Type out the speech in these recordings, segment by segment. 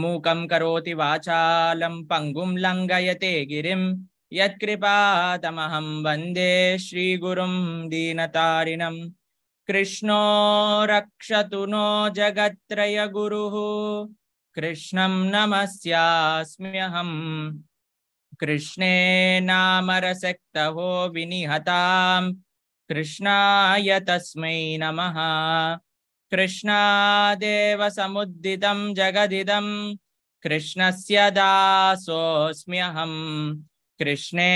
मूकं करोति वाचालं पङ्गुं लङ्घयते गिरिं यत्कृपातमहं वन्दे श्रीगुरुं दीनतारिणं कृष्णो रक्षतु नो जगत्त्रयगुरुः कृष्णं नमस्यास्म्यहम् कृष्णे नामरसक्तहो विनिहतां कृष्णाय तस्मै नमः कृष्णादेव समुद्दितं जगदिदं कृष्णस्य दासोऽस्म्यहम् कृष्णे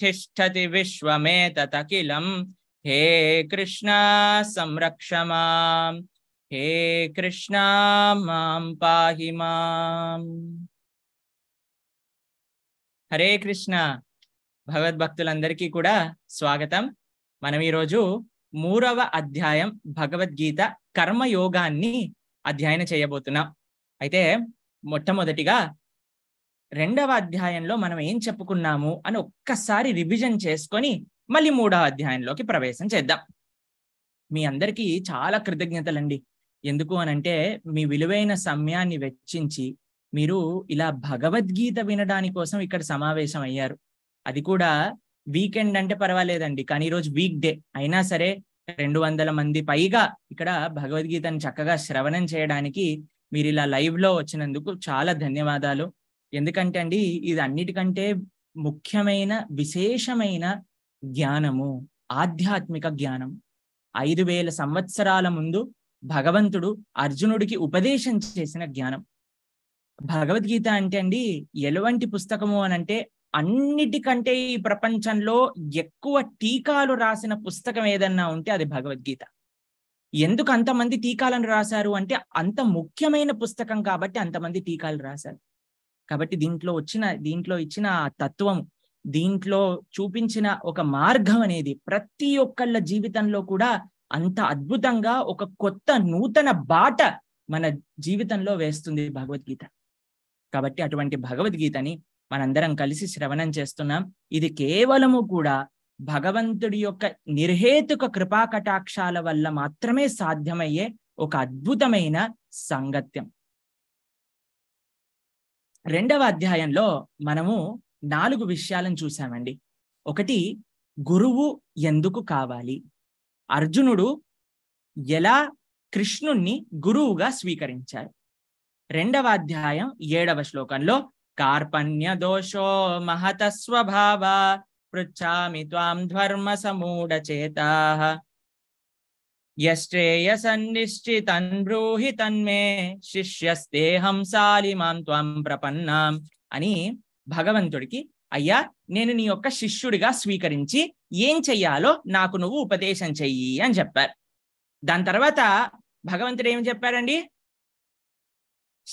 तिष्ठति विश्वमेततखिलं हे कृष्ण संरक्ष मां हे कृष्ण मां पाहि माम् హరే కృష్ణ భగవద్భక్తులందరికీ కూడా స్వాగతం మనం ఈరోజు మూడవ అధ్యాయం భగవద్గీత కర్మయోగాన్ని అధ్యయనం చేయబోతున్నాం అయితే మొట్టమొదటిగా రెండవ అధ్యాయంలో మనం ఏం చెప్పుకున్నాము అని ఒక్కసారి రివిజన్ చేసుకొని మళ్ళీ మూడవ అధ్యాయంలోకి ప్రవేశం చేద్దాం మీ అందరికీ చాలా కృతజ్ఞతలండి ఎందుకు అనంటే మీ విలువైన సమయాన్ని వెచ్చించి మీరు ఇలా భగవద్గీత వినడాని కోసం ఇక్కడ సమావేశం అయ్యారు అది కూడా వీకెండ్ అంటే పర్వాలేదండి కానీ ఈరోజు వీక్ డే అయినా సరే రెండు వందల మంది పైగా ఇక్కడ భగవద్గీతను చక్కగా శ్రవణం చేయడానికి మీరు ఇలా లైవ్ లో వచ్చినందుకు చాలా ధన్యవాదాలు ఎందుకంటే అండి ఇది అన్నిటికంటే ముఖ్యమైన విశేషమైన జ్ఞానము ఆధ్యాత్మిక జ్ఞానం ఐదు వేల సంవత్సరాల ముందు భగవంతుడు అర్జునుడికి ఉపదేశం చేసిన జ్ఞానం భగవద్గీత అంటే అండి ఎలాంటి పుస్తకము అని అంటే అన్నిటికంటే ఈ ప్రపంచంలో ఎక్కువ టీకాలు రాసిన పుస్తకం ఏదన్నా ఉంటే అది భగవద్గీత ఎందుకు అంతమంది టీకాలను రాశారు అంటే అంత ముఖ్యమైన పుస్తకం కాబట్టి అంతమంది టీకాలు రాశారు కాబట్టి దీంట్లో వచ్చిన దీంట్లో ఇచ్చిన తత్వం దీంట్లో చూపించిన ఒక మార్గం అనేది ప్రతి ఒక్కళ్ళ జీవితంలో కూడా అంత అద్భుతంగా ఒక కొత్త నూతన బాట మన జీవితంలో వేస్తుంది భగవద్గీత కాబట్టి అటువంటి భగవద్గీతని మనందరం కలిసి శ్రవణం చేస్తున్నాం ఇది కేవలము కూడా భగవంతుడి యొక్క నిర్హేతుక కృపా కటాక్షాల వల్ల మాత్రమే సాధ్యమయ్యే ఒక అద్భుతమైన సంగత్యం రెండవ అధ్యాయంలో మనము నాలుగు విషయాలను చూసామండి ఒకటి గురువు ఎందుకు కావాలి అర్జునుడు ఎలా కృష్ణుణ్ణి గురువుగా స్వీకరించారు రెండవ అధ్యాయం ఏడవ శ్లోకంలో కార్పణ్య దోషో మహత స్వభావ పృచ్చామి త్వాం ధర్మ సమూఢచేత యశ్రేయసన్నిశ్చితం బ్రూహి తన్మే శిష్యస్తేహం సాలిమాం త్వం ప్రపన్నాం అని భగవంతుడికి అయ్యా నేను నీ యొక్క శిష్యుడిగా స్వీకరించి ఏం చెయ్యాలో నాకు నువ్వు ఉపదేశం చెయ్యి అని చెప్పారు దాని తర్వాత భగవంతుడు ఏమి చెప్పారండి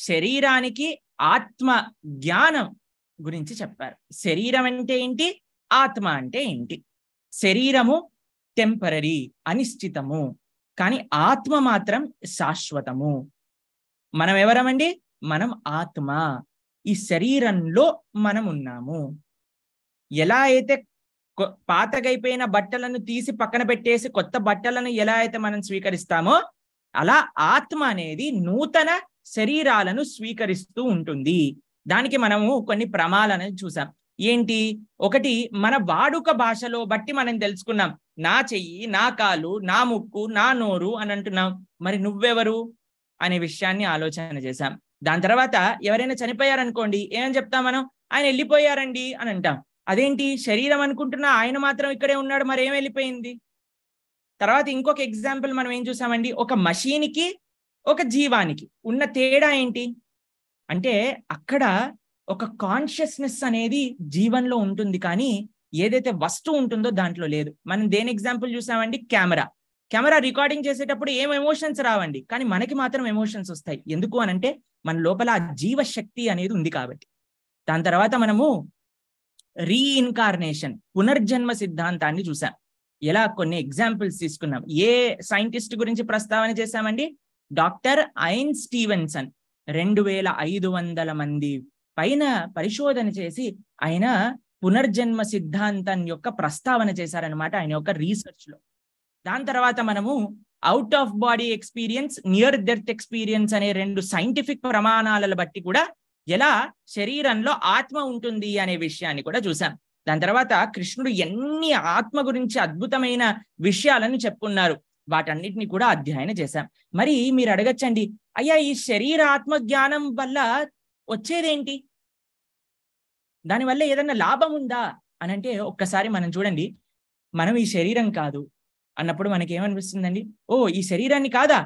శరీరానికి ఆత్మ జ్ఞానం గురించి చెప్పారు శరీరం అంటే ఏంటి ఆత్మ అంటే ఏంటి శరీరము టెంపరీ అనిశ్చితము కానీ ఆత్మ మాత్రం శాశ్వతము మనం ఎవరమండి మనం ఆత్మ ఈ శరీరంలో మనం ఉన్నాము ఎలా అయితే పాతగైపోయిన బట్టలను తీసి పక్కన పెట్టేసి కొత్త బట్టలను ఎలా అయితే మనం స్వీకరిస్తామో అలా ఆత్మ అనేది నూతన శరీరాలను స్వీకరిస్తూ ఉంటుంది దానికి మనము కొన్ని ప్రమాణాలను చూసాం ఏంటి ఒకటి మన వాడుక భాషలో బట్టి మనం తెలుసుకున్నాం నా చెయ్యి నా కాలు నా ముక్కు నా నోరు అని అంటున్నాం మరి నువ్వెవరు అనే విషయాన్ని ఆలోచన చేశాం దాని తర్వాత ఎవరైనా చనిపోయారనుకోండి ఏమని చెప్తాం మనం ఆయన వెళ్ళిపోయారండి అని అంటాం అదేంటి శరీరం అనుకుంటున్నా ఆయన మాత్రం ఇక్కడే ఉన్నాడు మరి ఏం వెళ్ళిపోయింది తర్వాత ఇంకొక ఎగ్జాంపుల్ మనం ఏం చూసామండి ఒక మషీన్కి ఒక జీవానికి ఉన్న తేడా ఏంటి అంటే అక్కడ ఒక కాన్షియస్నెస్ అనేది జీవన్లో ఉంటుంది కానీ ఏదైతే వస్తువు ఉంటుందో దాంట్లో లేదు మనం దేని ఎగ్జాంపుల్ చూసామండి కెమెరా కెమెరా రికార్డింగ్ చేసేటప్పుడు ఏం ఎమోషన్స్ రావండి కానీ మనకి మాత్రం ఎమోషన్స్ వస్తాయి ఎందుకు అని అంటే మన లోపల ఆ జీవశక్తి అనేది ఉంది కాబట్టి దాని తర్వాత మనము రీఇన్కార్నేషన్ పునర్జన్మ సిద్ధాంతాన్ని చూసాం ఎలా కొన్ని ఎగ్జాంపుల్స్ తీసుకున్నాం ఏ సైంటిస్ట్ గురించి ప్రస్తావన చేశామండి డాక్టర్ ఐన్ స్టీవెన్సన్ రెండు వేల ఐదు వందల మంది పైన పరిశోధన చేసి ఆయన పునర్జన్మ సిద్ధాంతం యొక్క ప్రస్తావన చేశారనమాట ఆయన యొక్క రీసెర్చ్ లో దాని తర్వాత మనము out of body experience near death experience అనే రెండు సైంటిఫిక్ ప్రమాణాలను బట్టి కూడా ఎలా శరీరంలో ఆత్మ ఉంటుంది అనే విషయాన్ని కూడా చూసాం దాని తర్వాత కృష్ణుడు ఎన్ని ఆత్మ గురించి అద్భుతమైన విషయాలను చెప్పుకున్నారు వాటన్నిటిని కూడా అధ్యయనం చేశాం మరి మీరు అడగచ్చండి అయ్యా ఈ శరీర జ్ఞానం వల్ల వచ్చేదేంటి దానివల్ల ఏదన్నా లాభం ఉందా అని అంటే ఒక్కసారి మనం చూడండి మనం ఈ శరీరం కాదు అన్నప్పుడు మనకి ఏమనిపిస్తుందండి ఓ ఈ శరీరాన్ని కాదా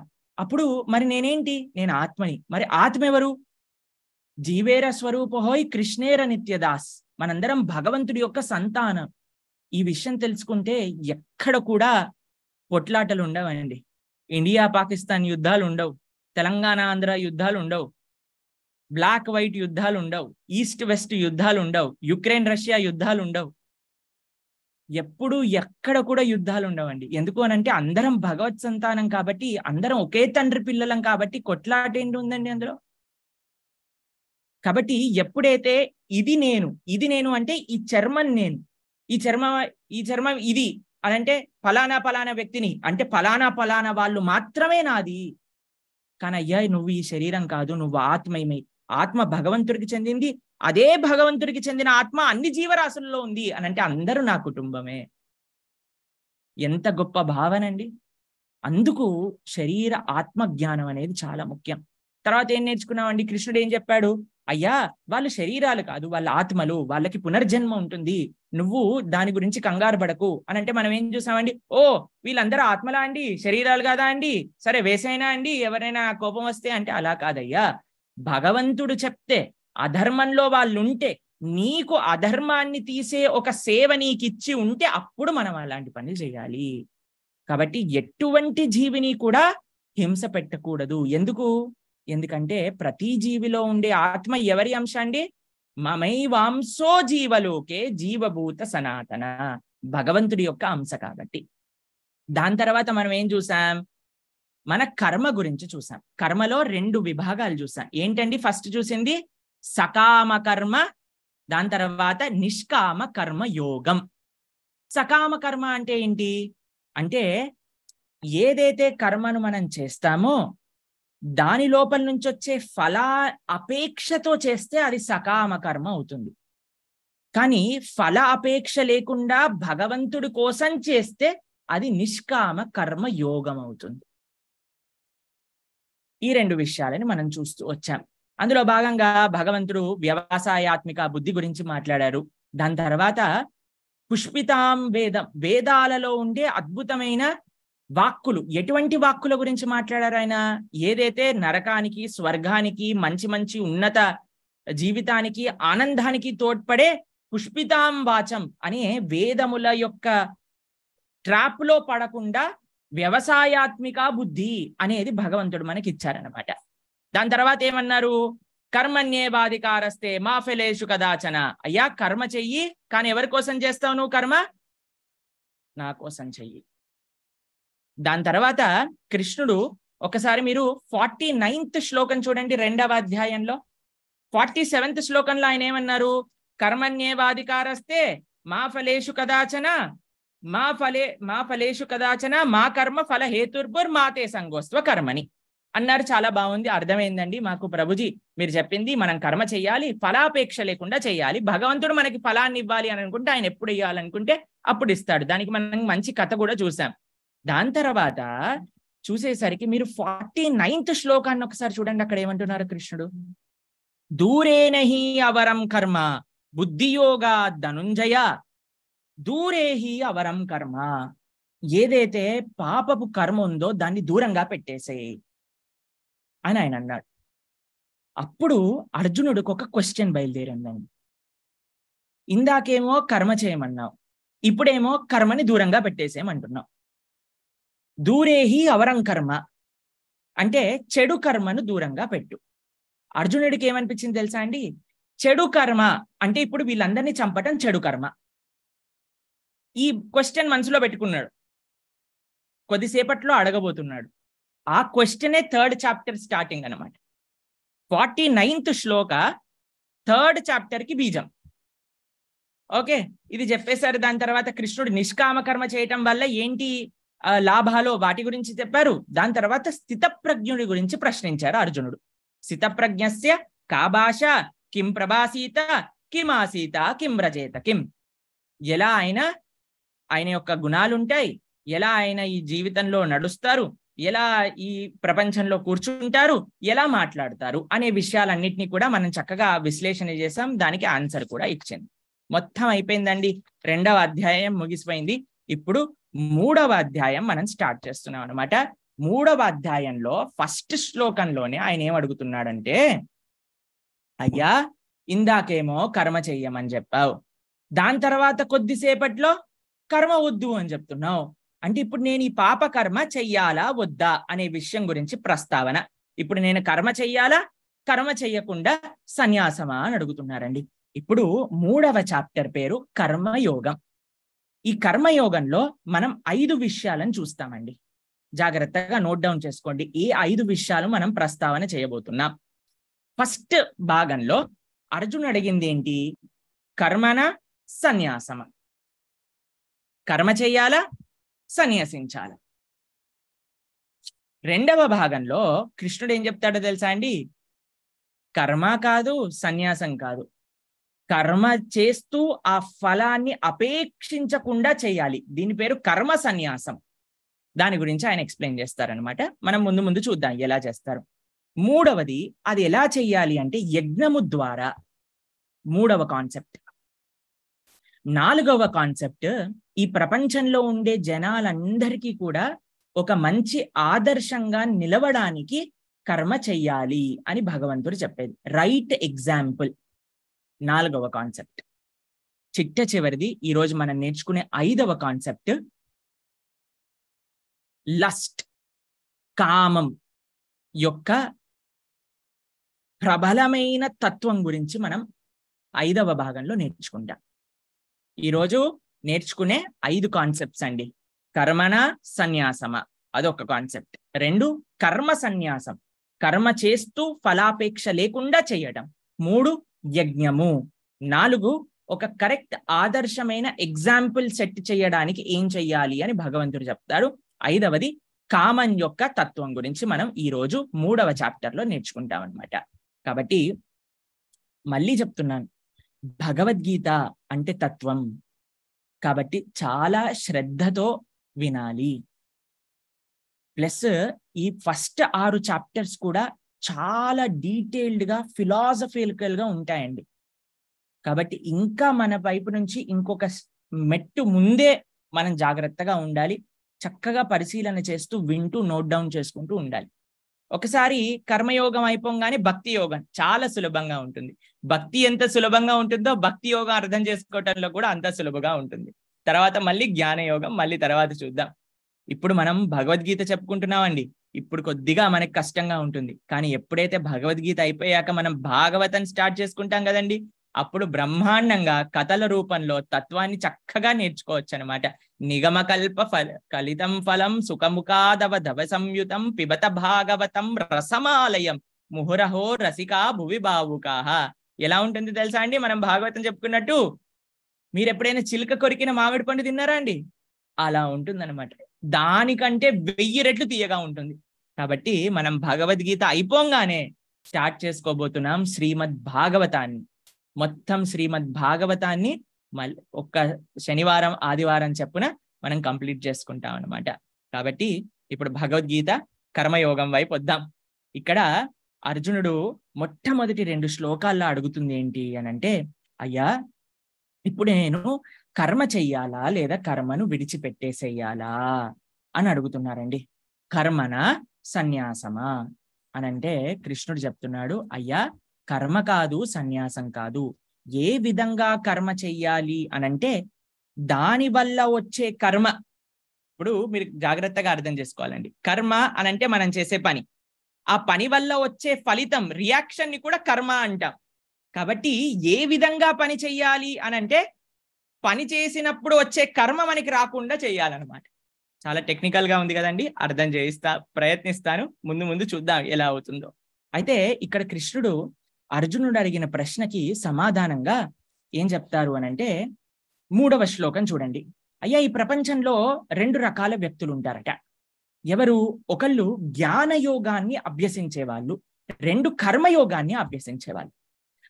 అప్పుడు మరి నేనేంటి నేను ఆత్మని మరి ఆత్మ ఎవరు జీవేర స్వరూపహోయ్ కృష్ణేర నిత్యదాస్ మనందరం భగవంతుడి యొక్క సంతానం ఈ విషయం తెలుసుకుంటే ఎక్కడ కూడా కొట్లాటలు ఉండవండి ఇండియా పాకిస్తాన్ యుద్ధాలు ఉండవు తెలంగాణ ఆంధ్ర యుద్ధాలు ఉండవు బ్లాక్ వైట్ యుద్ధాలు ఉండవు ఈస్ట్ వెస్ట్ యుద్ధాలు ఉండవు యుక్రెయిన్ రష్యా యుద్ధాలు ఉండవు ఎప్పుడు ఎక్కడ కూడా యుద్ధాలు ఉండవండి ఎందుకు అని అంటే అందరం భగవత్ సంతానం కాబట్టి అందరం ఒకే తండ్రి పిల్లలం కాబట్టి కొట్లాట ఏంటి ఉందండి అందులో కాబట్టి ఎప్పుడైతే ఇది నేను ఇది నేను అంటే ఈ చర్మం నేను ఈ చర్మ ఈ చర్మం ఇది అదంటే ఫలానా ఫలానా వ్యక్తిని అంటే ఫలానా ఫలానా వాళ్ళు మాత్రమే నాది కానీ అయ్యా నువ్వు ఈ శరీరం కాదు నువ్వు ఆత్మయమే ఆత్మ భగవంతుడికి చెందింది అదే భగవంతుడికి చెందిన ఆత్మ అన్ని జీవరాశుల్లో ఉంది అని అంటే అందరూ నా కుటుంబమే ఎంత గొప్ప భావన అండి అందుకు శరీర ఆత్మ జ్ఞానం అనేది చాలా ముఖ్యం తర్వాత ఏం నేర్చుకున్నామండి కృష్ణుడు ఏం చెప్పాడు అయ్యా వాళ్ళ శరీరాలు కాదు వాళ్ళ ఆత్మలు వాళ్ళకి పునర్జన్మ ఉంటుంది నువ్వు దాని గురించి కంగారు పడకు అని అంటే మనం ఏం చూసామండి ఓ వీళ్ళందరూ ఆత్మలా అండి శరీరాలు కాదా అండి సరే వేసైనా అండి ఎవరైనా కోపం వస్తే అంటే అలా కాదయ్యా భగవంతుడు చెప్తే అధర్మంలో వాళ్ళుంటే నీకు అధర్మాన్ని తీసే ఒక సేవ నీకిచ్చి ఉంటే అప్పుడు మనం అలాంటి పనులు చేయాలి కాబట్టి ఎటువంటి జీవిని కూడా హింస పెట్టకూడదు ఎందుకు ఎందుకంటే ప్రతి జీవిలో ఉండే ఆత్మ ఎవరి అంశ అండి మమైవాంసో జీవలోకే జీవభూత సనాతన భగవంతుడి యొక్క అంశ కాబట్టి దాని తర్వాత మనం ఏం చూసాం మన కర్మ గురించి చూసాం కర్మలో రెండు విభాగాలు చూసాం ఏంటండి ఫస్ట్ చూసింది సకామ కర్మ దాని తర్వాత నిష్కామ కర్మ యోగం సకామ కర్మ అంటే ఏంటి అంటే ఏదైతే కర్మను మనం చేస్తామో దాని లోపల నుంచి వచ్చే ఫలా అపేక్షతో చేస్తే అది సకామ కర్మ అవుతుంది కానీ ఫల అపేక్ష లేకుండా భగవంతుడి కోసం చేస్తే అది నిష్కామ కర్మ యోగం అవుతుంది ఈ రెండు విషయాలని మనం చూస్తూ వచ్చాం అందులో భాగంగా భగవంతుడు వ్యవసాయాత్మిక బుద్ధి గురించి మాట్లాడారు దాని తర్వాత పుష్పితాం వేదం వేదాలలో ఉండే అద్భుతమైన వాక్కులు ఎటువంటి వాక్కుల గురించి మాట్లాడారు ఆయన ఏదైతే నరకానికి స్వర్గానికి మంచి మంచి ఉన్నత జీవితానికి ఆనందానికి తోడ్పడే పుష్పితాం వాచం అనే వేదముల యొక్క ట్రాప్ లో పడకుండా వ్యవసాయాత్మిక బుద్ధి అనేది భగవంతుడు మనకి ఇచ్చారనమాట దాని తర్వాత ఏమన్నారు బాధికారస్తే మా ఫెలేషు కదాచన అయ్యా కర్మ చెయ్యి కానీ ఎవరి కోసం చేస్తావు నువ్వు కర్మ నా కోసం చెయ్యి దాని తర్వాత కృష్ణుడు ఒకసారి మీరు ఫార్టీ నైన్త్ శ్లోకం చూడండి రెండవ అధ్యాయంలో ఫార్టీ సెవెంత్ శ్లోకంలో ఆయన ఏమన్నారు కర్మణ్యేవాధికారస్తే మా ఫలేషు కదాచన మా ఫలే మా ఫలేషు కదాచన మా కర్మ ఫల హేతుర్బుర్ మాతే సంగోస్వ కర్మని అన్నారు చాలా బాగుంది అర్థమైందండి మాకు ప్రభుజీ మీరు చెప్పింది మనం కర్మ చేయాలి ఫలాపేక్ష లేకుండా చేయాలి భగవంతుడు మనకి ఫలాన్ని ఇవ్వాలి అని అనుకుంటే ఆయన ఎప్పుడు ఇవ్వాలనుకుంటే అప్పుడు ఇస్తాడు దానికి మనం మంచి కథ కూడా చూసాం దాని తర్వాత చూసేసరికి మీరు ఫార్టీ నైన్త్ శ్లోకాన్ని ఒకసారి చూడండి అక్కడ ఏమంటున్నారు కృష్ణుడు దూరేనహి అవరం కర్మ బుద్ధియోగా ధనుంజయ దూరేహి అవరం కర్మ ఏదైతే పాపపు కర్మ ఉందో దాన్ని దూరంగా పెట్టేసే అని ఆయన అన్నాడు అప్పుడు అర్జునుడికి ఒక క్వశ్చన్ బయలుదేరిందండి ఇందాకేమో కర్మ చేయమన్నావు ఇప్పుడేమో కర్మని దూరంగా పెట్టేసేయమంటున్నావు దూరేహి అవరం కర్మ అంటే చెడు కర్మను దూరంగా పెట్టు అర్జునుడికి ఏమనిపించింది తెలుసా అండి చెడు కర్మ అంటే ఇప్పుడు వీళ్ళందరినీ చంపటం చెడు కర్మ ఈ క్వశ్చన్ మనసులో పెట్టుకున్నాడు కొద్దిసేపట్లో అడగబోతున్నాడు ఆ క్వశ్చనే థర్డ్ చాప్టర్ స్టార్టింగ్ అనమాట ఫార్టీ నైన్త్ శ్లోక థర్డ్ చాప్టర్కి బీజం ఓకే ఇది చెప్పేశారు దాని తర్వాత కృష్ణుడు నిష్కామ కర్మ చేయటం వల్ల ఏంటి లాభాలు వాటి గురించి చెప్పారు దాని తర్వాత స్థితప్రజ్ఞుడి గురించి ప్రశ్నించారు అర్జునుడు స్థితప్రజ్ఞస్య కాభాష కిం ప్రభాసీత కిం ఆసీత కిం రచయిత కిం ఎలా ఆయన ఆయన యొక్క గుణాలు ఉంటాయి ఎలా ఆయన ఈ జీవితంలో నడుస్తారు ఎలా ఈ ప్రపంచంలో కూర్చుంటారు ఎలా మాట్లాడతారు అనే విషయాలన్నింటినీ కూడా మనం చక్కగా విశ్లేషణ చేసాం దానికి ఆన్సర్ కూడా ఇచ్చింది మొత్తం అయిపోయిందండి రెండవ అధ్యాయం ముగిసిపోయింది ఇప్పుడు మూడవ అధ్యాయం మనం స్టార్ట్ చేస్తున్నాం అనమాట మూడవ అధ్యాయంలో ఫస్ట్ శ్లోకంలోనే ఆయన ఏం అడుగుతున్నాడంటే అయ్యా ఇందాకేమో కర్మ చెయ్యమని చెప్పావు దాని తర్వాత కొద్దిసేపట్లో కర్మ వద్దు అని చెప్తున్నావు అంటే ఇప్పుడు నేను ఈ పాప కర్మ చెయ్యాలా వద్దా అనే విషయం గురించి ప్రస్తావన ఇప్పుడు నేను కర్మ చెయ్యాలా కర్మ చెయ్యకుండా సన్యాసమా అని అడుగుతున్నారండి ఇప్పుడు మూడవ చాప్టర్ పేరు కర్మయోగం ఈ కర్మయోగంలో మనం ఐదు విషయాలను చూస్తామండి జాగ్రత్తగా నోట్ డౌన్ చేసుకోండి ఈ ఐదు విషయాలు మనం ప్రస్తావన చేయబోతున్నాం ఫస్ట్ భాగంలో అర్జున్ అడిగింది ఏంటి కర్మన సన్యాసమ కర్మ చేయాలా సన్యాసించాలా రెండవ భాగంలో కృష్ణుడు ఏం చెప్తాడో తెలుసా అండి కర్మ కాదు సన్యాసం కాదు కర్మ చేస్తూ ఆ ఫలాన్ని అపేక్షించకుండా చేయాలి దీని పేరు కర్మ సన్యాసం దాని గురించి ఆయన ఎక్స్ప్లెయిన్ చేస్తారనమాట మనం ముందు ముందు చూద్దాం ఎలా చేస్తారు మూడవది అది ఎలా చేయాలి అంటే యజ్ఞము ద్వారా మూడవ కాన్సెప్ట్ నాలుగవ కాన్సెప్ట్ ఈ ప్రపంచంలో ఉండే జనాలందరికీ కూడా ఒక మంచి ఆదర్శంగా నిలవడానికి కర్మ చెయ్యాలి అని భగవంతుడు చెప్పేది రైట్ ఎగ్జాంపుల్ నాలుగవ కాన్సెప్ట్ చిట్ట చివరిది ఈరోజు మనం నేర్చుకునే ఐదవ కాన్సెప్ట్ లస్ట్ కామం యొక్క ప్రబలమైన తత్వం గురించి మనం ఐదవ భాగంలో నేర్చుకుంటాం ఈరోజు నేర్చుకునే ఐదు కాన్సెప్ట్స్ అండి కర్మణ సన్యాసమ అదొక కాన్సెప్ట్ రెండు కర్మ సన్యాసం కర్మ చేస్తూ ఫలాపేక్ష లేకుండా చేయడం మూడు యజ్ఞము నాలుగు ఒక కరెక్ట్ ఆదర్శమైన ఎగ్జాంపుల్ సెట్ చేయడానికి ఏం చెయ్యాలి అని భగవంతుడు చెప్తాడు ఐదవది కామన్ యొక్క తత్వం గురించి మనం ఈ రోజు మూడవ చాప్టర్ లో నేర్చుకుంటాం అనమాట కాబట్టి మళ్ళీ చెప్తున్నాను భగవద్గీత అంటే తత్వం కాబట్టి చాలా శ్రద్ధతో వినాలి ప్లస్ ఈ ఫస్ట్ ఆరు చాప్టర్స్ కూడా చాలా డీటెయిల్డ్గా ఫిలాసఫికల్గా ఉంటాయండి కాబట్టి ఇంకా మన వైపు నుంచి ఇంకొక మెట్టు ముందే మనం జాగ్రత్తగా ఉండాలి చక్కగా పరిశీలన చేస్తూ వింటూ నోట్ డౌన్ చేసుకుంటూ ఉండాలి ఒకసారి కర్మయోగం అయిపోగానే భక్తి యోగం చాలా సులభంగా ఉంటుంది భక్తి ఎంత సులభంగా ఉంటుందో భక్తి యోగం అర్థం చేసుకోవటంలో కూడా అంత సులభంగా ఉంటుంది తర్వాత మళ్ళీ జ్ఞాన యోగం మళ్ళీ తర్వాత చూద్దాం ఇప్పుడు మనం భగవద్గీత చెప్పుకుంటున్నామండి ఇప్పుడు కొద్దిగా మనకి కష్టంగా ఉంటుంది కానీ ఎప్పుడైతే భగవద్గీత అయిపోయాక మనం భాగవతం స్టార్ట్ చేసుకుంటాం కదండి అప్పుడు బ్రహ్మాండంగా కథల రూపంలో తత్వాన్ని చక్కగా నేర్చుకోవచ్చు అనమాట నిగమకల్ప ఫల కలితం ఫలం సుఖముఖాదవ ధవ సంయుతం పిబత భాగవతం రసమాలయం ముహురహో రసికా భువి బావుకాహ ఎలా ఉంటుంది తెలుసా అండి మనం భాగవతం చెప్పుకున్నట్టు మీరు ఎప్పుడైనా చిలుక కొరికిన మామిడి పండు తిన్నారా అండి అలా ఉంటుందన్నమాట దానికంటే వెయ్యి రెట్లు తీయగా ఉంటుంది కాబట్టి మనం భగవద్గీత అయిపోగానే స్టార్ట్ చేసుకోబోతున్నాం శ్రీమద్ భాగవతాన్ని మొత్తం శ్రీమద్ భాగవతాన్ని మళ్ళీ ఒక్క శనివారం ఆదివారం చెప్పున మనం కంప్లీట్ చేసుకుంటాం అనమాట కాబట్టి ఇప్పుడు భగవద్గీత కర్మయోగం వైపు వద్దాం ఇక్కడ అర్జునుడు మొట్టమొదటి రెండు శ్లోకాల్లో అడుగుతుంది ఏంటి అని అంటే అయ్యా ఇప్పుడు నేను కర్మ చెయ్యాలా లేదా కర్మను విడిచిపెట్టేసేయాలా అని అడుగుతున్నారండి కర్మన సన్యాసమా అనంటే కృష్ణుడు చెప్తున్నాడు అయ్యా కర్మ కాదు సన్యాసం కాదు ఏ విధంగా కర్మ చెయ్యాలి అనంటే దాని వల్ల వచ్చే కర్మ ఇప్పుడు మీరు జాగ్రత్తగా అర్థం చేసుకోవాలండి కర్మ అనంటే మనం చేసే పని ఆ పని వల్ల వచ్చే ఫలితం రియాక్షన్ ని కూడా కర్మ అంటాం కాబట్టి ఏ విధంగా పని చెయ్యాలి అనంటే పని చేసినప్పుడు వచ్చే కర్మ మనకి రాకుండా చేయాలన్నమాట చాలా టెక్నికల్ గా ఉంది కదండి అర్థం చేయిస్తా ప్రయత్నిస్తాను ముందు ముందు చూద్దాం ఎలా అవుతుందో అయితే ఇక్కడ కృష్ణుడు అర్జునుడు అడిగిన ప్రశ్నకి సమాధానంగా ఏం చెప్తారు అనంటే మూడవ శ్లోకం చూడండి అయ్యా ఈ ప్రపంచంలో రెండు రకాల వ్యక్తులు ఉంటారట ఎవరు ఒకళ్ళు జ్ఞానయోగాన్ని అభ్యసించే వాళ్ళు రెండు కర్మయోగాన్ని అభ్యసించే వాళ్ళు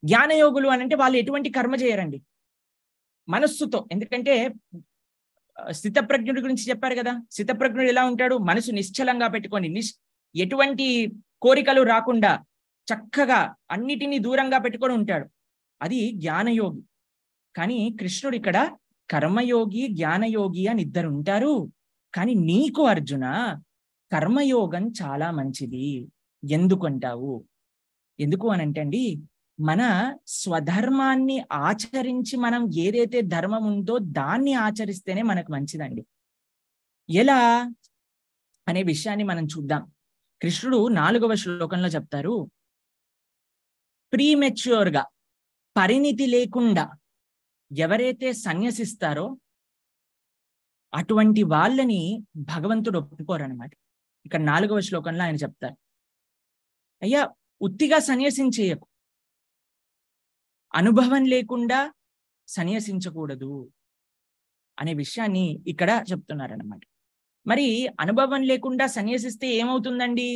జ్ఞానయోగులు అనంటే వాళ్ళు ఎటువంటి కర్మ చేయరండి మనస్సుతో ఎందుకంటే స్థితప్రజ్ఞుడి గురించి చెప్పారు కదా స్థితప్రజ్ఞుడు ఎలా ఉంటాడు మనసు నిశ్చలంగా పెట్టుకొని నిష్ ఎటువంటి కోరికలు రాకుండా చక్కగా అన్నిటినీ దూరంగా పెట్టుకొని ఉంటాడు అది జ్ఞానయోగి కానీ కృష్ణుడు ఇక్కడ కర్మయోగి జ్ఞానయోగి అని ఇద్దరు ఉంటారు కానీ నీకు అర్జున కర్మయోగం చాలా మంచిది ఎందుకు అంటావు ఎందుకు అనంటే అండి మన స్వధర్మాన్ని ఆచరించి మనం ఏదైతే ధర్మం ఉందో దాన్ని ఆచరిస్తేనే మనకు మంచిదండి ఎలా అనే విషయాన్ని మనం చూద్దాం కృష్ణుడు నాలుగవ శ్లోకంలో చెప్తారు ప్రీమెచ్యూర్గా పరిణితి లేకుండా ఎవరైతే సన్యసిస్తారో అటువంటి వాళ్ళని భగవంతుడు ఒప్పుకోరనమాట ఇక్కడ నాలుగవ శ్లోకంలో ఆయన చెప్తారు అయ్యా ఉత్తిగా సన్యసించేయకు అనుభవం లేకుండా సన్యసించకూడదు అనే విషయాన్ని ఇక్కడ చెప్తున్నారన్నమాట మరి అనుభవం లేకుండా సన్యసిస్తే ఏమవుతుందండి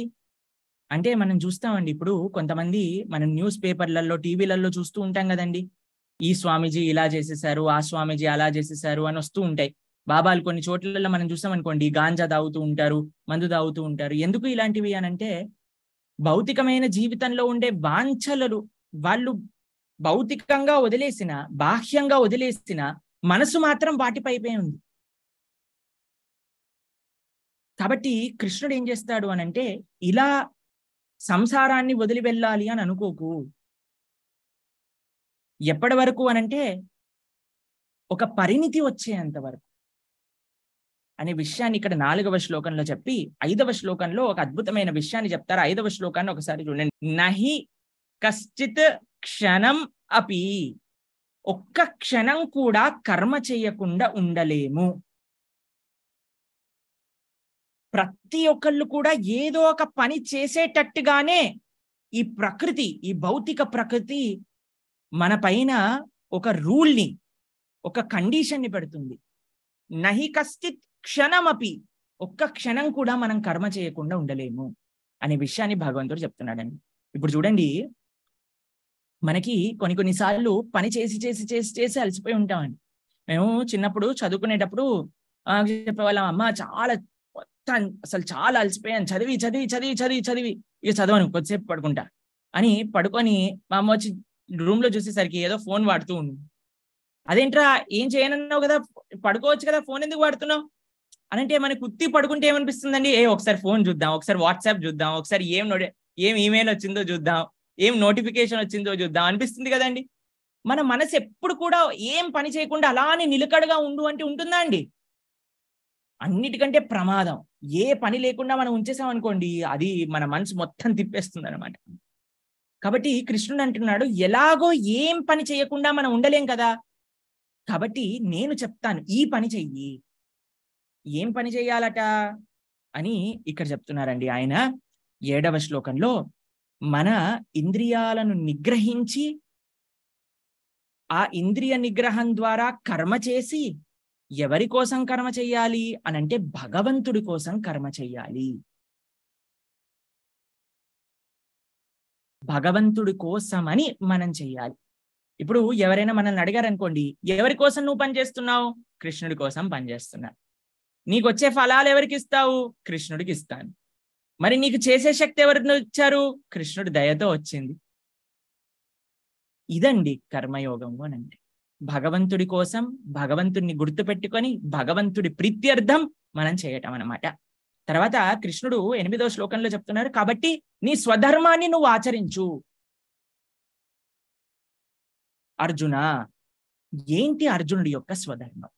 అంటే మనం చూస్తామండి ఇప్పుడు కొంతమంది మనం న్యూస్ పేపర్లలో టీవీలలో చూస్తూ ఉంటాం కదండి ఈ స్వామీజీ ఇలా చేసేసారు ఆ స్వామీజీ అలా చేసేసారు అని వస్తూ ఉంటాయి బాబాలు కొన్ని చోట్లలో మనం చూసామనుకోండి గాంజా తాగుతూ ఉంటారు మందు తాగుతూ ఉంటారు ఎందుకు ఇలాంటివి అనంటే భౌతికమైన జీవితంలో ఉండే వాంఛలలు వాళ్ళు భౌతికంగా వదిలేసిన బాహ్యంగా వదిలేసిన మనసు మాత్రం వాటిపై ఉంది కాబట్టి కృష్ణుడు ఏం చేస్తాడు అనంటే ఇలా సంసారాన్ని వదిలి వెళ్ళాలి అని అనుకోకు ఎప్పటి వరకు అనంటే ఒక పరిణితి వచ్చేంత వరకు అనే విషయాన్ని ఇక్కడ నాలుగవ శ్లోకంలో చెప్పి ఐదవ శ్లోకంలో ఒక అద్భుతమైన విషయాన్ని చెప్తారు ఐదవ శ్లోకాన్ని ఒకసారి చూడండి నహి కశ్చిత్ క్షణం అపి ఒక్క క్షణం కూడా కర్మ చేయకుండా ఉండలేము ప్రతి ఒక్కళ్ళు కూడా ఏదో ఒక పని చేసేటట్టుగానే ఈ ప్రకృతి ఈ భౌతిక ప్రకృతి మన పైన ఒక రూల్ని ఒక కండిషన్ని పెడుతుంది నహి కస్తిత్ క్షణమపి ఒక్క క్షణం కూడా మనం కర్మ చేయకుండా ఉండలేము అనే విషయాన్ని భగవంతుడు చెప్తున్నాడండి ఇప్పుడు చూడండి మనకి కొన్ని కొన్నిసార్లు పని చేసి చేసి చేసి చేసి అలసిపోయి ఉంటామండి మేము చిన్నప్పుడు చదువుకునేటప్పుడు చెప్పేవాళ్ళం అమ్మ చాలా అసలు చాలా అలసిపోయాను చదివి చదివి చదివి చదివి చదివి ఇక చదవను కొద్దిసేపు పడుకుంటా అని పడుకొని మా అమ్మ వచ్చి రూమ్ లో చూసేసరికి ఏదో ఫోన్ వాడుతూ ఉంది అదేంట్రా ఏం చేయనన్నావు కదా పడుకోవచ్చు కదా ఫోన్ ఎందుకు వాడుతున్నావు అని అంటే మనకి కుత్తి పడుకుంటే ఏమనిపిస్తుందండి ఏ ఒకసారి ఫోన్ చూద్దాం ఒకసారి వాట్సాప్ చూద్దాం ఒకసారి ఏం నోటి ఏం ఈమెయిల్ వచ్చిందో చూద్దాం ఏం నోటిఫికేషన్ వచ్చిందో చూద్దాం అనిపిస్తుంది కదండి మన మనసు ఎప్పుడు కూడా ఏం పని చేయకుండా అలానే నిలకడగా ఉండు అంటే ఉంటుందా అండి అన్నిటికంటే ప్రమాదం ఏ పని లేకుండా మనం ఉంచేసామనుకోండి అది మన మనసు మొత్తం తిప్పేస్తుంది అనమాట కాబట్టి కృష్ణుడు అంటున్నాడు ఎలాగో ఏం పని చేయకుండా మనం ఉండలేం కదా కాబట్టి నేను చెప్తాను ఈ పని చెయ్యి ఏం పని చెయ్యాలట అని ఇక్కడ చెప్తున్నారండి ఆయన ఏడవ శ్లోకంలో మన ఇంద్రియాలను నిగ్రహించి ఆ ఇంద్రియ నిగ్రహం ద్వారా కర్మ చేసి ఎవరి కోసం కర్మ చెయ్యాలి అంటే భగవంతుడి కోసం కర్మ చెయ్యాలి భగవంతుడి కోసమని మనం చెయ్యాలి ఇప్పుడు ఎవరైనా మనల్ని అడిగారనుకోండి ఎవరి కోసం నువ్వు పనిచేస్తున్నావు కృష్ణుడి కోసం పనిచేస్తున్నా నీకు వచ్చే ఫలాలు ఎవరికి ఇస్తావు కృష్ణుడికి ఇస్తాను మరి నీకు చేసే శక్తి ఎవరిని ఇచ్చారు కృష్ణుడు దయతో వచ్చింది ఇదండి కర్మయోగము అని అంటే భగవంతుడి కోసం భగవంతుడిని గుర్తుపెట్టుకొని భగవంతుడి ప్రీత్యర్థం మనం చేయటం అనమాట తర్వాత కృష్ణుడు ఎనిమిదో శ్లోకంలో చెప్తున్నారు కాబట్టి నీ స్వధర్మాన్ని నువ్వు ఆచరించు అర్జున ఏంటి అర్జునుడి యొక్క స్వధర్మం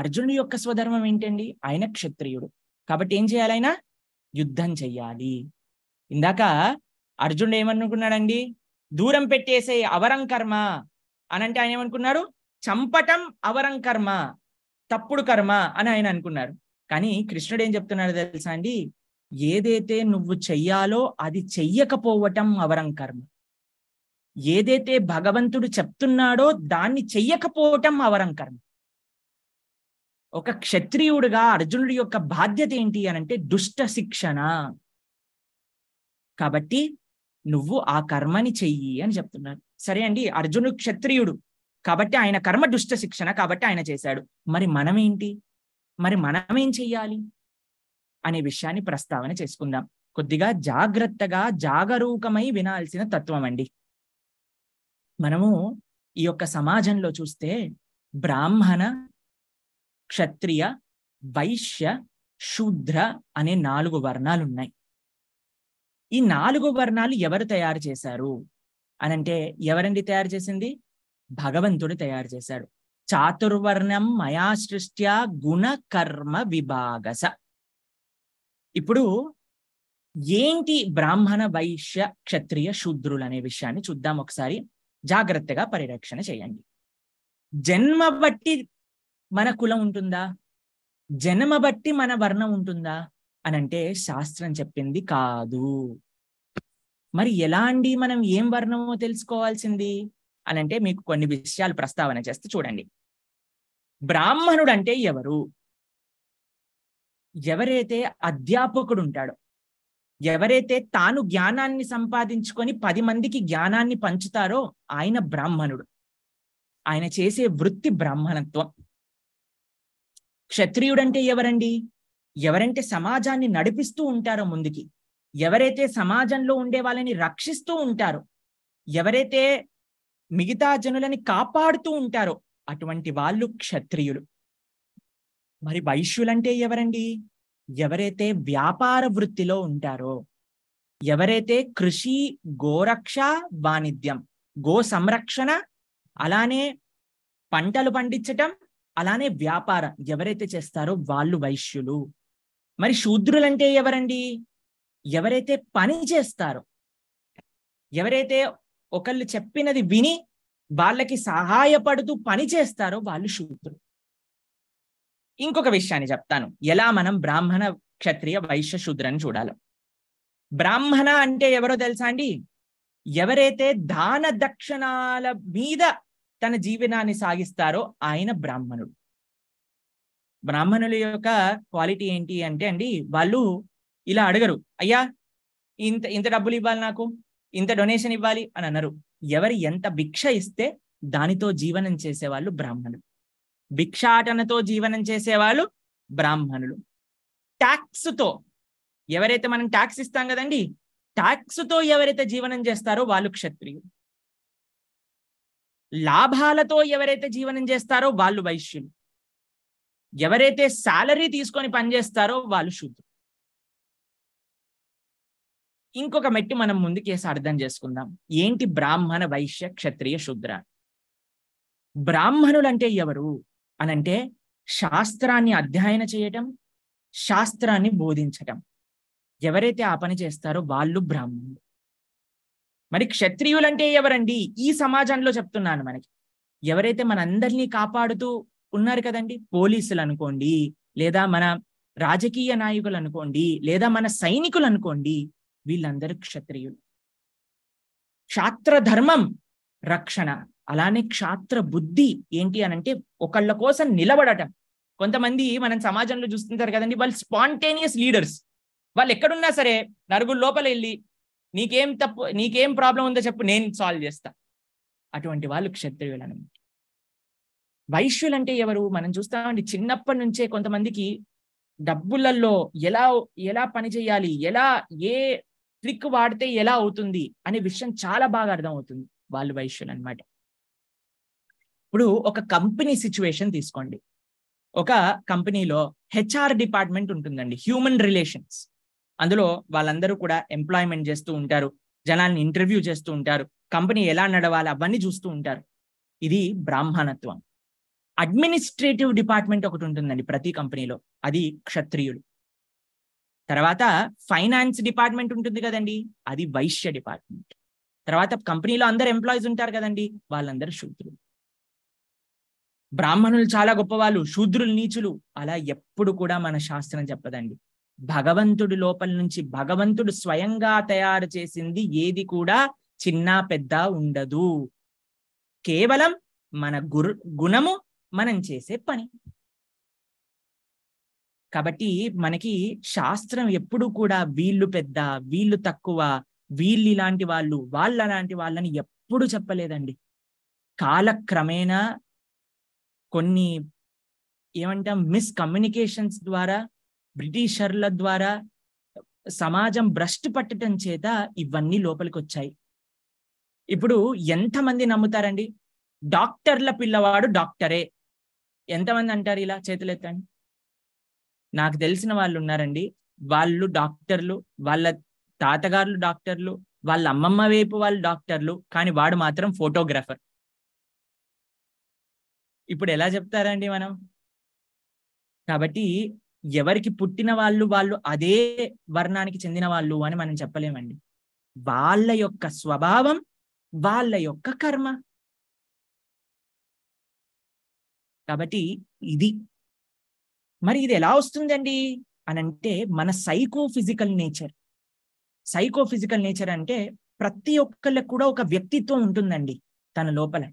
అర్జునుడి యొక్క స్వధర్మం ఏంటండి ఆయన క్షత్రియుడు కాబట్టి ఏం చేయాలైనా యుద్ధం చెయ్యాలి ఇందాక అర్జునుడు ఏమనుకున్నాడండి దూరం పెట్టేసే అవరం కర్మ అని అంటే ఆయన ఏమనుకున్నారు చంపటం అవరం కర్మ తప్పుడు కర్మ అని ఆయన అనుకున్నారు కానీ కృష్ణుడు ఏం చెప్తున్నాడు తెలుసా అండి ఏదైతే నువ్వు చెయ్యాలో అది చెయ్యకపోవటం అవరం కర్మ ఏదైతే భగవంతుడు చెప్తున్నాడో దాన్ని చెయ్యకపోవటం అవరం కర్మ ఒక క్షత్రియుడుగా అర్జునుడి యొక్క బాధ్యత ఏంటి అని అంటే దుష్ట శిక్షణ కాబట్టి నువ్వు ఆ కర్మని చెయ్యి అని చెప్తున్నాను సరే అండి అర్జునుడు క్షత్రియుడు కాబట్టి ఆయన కర్మ దుష్ట శిక్షణ కాబట్టి ఆయన చేశాడు మరి మనమేంటి మరి మనమేం చెయ్యాలి అనే విషయాన్ని ప్రస్తావన చేసుకుందాం కొద్దిగా జాగ్రత్తగా జాగరూకమై వినాల్సిన తత్వం అండి మనము ఈ యొక్క సమాజంలో చూస్తే బ్రాహ్మణ క్షత్రియ వైశ్య శూద్ర అనే నాలుగు వర్ణాలు ఉన్నాయి ఈ నాలుగు వర్ణాలు ఎవరు తయారు చేశారు అనంటే ఎవరండి తయారు చేసింది భగవంతుడు తయారు చేశాడు చాతుర్వర్ణం మయా సృష్ట్యా గుణ కర్మ విభాగస ఇప్పుడు ఏంటి బ్రాహ్మణ వైశ్య క్షత్రియ శూద్రులు అనే విషయాన్ని చూద్దాం ఒకసారి జాగ్రత్తగా పరిరక్షణ చేయండి జన్మ బట్టి మన కులం ఉంటుందా జన్మ బట్టి మన వర్ణం ఉంటుందా అని అంటే శాస్త్రం చెప్పింది కాదు మరి ఎలా అండి మనం ఏం వర్ణమో తెలుసుకోవాల్సింది అని అంటే మీకు కొన్ని విషయాలు ప్రస్తావన చేస్తే చూడండి బ్రాహ్మణుడు అంటే ఎవరు ఎవరైతే అధ్యాపకుడు ఉంటాడో ఎవరైతే తాను జ్ఞానాన్ని సంపాదించుకొని పది మందికి జ్ఞానాన్ని పంచుతారో ఆయన బ్రాహ్మణుడు ఆయన చేసే వృత్తి బ్రాహ్మణత్వం క్షత్రియుడంటే ఎవరండి ఎవరంటే సమాజాన్ని నడిపిస్తూ ఉంటారో ముందుకి ఎవరైతే సమాజంలో ఉండే వాళ్ళని రక్షిస్తూ ఉంటారో ఎవరైతే మిగతా జనులని కాపాడుతూ ఉంటారో అటువంటి వాళ్ళు క్షత్రియులు మరి వైశ్యులంటే ఎవరండి ఎవరైతే వ్యాపార వృత్తిలో ఉంటారో ఎవరైతే కృషి గోరక్ష వాణిజ్యం గో సంరక్షణ అలానే పంటలు పండించటం అలానే వ్యాపారం ఎవరైతే చేస్తారో వాళ్ళు వైశ్యులు మరి శూద్రులంటే ఎవరండి ఎవరైతే పని చేస్తారో ఎవరైతే ఒకళ్ళు చెప్పినది విని వాళ్ళకి సహాయపడుతూ పని చేస్తారో వాళ్ళు శూద్రులు ఇంకొక విషయాన్ని చెప్తాను ఎలా మనం బ్రాహ్మణ క్షత్రియ వైశ్య శూద్రని చూడాలి బ్రాహ్మణ అంటే ఎవరో తెలుసా అండి ఎవరైతే దాన దక్షిణాల మీద తన జీవనాన్ని సాగిస్తారో ఆయన బ్రాహ్మణుడు బ్రాహ్మణుల యొక్క క్వాలిటీ ఏంటి అంటే అండి వాళ్ళు ఇలా అడగరు అయ్యా ఇంత ఇంత డబ్బులు ఇవ్వాలి నాకు ఇంత డొనేషన్ ఇవ్వాలి అని అన్నారు ఎవరు ఎంత భిక్ష ఇస్తే దానితో జీవనం చేసేవాళ్ళు బ్రాహ్మణులు భిక్షాటనతో జీవనం చేసేవాళ్ళు బ్రాహ్మణులు ట్యాక్స్తో ఎవరైతే మనం ట్యాక్స్ ఇస్తాం కదండి ట్యాక్స్తో ఎవరైతే జీవనం చేస్తారో వాళ్ళు క్షత్రియులు లాభాలతో ఎవరైతే జీవనం చేస్తారో వాళ్ళు వైశ్యులు ఎవరైతే శాలరీ తీసుకొని పనిచేస్తారో వాళ్ళు శుద్ధులు ఇంకొక మెట్టి మనం ముందుకేసి అర్థం చేసుకుందాం ఏంటి బ్రాహ్మణ వైశ్య క్షత్రియ శుద్ర బ్రాహ్మణులు అంటే ఎవరు అనంటే శాస్త్రాన్ని అధ్యయన చేయటం శాస్త్రాన్ని బోధించటం ఎవరైతే ఆ పని చేస్తారో వాళ్ళు బ్రాహ్మణులు మరి క్షత్రియులంటే ఎవరండి ఈ సమాజంలో చెప్తున్నాను మనకి ఎవరైతే మనందరినీ కాపాడుతూ ఉన్నారు కదండి పోలీసులు అనుకోండి లేదా మన రాజకీయ నాయకులు అనుకోండి లేదా మన సైనికులు అనుకోండి వీళ్ళందరూ క్షత్రియులు క్షాత్రధర్మం రక్షణ అలానే క్షాత్ర బుద్ధి ఏంటి అని అంటే ఒకళ్ళ కోసం నిలబడటం కొంతమంది మనం సమాజంలో చూస్తుంటారు కదండి వాళ్ళు స్పాంటేనియస్ లీడర్స్ వాళ్ళు ఎక్కడున్నా సరే నరుగుల లోపల వెళ్ళి నీకేం తప్పు నీకేం ప్రాబ్లం ఉందో చెప్పు నేను సాల్వ్ చేస్తా అటువంటి వాళ్ళు క్షత్రియులు అనమాట వైశ్యులు అంటే ఎవరు మనం చూస్తామండి చిన్నప్పటి నుంచే కొంతమందికి డబ్బులలో ఎలా ఎలా పని చేయాలి ఎలా ఏ ట్రిక్ వాడితే ఎలా అవుతుంది అనే విషయం చాలా బాగా అర్థమవుతుంది వాళ్ళు వైశ్యులు అనమాట ఇప్పుడు ఒక కంపెనీ సిచ్యువేషన్ తీసుకోండి ఒక కంపెనీలో హెచ్ఆర్ డిపార్ట్మెంట్ ఉంటుందండి హ్యూమన్ రిలేషన్స్ అందులో వాళ్ళందరూ కూడా ఎంప్లాయ్మెంట్ చేస్తూ ఉంటారు జనాల్ని ఇంటర్వ్యూ చేస్తూ ఉంటారు కంపెనీ ఎలా నడవాలి అవన్నీ చూస్తూ ఉంటారు ఇది బ్రాహ్మణత్వం అడ్మినిస్ట్రేటివ్ డిపార్ట్మెంట్ ఒకటి ఉంటుందండి ప్రతి కంపెనీలో అది క్షత్రియులు తర్వాత ఫైనాన్స్ డిపార్ట్మెంట్ ఉంటుంది కదండి అది వైశ్య డిపార్ట్మెంట్ తర్వాత కంపెనీలో అందరు ఎంప్లాయీస్ ఉంటారు కదండి వాళ్ళందరూ శూద్రులు బ్రాహ్మణులు చాలా గొప్పవాళ్ళు శూద్రులు నీచులు అలా ఎప్పుడు కూడా మన శాస్త్రం చెప్పదండి భగవంతుడి లోపల నుంచి భగవంతుడు స్వయంగా తయారు చేసింది ఏది కూడా చిన్న పెద్ద ఉండదు కేవలం మన గురు గుణము మనం చేసే పని కాబట్టి మనకి శాస్త్రం ఎప్పుడు కూడా వీళ్ళు పెద్ద వీళ్ళు తక్కువ వీళ్ళు ఇలాంటి వాళ్ళు వాళ్ళ లాంటి వాళ్ళని ఎప్పుడు చెప్పలేదండి కాలక్రమేణా కొన్ని ఏమంటాం మిస్కమ్యూనికేషన్స్ ద్వారా బ్రిటిషర్ల ద్వారా సమాజం భ్రష్టు పట్టడం చేత ఇవన్నీ లోపలికి వచ్చాయి ఇప్పుడు ఎంతమంది నమ్ముతారండి డాక్టర్ల పిల్లవాడు డాక్టరే ఎంతమంది అంటారు ఇలా చేతులెత్తండి నాకు తెలిసిన వాళ్ళు ఉన్నారండి వాళ్ళు డాక్టర్లు వాళ్ళ తాతగారులు డాక్టర్లు వాళ్ళ అమ్మమ్మ వైపు వాళ్ళు డాక్టర్లు కానీ వాడు మాత్రం ఫోటోగ్రాఫర్ ఇప్పుడు ఎలా చెప్తారండి మనం కాబట్టి ఎవరికి పుట్టిన వాళ్ళు వాళ్ళు అదే వర్ణానికి చెందిన వాళ్ళు అని మనం చెప్పలేమండి వాళ్ళ యొక్క స్వభావం వాళ్ళ యొక్క కర్మ కాబట్టి ఇది మరి ఇది ఎలా వస్తుందండి అని అంటే మన సైకోఫిజికల్ నేచర్ సైకోఫిజికల్ నేచర్ అంటే ప్రతి ఒక్కళ్ళకి కూడా ఒక వ్యక్తిత్వం ఉంటుందండి తన లోపల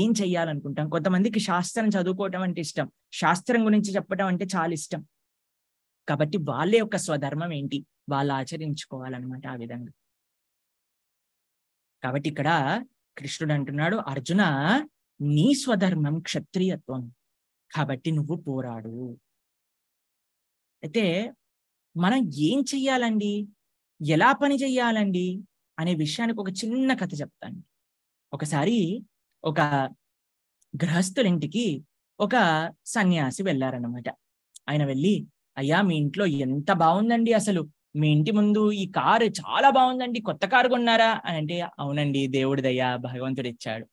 ఏం చెయ్యాలనుకుంటాం కొంతమందికి శాస్త్రం చదువుకోవటం అంటే ఇష్టం శాస్త్రం గురించి చెప్పడం అంటే చాలా ఇష్టం కాబట్టి వాళ్ళ యొక్క స్వధర్మం ఏంటి వాళ్ళు ఆచరించుకోవాలన్నమాట ఆ విధంగా కాబట్టి ఇక్కడ కృష్ణుడు అంటున్నాడు అర్జున నీ స్వధర్మం క్షత్రియత్వం కాబట్టి నువ్వు పోరాడు అయితే మనం ఏం చెయ్యాలండి ఎలా పని చెయ్యాలండి అనే విషయానికి ఒక చిన్న కథ చెప్తాను ఒకసారి ఒక గృహస్థులింటికి ఒక సన్యాసి వెళ్ళారనమాట ఆయన వెళ్ళి అయ్యా మీ ఇంట్లో ఎంత బాగుందండి అసలు మీ ఇంటి ముందు ఈ కారు చాలా బాగుందండి కొత్త కారు కొన్నారా అని అంటే అవునండి దేవుడి దయ్యా భగవంతుడు ఇచ్చాడు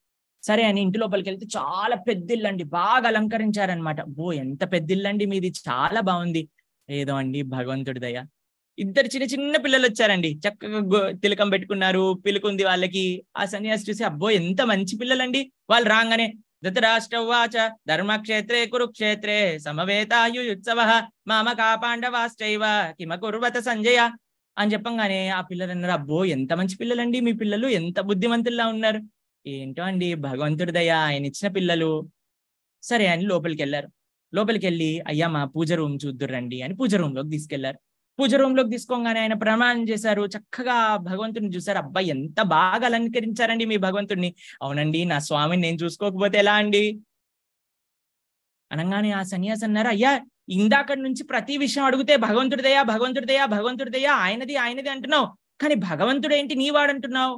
సరే అని ఇంటి లోపలికి వెళ్తే చాలా పెద్దిల్లు అండి బాగా అలంకరించారనమాట ఓ ఎంత ఇల్లు అండి మీది చాలా బాగుంది ఏదో అండి భగవంతుడి దయ ఇద్దరు చిన్న చిన్న పిల్లలు వచ్చారండి చక్కగా తిలకం పెట్టుకున్నారు పిలుకుంది వాళ్ళకి ఆ సన్యాసి చూసి అబ్బో ఎంత మంచి పిల్లలండి వాళ్ళు రాగానే ధృతరాష్ట్ర ఉచ ధర్మక్షేత్రే కురుక్షేత్రే సమవేతాయుత్సవ కాపాండవాశ్చైవ కిమ కురువత సంజయ అని చెప్పంగానే ఆ పిల్లలు అన్నారు అబ్బో ఎంత మంచి పిల్లలండి మీ పిల్లలు ఎంత బుద్ధిమంతుల్లా ఉన్నారు ఏంటో అండి భగవంతుడి దయ ఆయన ఇచ్చిన పిల్లలు సరే అని లోపలికి వెళ్ళారు లోపలికి వెళ్ళి అయ్యా మా పూజ రూమ్ చూద్దురండి అని పూజ రూమ్లోకి తీసుకెళ్లారు పూజ రూమ్ లోకి తీసుకోగానే ఆయన ప్రమాణం చేశారు చక్కగా భగవంతుని చూశారు అబ్బాయి ఎంత బాగా అలంకరించారండి మీ భగవంతుడిని అవునండి నా స్వామిని నేను చూసుకోకపోతే ఎలా అండి అనగానే ఆ సన్యాసి అన్నారు అయ్యా ఇందాక నుంచి ప్రతి విషయం అడిగితే భగవంతుడిదయా భగవంతుడిదయా భగవంతుడిదయా ఆయనది ఆయనది అంటున్నావు కానీ భగవంతుడు ఏంటి నీవాడంటున్నావు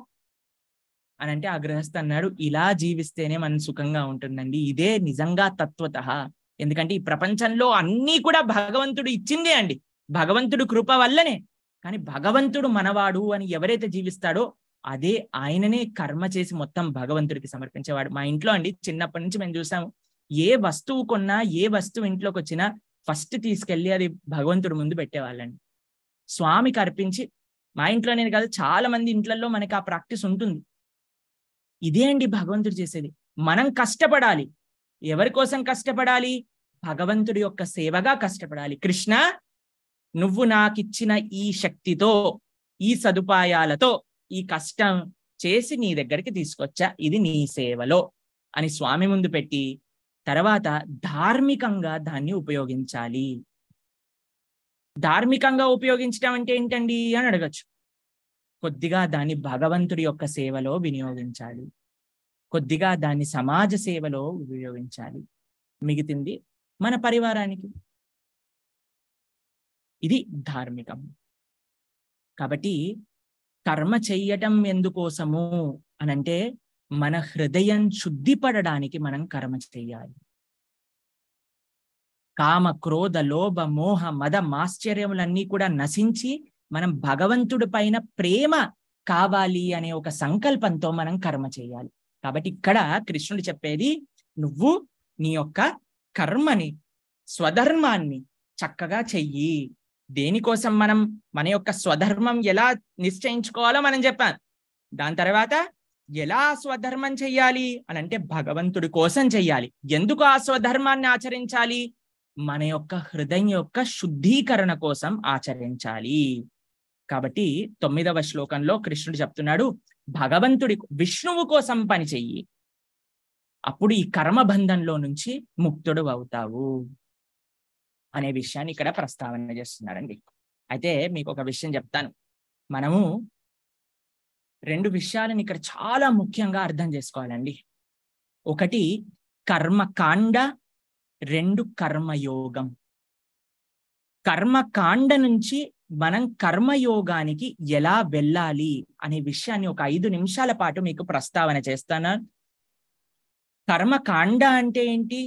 అని అంటే ఆ గృహస్థ అన్నాడు ఇలా జీవిస్తేనే మనం సుఖంగా ఉంటుందండి ఇదే నిజంగా తత్వత ఎందుకంటే ఈ ప్రపంచంలో అన్నీ కూడా భగవంతుడు ఇచ్చిందే అండి భగవంతుడు కృప వల్లనే కానీ భగవంతుడు మనవాడు అని ఎవరైతే జీవిస్తాడో అదే ఆయననే కర్మ చేసి మొత్తం భగవంతుడికి సమర్పించేవాడు మా ఇంట్లో అండి చిన్నప్పటి నుంచి మేము చూసాము ఏ వస్తువు కొన్నా ఏ వస్తువు ఇంట్లోకి వచ్చినా ఫస్ట్ తీసుకెళ్ళి అది భగవంతుడి ముందు పెట్టేవాళ్ళండి స్వామికి అర్పించి మా ఇంట్లోనే కాదు చాలా మంది ఇంట్లలో మనకి ఆ ప్రాక్టీస్ ఉంటుంది ఇదే అండి భగవంతుడు చేసేది మనం కష్టపడాలి ఎవరి కోసం కష్టపడాలి భగవంతుడి యొక్క సేవగా కష్టపడాలి కృష్ణ నువ్వు నాకిచ్చిన ఈ శక్తితో ఈ సదుపాయాలతో ఈ కష్టం చేసి నీ దగ్గరికి తీసుకొచ్చా ఇది నీ సేవలో అని స్వామి ముందు పెట్టి తర్వాత ధార్మికంగా దాన్ని ఉపయోగించాలి ధార్మికంగా ఉపయోగించడం అంటే ఏంటండి అని అడగచ్చు కొద్దిగా దాన్ని భగవంతుడి యొక్క సేవలో వినియోగించాలి కొద్దిగా దాన్ని సమాజ సేవలో ఉపయోగించాలి మిగిలింది మన పరివారానికి ఇది ధార్మికం కాబట్టి కర్మ చెయ్యటం ఎందుకోసము అనంటే మన హృదయం శుద్ధిపడడానికి మనం కర్మ చేయాలి కామ క్రోధ లోభ మోహ మద మాశ్చర్యములన్నీ కూడా నశించి మనం భగవంతుడి పైన ప్రేమ కావాలి అనే ఒక సంకల్పంతో మనం కర్మ చేయాలి కాబట్టి ఇక్కడ కృష్ణుడు చెప్పేది నువ్వు నీ యొక్క కర్మని స్వధర్మాన్ని చక్కగా చెయ్యి దేనికోసం మనం మన యొక్క స్వధర్మం ఎలా నిశ్చయించుకోవాలో మనం చెప్పాం దాని తర్వాత ఎలా స్వధర్మం చెయ్యాలి అని అంటే భగవంతుడి కోసం చెయ్యాలి ఎందుకు ఆ స్వధర్మాన్ని ఆచరించాలి మన యొక్క హృదయం యొక్క శుద్ధీకరణ కోసం ఆచరించాలి కాబట్టి తొమ్మిదవ శ్లోకంలో కృష్ణుడు చెప్తున్నాడు భగవంతుడి విష్ణువు కోసం పని చెయ్యి అప్పుడు ఈ కర్మబంధంలో నుంచి ముక్తుడు అవుతావు అనే విషయాన్ని ఇక్కడ ప్రస్తావన చేస్తున్నాడండి అయితే మీకు ఒక విషయం చెప్తాను మనము రెండు విషయాలను ఇక్కడ చాలా ముఖ్యంగా అర్థం చేసుకోవాలండి ఒకటి కర్మకాండ రెండు కర్మయోగం కర్మకాండ నుంచి మనం కర్మయోగానికి ఎలా వెళ్ళాలి అనే విషయాన్ని ఒక ఐదు నిమిషాల పాటు మీకు ప్రస్తావన చేస్తాను కర్మకాండ అంటే ఏంటి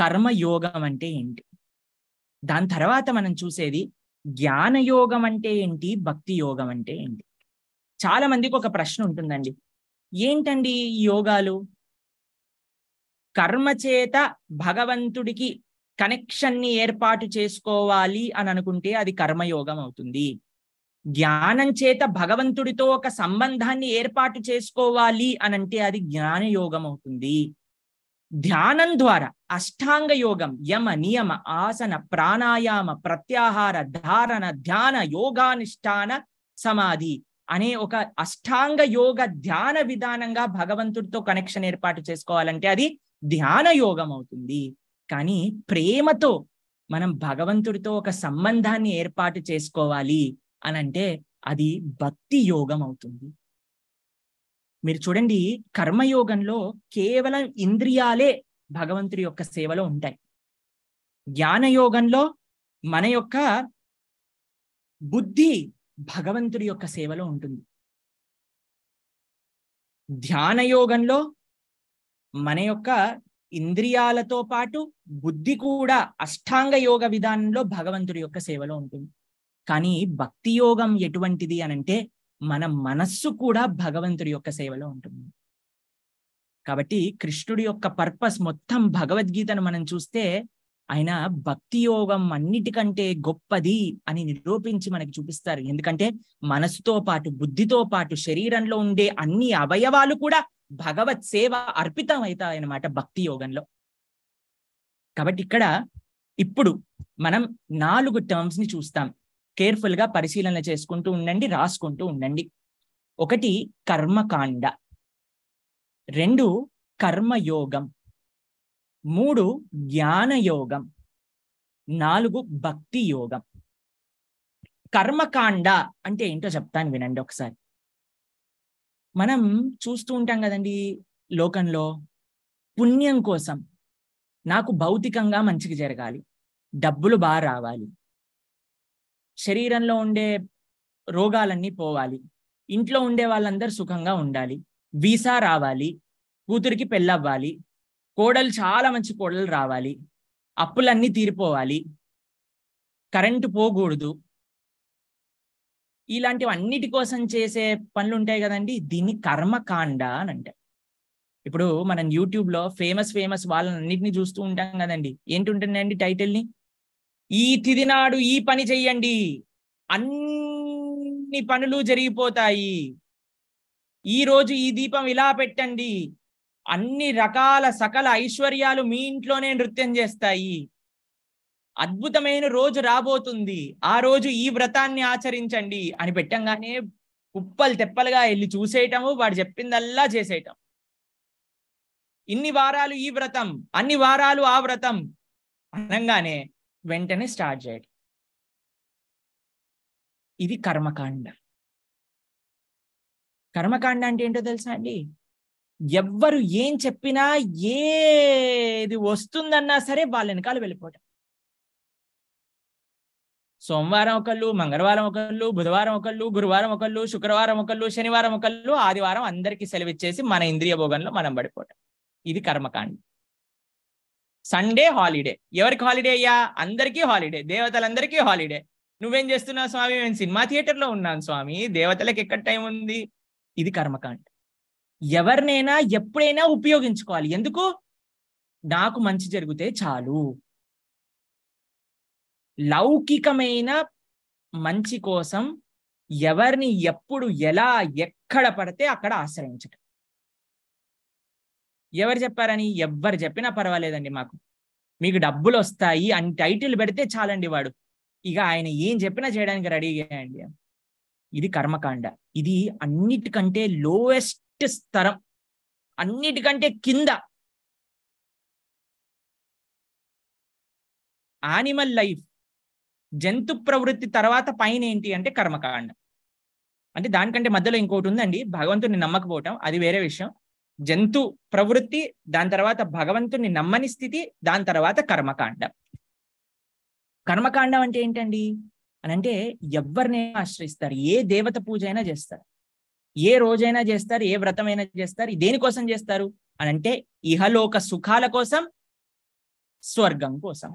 కర్మయోగం అంటే ఏంటి దాని తర్వాత మనం చూసేది జ్ఞానయోగం అంటే ఏంటి భక్తి యోగం అంటే ఏంటి చాలా మందికి ఒక ప్రశ్న ఉంటుందండి ఏంటండి ఈ యోగాలు కర్మచేత భగవంతుడికి కనెక్షన్ని ఏర్పాటు చేసుకోవాలి అని అనుకుంటే అది కర్మయోగం అవుతుంది జ్ఞానం చేత భగవంతుడితో ఒక సంబంధాన్ని ఏర్పాటు చేసుకోవాలి అనంటే అది జ్ఞానయోగం అవుతుంది ధ్యానం ద్వారా అష్టాంగ యోగం యమ నియమ ఆసన ప్రాణాయామ ప్రత్యాహార ధారణ ధ్యాన యోగానుష్ఠాన సమాధి అనే ఒక అష్టాంగ యోగ ధ్యాన విధానంగా భగవంతుడితో కనెక్షన్ ఏర్పాటు చేసుకోవాలంటే అది ధ్యాన యోగం అవుతుంది కానీ ప్రేమతో మనం భగవంతుడితో ఒక సంబంధాన్ని ఏర్పాటు చేసుకోవాలి అనంటే అది భక్తి యోగం అవుతుంది మీరు చూడండి కర్మయోగంలో కేవలం ఇంద్రియాలే భగవంతుడి యొక్క సేవలో ఉంటాయి జ్ఞానయోగంలో మన యొక్క బుద్ధి భగవంతుడి యొక్క సేవలో ఉంటుంది ధ్యాన యోగంలో మన యొక్క ఇంద్రియాలతో పాటు బుద్ధి కూడా అష్టాంగ యోగ విధానంలో భగవంతుడి యొక్క సేవలో ఉంటుంది కానీ భక్తి యోగం ఎటువంటిది అనంటే మన మనస్సు కూడా భగవంతుడి యొక్క సేవలో ఉంటుంది కాబట్టి కృష్ణుడి యొక్క పర్పస్ మొత్తం భగవద్గీతను మనం చూస్తే ఆయన భక్తి యోగం అన్నిటికంటే గొప్పది అని నిరూపించి మనకి చూపిస్తారు ఎందుకంటే మనసుతో పాటు బుద్ధితో పాటు శరీరంలో ఉండే అన్ని అవయవాలు కూడా భగవత్ సేవ అర్పితం అవుతాయన్నమాట భక్తి యోగంలో కాబట్టి ఇక్కడ ఇప్పుడు మనం నాలుగు టర్మ్స్ ని చూస్తాం కేర్ఫుల్ గా పరిశీలన చేసుకుంటూ ఉండండి రాసుకుంటూ ఉండండి ఒకటి కర్మకాండ రెండు కర్మయోగం మూడు జ్ఞానయోగం నాలుగు భక్తి యోగం కర్మకాండ అంటే ఏంటో చెప్తాను వినండి ఒకసారి మనం చూస్తూ ఉంటాం కదండి లోకంలో పుణ్యం కోసం నాకు భౌతికంగా మంచిగా జరగాలి డబ్బులు బాగా రావాలి శరీరంలో ఉండే రోగాలన్నీ పోవాలి ఇంట్లో ఉండే వాళ్ళందరూ సుఖంగా ఉండాలి వీసా రావాలి కూతురికి పెళ్ళవ్వాలి కోడలు చాలా మంచి కోడలు రావాలి అప్పులన్నీ తీరిపోవాలి కరెంటు పోకూడదు ఇలాంటివన్నిటి కోసం చేసే పనులు ఉంటాయి కదండి దీన్ని కర్మకాండ అని అంటారు ఇప్పుడు మనం యూట్యూబ్లో ఫేమస్ ఫేమస్ వాళ్ళని అన్నిటిని చూస్తూ ఉంటాం కదండి ఏంటి ఉంటుందండి టైటిల్ని ఈ తిది నాడు ఈ పని చెయ్యండి అన్ని పనులు జరిగిపోతాయి ఈ రోజు ఈ దీపం ఇలా పెట్టండి అన్ని రకాల సకల ఐశ్వర్యాలు మీ ఇంట్లోనే నృత్యం చేస్తాయి అద్భుతమైన రోజు రాబోతుంది ఆ రోజు ఈ వ్రతాన్ని ఆచరించండి అని పెట్టంగానే కుప్పలు తెప్పలుగా వెళ్ళి చూసేయటము వాడు చెప్పిందల్లా చేసేయటం ఇన్ని వారాలు ఈ వ్రతం అన్ని వారాలు ఆ వ్రతం అనగానే వెంటనే స్టార్ట్ చేయడం ఇది కర్మకాండ కర్మకాండ అంటే ఏంటో తెలుసా అండి ఎవ్వరు ఏం చెప్పినా ఏది వస్తుందన్నా సరే వాళ్ళ వెనకాల వెళ్ళిపోవటం సోమవారం ఒకళ్ళు మంగళవారం ఒకళ్ళు బుధవారం ఒకళ్ళు గురువారం ఒకళ్ళు శుక్రవారం ఒకళ్ళు శనివారం ఒకళ్ళు ఆదివారం అందరికీ సెలవిచ్చేసి మన ఇంద్రియ భోగంలో మనం పడిపోవటం ఇది కర్మకాండం సండే హాలిడే ఎవరికి హాలిడే అయ్యా అందరికీ హాలిడే దేవతలందరికీ హాలిడే నువ్వేం చేస్తున్నావు స్వామి నేను సినిమా థియేటర్లో ఉన్నాను స్వామి దేవతలకు ఎక్కడ టైం ఉంది ఇది కర్మకాండ ఎవరినైనా ఎప్పుడైనా ఉపయోగించుకోవాలి ఎందుకు నాకు మంచి జరిగితే చాలు లౌకికమైన మంచి కోసం ఎవరిని ఎప్పుడు ఎలా ఎక్కడ పడితే అక్కడ ఆశ్రయించటం ఎవరు చెప్పారని ఎవ్వరు చెప్పినా పర్వాలేదండి మాకు మీకు డబ్బులు వస్తాయి అని టైటిల్ పెడితే చాలండి వాడు ఇక ఆయన ఏం చెప్పినా చేయడానికి రెడీగా అండి ఇది కర్మకాండ ఇది అన్నిటికంటే లోయెస్ట్ స్థరం అన్నిటికంటే కింద ఆనిమల్ లైఫ్ జంతు ప్రవృత్తి తర్వాత పైన ఏంటి అంటే కర్మకాండ అంటే దానికంటే మధ్యలో ఇంకోటి ఉందండి భగవంతుని నమ్మకపోవటం అది వేరే విషయం జంతు ప్రవృత్తి దాని తర్వాత భగవంతుని నమ్మని స్థితి దాని తర్వాత కర్మకాండం కర్మకాండం అంటే ఏంటండి అని అంటే ఎవరినైనా ఆశ్రయిస్తారు ఏ దేవత పూజ అయినా చేస్తారు ఏ రోజైనా చేస్తారు ఏ వ్రతమైనా చేస్తారు దేనికోసం చేస్తారు అని అంటే ఇహలోక సుఖాల కోసం స్వర్గం కోసం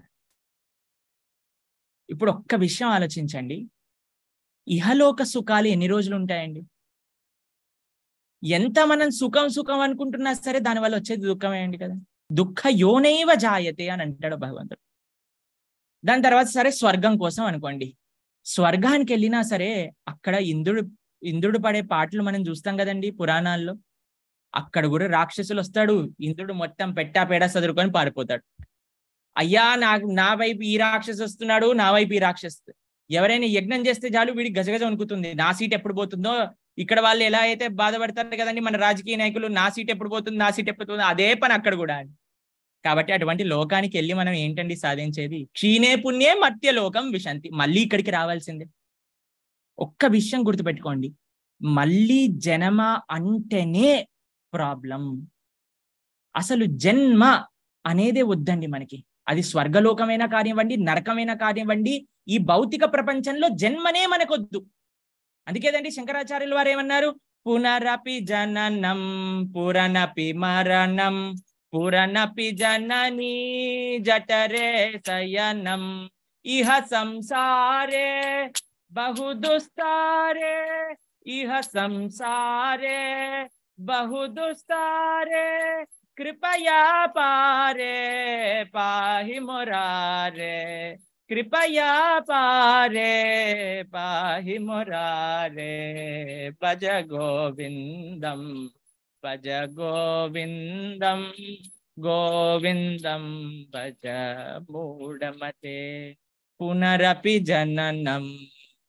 ఇప్పుడు ఒక్క విషయం ఆలోచించండి ఇహలోక సుఖాలు ఎన్ని రోజులు ఉంటాయండి ఎంత మనం సుఖం సుఖం అనుకుంటున్నా సరే దానివల్ల వచ్చేది దుఃఖమే అండి కదా దుఃఖ యోనైవ జాయతే అని అంటాడు భగవంతుడు దాని తర్వాత సరే స్వర్గం కోసం అనుకోండి స్వర్గానికి వెళ్ళినా సరే అక్కడ ఇంద్రుడు ఇంద్రుడు పడే పాటలు మనం చూస్తాం కదండి పురాణాల్లో అక్కడ కూడా రాక్షసులు వస్తాడు ఇంద్రుడు మొత్తం పెట్టా పేడ చదువుకొని పారిపోతాడు అయ్యా నా నా వైపు ఈ రాక్షసు వస్తున్నాడు నా వైపు ఈ రాక్షసు ఎవరైనా యజ్ఞం చేస్తే చాలు వీడి గజగజ వణుకుతుంది నా సీట్ ఎప్పుడు పోతుందో ఇక్కడ వాళ్ళు ఎలా అయితే బాధపడతారు కదండి మన రాజకీయ నాయకులు నా సీట్ ఎప్పుడు పోతుంది నా సీట్ ఎప్పుడు పోతుంది అదే పని అక్కడ కూడా కాబట్టి అటువంటి లోకానికి వెళ్ళి మనం ఏంటండి సాధించేది క్షీణే పుణ్యే మత్య లోకం విశాంతి మళ్ళీ ఇక్కడికి రావాల్సిందే ఒక్క విషయం గుర్తుపెట్టుకోండి మళ్ళీ జనమ అంటేనే ప్రాబ్లం అసలు జన్మ అనేదే వద్దండి మనకి అది స్వర్గలోకమైన కానివ్వండి నరకమైన కానివ్వండి ఈ భౌతిక ప్రపంచంలో జన్మనే మనకొద్దు అందుకేదండి శంకరాచార్యులు వారు ఏమన్నారు పునరపి జననం పురనపి మరణం పురనపి జననీ జఠరే శయనం ఇహ సంసారే బహు బహుదుస్తారే ఇహ సంసారే బహు దుస్తారే కృపయా పారే పాహి మురారే కృపయా పారే పాహి మురారే భజ గోవిందం భజ గోవిందం గోవిందం భజ मूढमते పునరపి జననం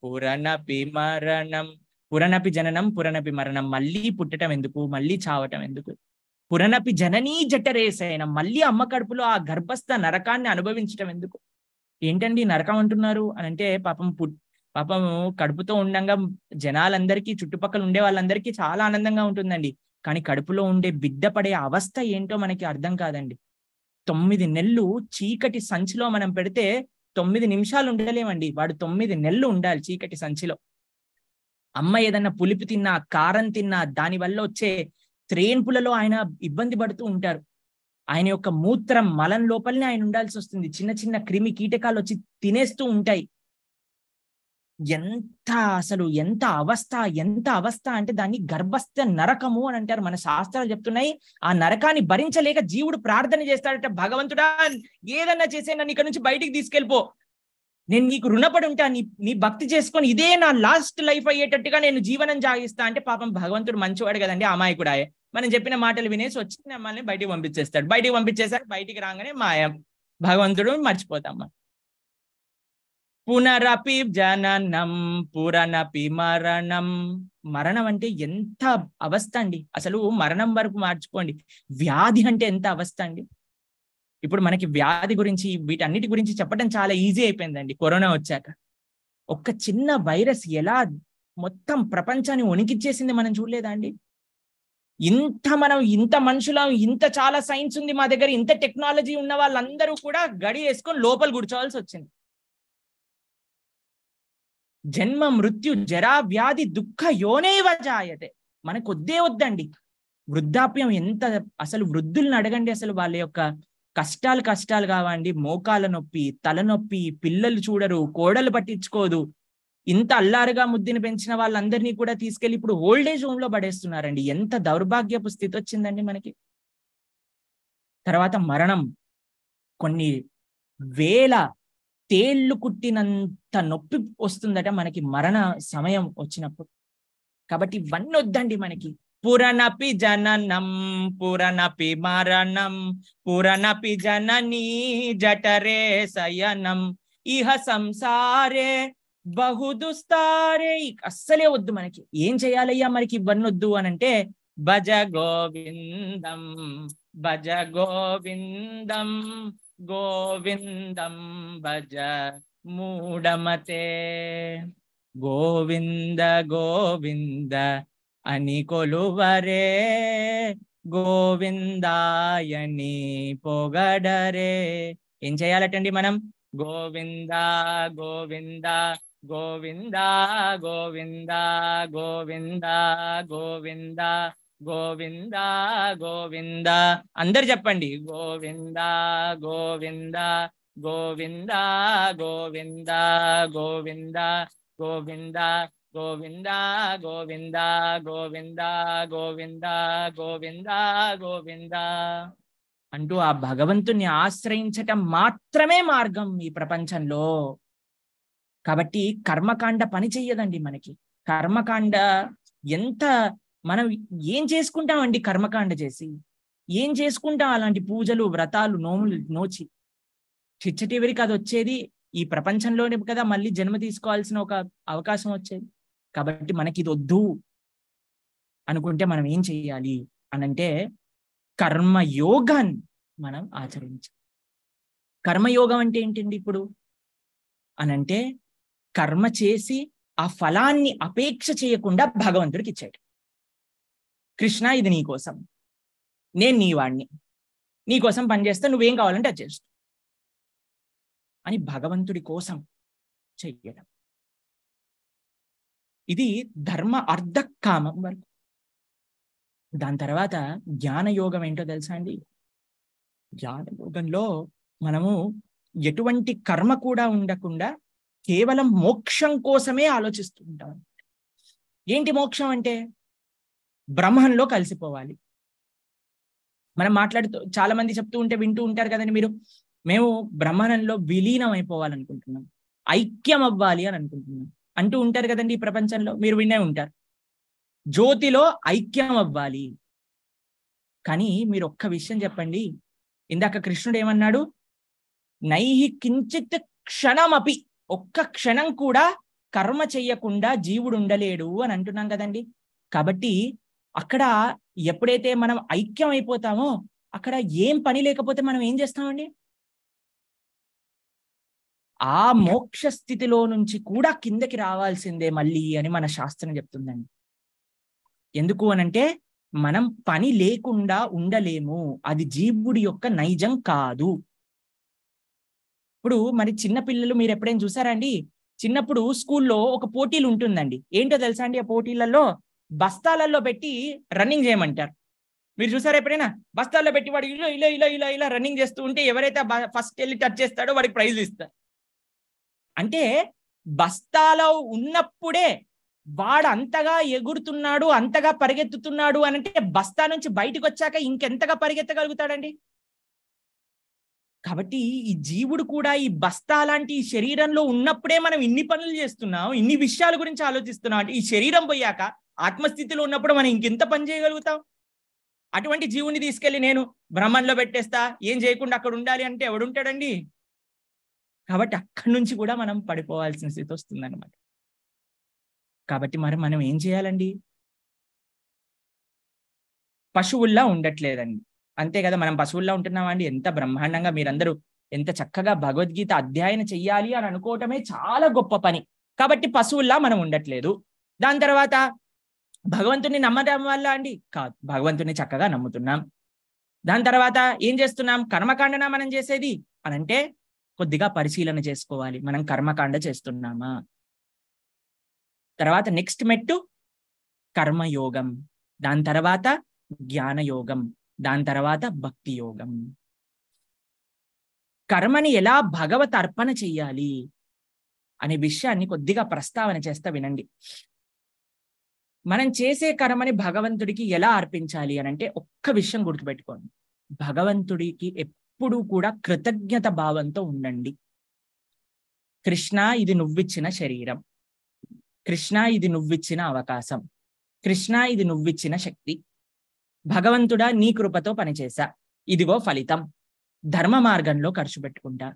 పురనపి మరణం పురనపి జననం పురనపి మరణం మళ్ళీ పుట్టడం ఎందుకు మళ్ళీ చావటం ఎందుకు పురనపి జననీ జఠరేసైన మళ్ళీ అమ్మ కడుపులో ఆ గర్భస్థ నరకాన్ని అనుభవించటం ఎందుకు ఏంటండి నరకం అంటున్నారు అని అంటే పాపం పుట్ పాపం కడుపుతో ఉండగా జనాలందరికీ చుట్టుపక్కల ఉండే వాళ్ళందరికీ చాలా ఆనందంగా ఉంటుందండి కానీ కడుపులో ఉండే బిడ్డ పడే అవస్థ ఏంటో మనకి అర్థం కాదండి తొమ్మిది నెలలు చీకటి సంచిలో మనం పెడితే తొమ్మిది నిమిషాలు ఉండలేమండి వాడు తొమ్మిది నెలలు ఉండాలి చీకటి సంచిలో అమ్మ ఏదన్నా పులిపి తిన్నా కారం తిన్నా దాని వల్ల వచ్చే త్రేన్పులలో ఆయన ఇబ్బంది పడుతూ ఉంటారు ఆయన యొక్క మూత్రం మలం లోపలనే ఆయన ఉండాల్సి వస్తుంది చిన్న చిన్న క్రిమి కీటకాలు వచ్చి తినేస్తూ ఉంటాయి ఎంత అసలు ఎంత అవస్థ ఎంత అవస్థ అంటే దాన్ని గర్భస్థ నరకము అని అంటారు మన శాస్త్రాలు చెప్తున్నాయి ఆ నరకాన్ని భరించలేక జీవుడు ప్రార్థన చేస్తాడట భగవంతుడా ఏదన్నా చేసే నన్ను ఇక్కడ నుంచి బయటికి తీసుకెళ్ళిపో నేను నీకు రుణపడి ఉంటా నీ నీ భక్తి చేసుకొని ఇదే నా లాస్ట్ లైఫ్ అయ్యేటట్టుగా నేను జీవనం జాగిస్తా అంటే పాపం భగవంతుడు మంచివాడు కదండి అమాయకుడాయే మనం చెప్పిన మాటలు వినేసి వచ్చి మమ్మల్ని బయటికి పంపించేస్తాడు బయటికి పంపించేసాక బయటికి రాగానే మాయ భగవంతుడు మర్చిపోతాం పునరపి జననం పురనపి మరణం మరణం అంటే ఎంత అవస్థ అండి అసలు మరణం వరకు మార్చుకోండి వ్యాధి అంటే ఎంత అవస్థ అండి ఇప్పుడు మనకి వ్యాధి గురించి వీటన్నిటి గురించి చెప్పడం చాలా ఈజీ అయిపోయిందండి కరోనా వచ్చాక ఒక్క చిన్న వైరస్ ఎలా మొత్తం ప్రపంచాన్ని వణికిచ్చేసింది మనం చూడలేదా ఇంత మనం ఇంత మనుషులం ఇంత చాలా సైన్స్ ఉంది మా దగ్గర ఇంత టెక్నాలజీ ఉన్న వాళ్ళందరూ కూడా గడి వేసుకొని లోపల కూర్చోవాల్సి వచ్చింది జన్మ మృత్యు జరా వ్యాధి దుఃఖ యోనేవ జాయతే మనకొద్దే వద్దండి వృద్ధాప్యం ఎంత అసలు వృద్ధుల్ని అడగండి అసలు వాళ్ళ యొక్క కష్టాలు కష్టాలు కావండి మోకాల నొప్పి తలనొప్పి పిల్లలు చూడరు కోడలు పట్టించుకోదు ఇంత అల్లారుగా ముద్దుని పెంచిన వాళ్ళందరినీ కూడా తీసుకెళ్లి ఇప్పుడు ఓల్డేజ్ హోమ్ లో పడేస్తున్నారండి ఎంత దౌర్భాగ్యపు స్థితి వచ్చిందండి మనకి తర్వాత మరణం కొన్ని వేల తేళ్లు కుట్టినంత నొప్పి వస్తుందట మనకి మరణ సమయం వచ్చినప్పుడు కాబట్టి ఇవన్నీ వద్దండి మనకి పురనపి జననం పురనపి మరణం పురనపి జననీ జఠరే శయనం ఇహ సంసారే బహుదుస్తారే అస్సలే వద్దు మనకి ఏం చేయాలయ్యా మనకి ఇవన్నీ వద్దు అనంటే భజ గోవిందం భజ గోవిందం గోవిందం భజ మూడమతే గోవింద గోవింద అని కొలువరే గోవిందాయని పొగడరే ఏం చేయాలటండి మనం గోవింద గోవింద గోవింద గోవింద గోవింద గోవింద గోవింద గోవింద అందరు చెప్పండి గోవింద గోవింద గోవింద గోవింద గోవింద గోవింద గోవింద గోవింద గోవింద గోవింద గోవింద గోవింద అంటూ ఆ భగవంతుని ఆశ్రయించటం మాత్రమే మార్గం ఈ ప్రపంచంలో కాబట్టి కర్మకాండ పని చెయ్యదండి మనకి కర్మకాండ ఎంత మనం ఏం చేసుకుంటామండి కర్మకాండ చేసి ఏం చేసుకుంటాం అలాంటి పూజలు వ్రతాలు నోములు నోచి చిచ్చటివరికి అది వచ్చేది ఈ ప్రపంచంలోనే కదా మళ్ళీ జన్మ తీసుకోవాల్సిన ఒక అవకాశం వచ్చేది కాబట్టి మనకి ఇది వద్దు అనుకుంటే మనం ఏం చేయాలి అనంటే కర్మయోగాన్ని మనం ఆచరించాలి కర్మయోగం అంటే ఏంటండి ఇప్పుడు అనంటే కర్మ చేసి ఆ ఫలాన్ని అపేక్ష చేయకుండా భగవంతుడికి ఇచ్చాడు కృష్ణ ఇది నీ కోసం నేను నీ నీ కోసం పనిచేస్తే నువ్వేం కావాలంటే అది చేస్తు అని భగవంతుడి కోసం చెయ్యడం ఇది ధర్మ అర్ధకామం వల్ల దాని తర్వాత జ్ఞానయోగం ఏంటో తెలుసా అండి జ్ఞానయోగంలో మనము ఎటువంటి కర్మ కూడా ఉండకుండా కేవలం మోక్షం కోసమే ఆలోచిస్తూ ఉంటాం ఏంటి మోక్షం అంటే బ్రహ్మంలో కలిసిపోవాలి మనం మాట్లాడుతూ చాలా మంది చెప్తూ ఉంటే వింటూ ఉంటారు కదండి మీరు మేము బ్రహ్మణంలో విలీనం అయిపోవాలనుకుంటున్నాం ఐక్యం అవ్వాలి అని అనుకుంటున్నాం అంటూ ఉంటారు కదండి ఈ ప్రపంచంలో మీరు వినే ఉంటారు జ్యోతిలో ఐక్యం అవ్వాలి కానీ మీరు ఒక్క విషయం చెప్పండి ఇందాక కృష్ణుడు ఏమన్నాడు నైహి కించిత్ క్షణమపి ఒక్క క్షణం కూడా కర్మ చెయ్యకుండా జీవుడు ఉండలేడు అని అంటున్నాం కదండి కాబట్టి అక్కడ ఎప్పుడైతే మనం ఐక్యం అయిపోతామో అక్కడ ఏం పని లేకపోతే మనం ఏం చేస్తామండి ఆ మోక్ష స్థితిలో నుంచి కూడా కిందకి రావాల్సిందే మళ్ళీ అని మన శాస్త్రం చెప్తుందండి ఎందుకు అనంటే మనం పని లేకుండా ఉండలేము అది జీవుడి యొక్క నైజం కాదు ఇప్పుడు మరి చిన్న పిల్లలు మీరు ఎప్పుడైనా చూసారండి చిన్నప్పుడు స్కూల్లో ఒక పోటీలు ఉంటుందండి ఏంటో తెలుసా అండి ఆ పోటీలలో బస్తాలలో పెట్టి రన్నింగ్ చేయమంటారు మీరు చూసారు ఎప్పుడైనా బస్తాల్లో పెట్టి వాడు ఇలా ఇలా ఇలా ఇలా రన్నింగ్ చేస్తూ ఉంటే ఎవరైతే ఫస్ట్ వెళ్ళి టచ్ చేస్తాడో వాడికి ప్రైజ్ ఇస్తారు అంటే బస్తాలో ఉన్నప్పుడే వాడు అంతగా ఎగురుతున్నాడు అంతగా పరిగెత్తుతున్నాడు అని అంటే బస్తా నుంచి బయటకు వచ్చాక ఇంకెంతగా పరిగెత్తగలుగుతాడండి కాబట్టి ఈ జీవుడు కూడా ఈ బస్తా లాంటి ఈ శరీరంలో ఉన్నప్పుడే మనం ఇన్ని పనులు చేస్తున్నాం ఇన్ని విషయాల గురించి ఆలోచిస్తున్నాం అంటే ఈ శరీరం పోయాక ఆత్మస్థితిలో ఉన్నప్పుడు మనం ఇంకెంత పని చేయగలుగుతాం అటువంటి జీవుని తీసుకెళ్లి నేను బ్రహ్మంలో పెట్టేస్తా ఏం చేయకుండా అక్కడ ఉండాలి అంటే ఎవడుంటాడండి కాబట్టి అక్కడి నుంచి కూడా మనం పడిపోవాల్సిన స్థితి వస్తుందన్నమాట కాబట్టి మరి మనం ఏం చేయాలండి పశువుల్లా ఉండట్లేదండి అంతే కదా మనం పశువుల్లా ఉంటున్నామండి ఎంత బ్రహ్మాండంగా మీరందరూ ఎంత చక్కగా భగవద్గీత అధ్యయనం చెయ్యాలి అని అనుకోవటమే చాలా గొప్ప పని కాబట్టి పశువుల్లా మనం ఉండట్లేదు దాని తర్వాత భగవంతుని నమ్మడం వల్ల అండి కాదు భగవంతుని చక్కగా నమ్ముతున్నాం దాని తర్వాత ఏం చేస్తున్నాం కర్మకాండన మనం చేసేది అని అంటే కొద్దిగా పరిశీలన చేసుకోవాలి మనం కర్మకాండ చేస్తున్నామా తర్వాత నెక్స్ట్ మెట్టు కర్మయోగం దాని తర్వాత జ్ఞానయోగం దాని తర్వాత భక్తి యోగం కర్మని ఎలా భగవత్ అర్పణ చెయ్యాలి అనే విషయాన్ని కొద్దిగా ప్రస్తావన చేస్తా వినండి మనం చేసే కర్మని భగవంతుడికి ఎలా అర్పించాలి అని అంటే ఒక్క విషయం గుర్తుపెట్టుకోండి భగవంతుడికి ఎప్పుడు కూడా కృతజ్ఞత భావంతో ఉండండి కృష్ణ ఇది నువ్విచ్చిన శరీరం కృష్ణ ఇది నువ్విచ్చిన అవకాశం కృష్ణ ఇది నువ్విచ్చిన శక్తి భగవంతుడా నీ కృపతో పనిచేశా ఇదిగో ఫలితం ధర్మ మార్గంలో ఖర్చు పెట్టుకుంటా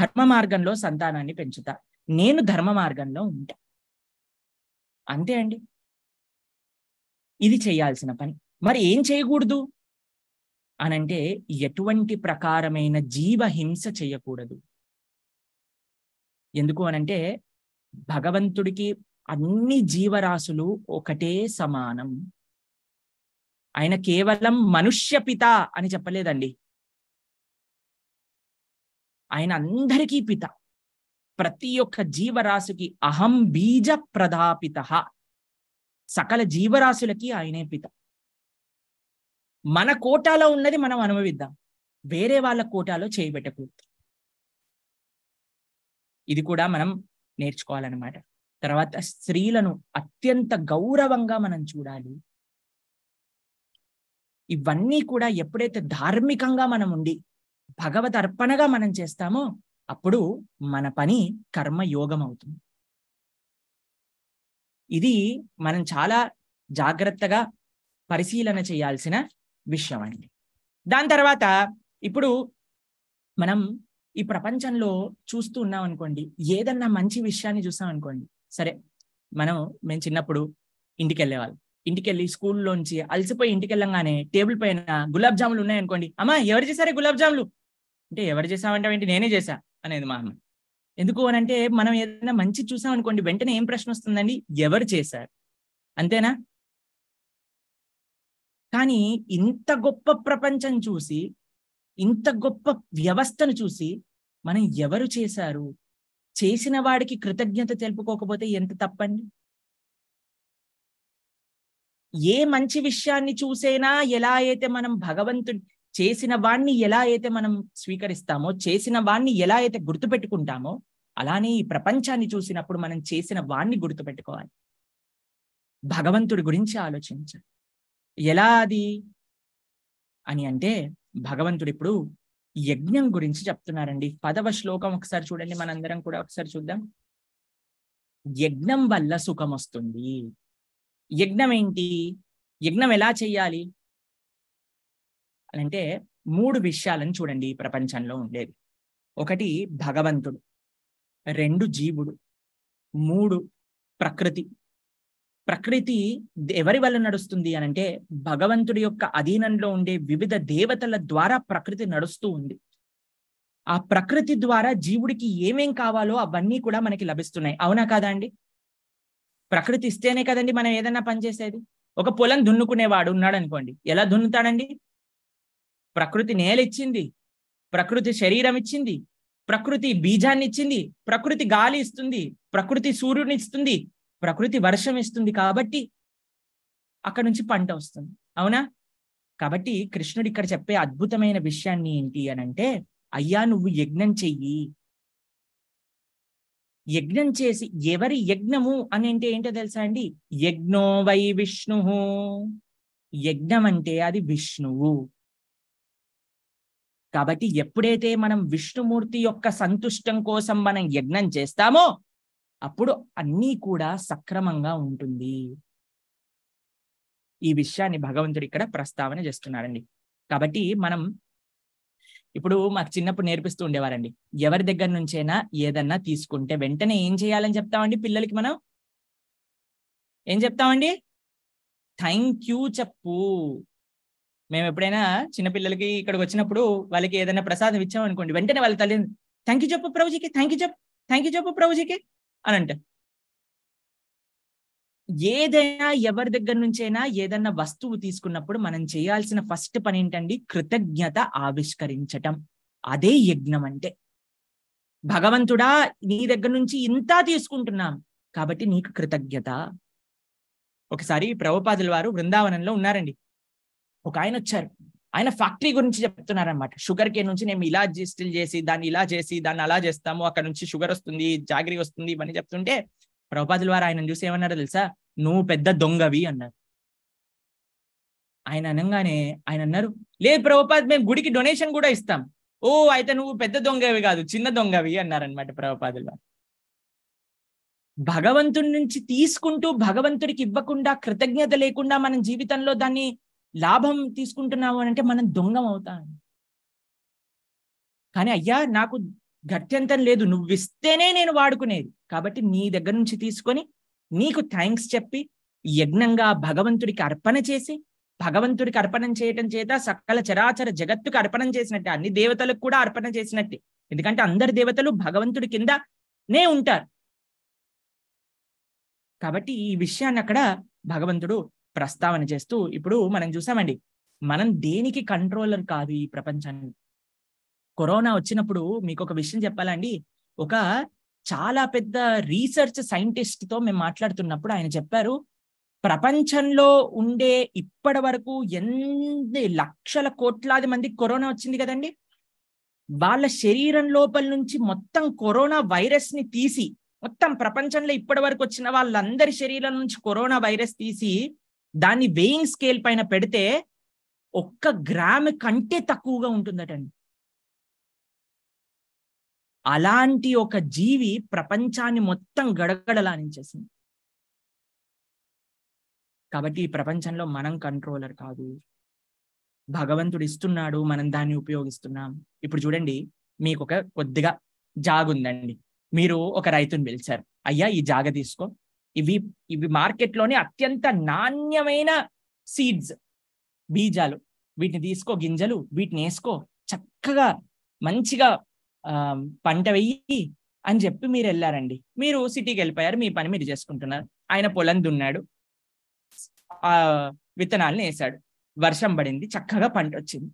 ధర్మ మార్గంలో సంతానాన్ని పెంచుతా నేను ధర్మ మార్గంలో ఉంటా అంతే అండి ఇది చేయాల్సిన పని మరి ఏం చేయకూడదు అనంటే ఎటువంటి ప్రకారమైన జీవ హింస చేయకూడదు ఎందుకు అనంటే భగవంతుడికి అన్ని జీవరాశులు ఒకటే సమానం ఆయన కేవలం మనుష్య పిత అని చెప్పలేదండి ఆయన అందరికీ పిత ప్రతి ఒక్క జీవరాశికి అహం బీజ ప్రధాపిత సకల జీవరాశులకి ఆయనే పిత మన కోటాలో ఉన్నది మనం అనుభవిద్దాం వేరే వాళ్ళ కోటాలో చేయబెట్టకూడదు ఇది కూడా మనం నేర్చుకోవాలన్నమాట తర్వాత స్త్రీలను అత్యంత గౌరవంగా మనం చూడాలి ఇవన్నీ కూడా ఎప్పుడైతే ధార్మికంగా మనం ఉండి భగవత్ అర్పణగా మనం చేస్తామో అప్పుడు మన పని కర్మయోగం అవుతుంది ఇది మనం చాలా జాగ్రత్తగా పరిశీలన చేయాల్సిన విషయం అండి దాని తర్వాత ఇప్పుడు మనం ఈ ప్రపంచంలో చూస్తూ ఉన్నాం అనుకోండి ఏదన్నా మంచి విషయాన్ని చూసాం అనుకోండి సరే మనం మేము చిన్నప్పుడు ఇంటికి వెళ్ళేవాళ్ళం ఇంటికి వెళ్ళి స్కూల్లోంచి అలసిపోయి ఇంటికి వెళ్ళంగానే టేబుల్ పైన గులాబ్ జాములు ఉన్నాయనుకోండి అమ్మా ఎవరు చేశారే గులాబ్ జాములు అంటే ఎవరు చేసామంటే ఏంటి నేనే చేశా అనేది మా అమ్మ ఎందుకు అని అంటే మనం ఏదైనా మంచి చూసామనుకోండి వెంటనే ఏం ప్రశ్న వస్తుందండి ఎవరు చేశారు అంతేనా కానీ ఇంత గొప్ప ప్రపంచం చూసి ఇంత గొప్ప వ్యవస్థను చూసి మనం ఎవరు చేశారు చేసిన వాడికి కృతజ్ఞత తెలుపుకోకపోతే ఎంత తప్పండి ఏ మంచి విషయాన్ని చూసేనా ఎలా అయితే మనం భగవంతుడు చేసిన వాణ్ణి ఎలా అయితే మనం స్వీకరిస్తామో చేసిన వాణ్ణి ఎలా అయితే గుర్తుపెట్టుకుంటామో అలానే ఈ ప్రపంచాన్ని చూసినప్పుడు మనం చేసిన వాణ్ణి గుర్తుపెట్టుకోవాలి భగవంతుడి గురించి ఆలోచించాలి ఎలా అది అని అంటే భగవంతుడు ఇప్పుడు యజ్ఞం గురించి చెప్తున్నారండి పదవ శ్లోకం ఒకసారి చూడండి మనందరం కూడా ఒకసారి చూద్దాం యజ్ఞం వల్ల సుఖం వస్తుంది యజ్ఞం ఏంటి యజ్ఞం ఎలా చెయ్యాలి అంటే మూడు విషయాలను చూడండి ప్రపంచంలో ఉండేది ఒకటి భగవంతుడు రెండు జీవుడు మూడు ప్రకృతి ప్రకృతి ఎవరి వల్ల నడుస్తుంది అని అంటే భగవంతుడి యొక్క అధీనంలో ఉండే వివిధ దేవతల ద్వారా ప్రకృతి నడుస్తూ ఉంది ఆ ప్రకృతి ద్వారా జీవుడికి ఏమేం కావాలో అవన్నీ కూడా మనకి లభిస్తున్నాయి అవునా కాదా అండి ప్రకృతి ఇస్తేనే కదండి మనం ఏదైనా పనిచేసేది ఒక పొలం దున్నుకునేవాడు ఉన్నాడు అనుకోండి ఎలా దున్నుతాడండి ప్రకృతి నేల ఇచ్చింది ప్రకృతి శరీరం ఇచ్చింది ప్రకృతి బీజాన్ని ఇచ్చింది ప్రకృతి గాలి ఇస్తుంది ప్రకృతి సూర్యుని ఇస్తుంది ప్రకృతి వర్షం ఇస్తుంది కాబట్టి అక్కడ నుంచి పంట వస్తుంది అవునా కాబట్టి కృష్ణుడు ఇక్కడ చెప్పే అద్భుతమైన విషయాన్ని ఏంటి అని అంటే అయ్యా నువ్వు యజ్ఞం చెయ్యి యజ్ఞం చేసి ఎవరి యజ్ఞము అని అంటే ఏంటో తెలుసా అండి యజ్ఞో వై విష్ణు యజ్ఞం అంటే అది విష్ణువు కాబట్టి ఎప్పుడైతే మనం విష్ణుమూర్తి యొక్క సంతుష్టం కోసం మనం యజ్ఞం చేస్తామో అప్పుడు అన్నీ కూడా సక్రమంగా ఉంటుంది ఈ విషయాన్ని భగవంతుడు ఇక్కడ ప్రస్తావన చేస్తున్నారండి కాబట్టి మనం ఇప్పుడు మాకు చిన్నప్పుడు నేర్పిస్తూ ఉండేవారండి ఎవరి దగ్గర నుంచైనా ఏదన్నా తీసుకుంటే వెంటనే ఏం చేయాలని చెప్తామండి పిల్లలకి మనం ఏం చెప్తామండి థ్యాంక్ యూ చెప్పు మేము ఎప్పుడైనా చిన్నపిల్లలకి ఇక్కడికి వచ్చినప్పుడు వాళ్ళకి ఏదైనా ప్రసాదం ఇచ్చామనుకోండి వెంటనే వాళ్ళ తల్లి థ్యాంక్ యూ చెప్పు ప్రభుజీకి థ్యాంక్ యూ చెప్పు థ్యాంక్ యూ చెప్పు ప్రభుజీకి అని అంటారు ఏదైనా ఎవరి దగ్గర నుంచైనా ఏదన్నా వస్తువు తీసుకున్నప్పుడు మనం చేయాల్సిన ఫస్ట్ పని ఏంటండి కృతజ్ఞత ఆవిష్కరించటం అదే యజ్ఞం అంటే భగవంతుడా నీ దగ్గర నుంచి ఇంత తీసుకుంటున్నాం కాబట్టి నీకు కృతజ్ఞత ఒకసారి ప్రభుపాదుల వారు బృందావనంలో ఉన్నారండి ఒక ఆయన వచ్చారు ఆయన ఫ్యాక్టరీ గురించి చెప్తున్నారనమాట షుగర్ కేన్ నుంచి మేము ఇలా స్టిల్ చేసి దాన్ని ఇలా చేసి దాన్ని అలా చేస్తాము అక్కడ నుంచి షుగర్ వస్తుంది జాగిరి వస్తుంది ఇవన్నీ చెప్తుంటే ప్రభుపాదుల వారు ఆయన చూసి ఏమన్నారు తెలుసా నువ్వు పెద్ద దొంగవి అన్నారు ఆయన అనగానే ఆయన అన్నారు లే ప్రభుపాద్ మేము గుడికి డొనేషన్ కూడా ఇస్తాం ఓ అయితే నువ్వు పెద్ద దొంగవి కాదు చిన్న దొంగవి అన్నారనమాట ప్రభుపాదుల వారు భగవంతుడి నుంచి తీసుకుంటూ భగవంతుడికి ఇవ్వకుండా కృతజ్ఞత లేకుండా మనం జీవితంలో దాన్ని లాభం తీసుకుంటున్నాము అని అంటే మనం దొంగం అవుతాం కానీ అయ్యా నాకు గత్యంతరం లేదు నువ్వు ఇస్తేనే నేను వాడుకునేది కాబట్టి నీ దగ్గర నుంచి తీసుకొని నీకు థ్యాంక్స్ చెప్పి యజ్ఞంగా భగవంతుడికి అర్పణ చేసి భగవంతుడికి అర్పణం చేయటం చేత సకల చరాచర జగత్తుకు అర్పణం చేసినట్టే అన్ని దేవతలకు కూడా అర్పణ చేసినట్టే ఎందుకంటే అందరి దేవతలు భగవంతుడి కింద నే ఉంటారు కాబట్టి ఈ విషయాన్ని అక్కడ భగవంతుడు ప్రస్తావన చేస్తూ ఇప్పుడు మనం చూసామండి మనం దేనికి కంట్రోలర్ కాదు ఈ ప్రపంచాన్ని కరోనా వచ్చినప్పుడు మీకు ఒక విషయం చెప్పాలండి ఒక చాలా పెద్ద రీసెర్చ్ సైంటిస్ట్ తో మేము మాట్లాడుతున్నప్పుడు ఆయన చెప్పారు ప్రపంచంలో ఉండే ఇప్పటి వరకు ఎన్ని లక్షల కోట్లాది మంది కరోనా వచ్చింది కదండి వాళ్ళ శరీరం లోపల నుంచి మొత్తం కరోనా వైరస్ ని తీసి మొత్తం ప్రపంచంలో ఇప్పటి వరకు వచ్చిన వాళ్ళందరి శరీరం నుంచి కరోనా వైరస్ తీసి దాన్ని వెయింగ్ స్కేల్ పైన పెడితే ఒక్క గ్రామ్ కంటే తక్కువగా ఉంటుందటండి అలాంటి ఒక జీవి ప్రపంచాన్ని మొత్తం గడగడలానించేసింది కాబట్టి ఈ ప్రపంచంలో మనం కంట్రోలర్ కాదు భగవంతుడు ఇస్తున్నాడు మనం దాన్ని ఉపయోగిస్తున్నాం ఇప్పుడు చూడండి మీకు ఒక కొద్దిగా జాగుందండి మీరు ఒక రైతుని పిలిచారు అయ్యా ఈ జాగ తీసుకో ఇవి ఇవి మార్కెట్లోని అత్యంత నాణ్యమైన సీడ్స్ బీజాలు వీటిని తీసుకో గింజలు వీటిని వేసుకో చక్కగా మంచిగా పంట వెయ్యి అని చెప్పి మీరు వెళ్ళారండి మీరు సిటీకి వెళ్ళిపోయారు మీ పని మీరు చేసుకుంటున్నారు ఆయన పొలం దున్నాడు ఆ విత్తనాలను వేసాడు వర్షం పడింది చక్కగా పంట వచ్చింది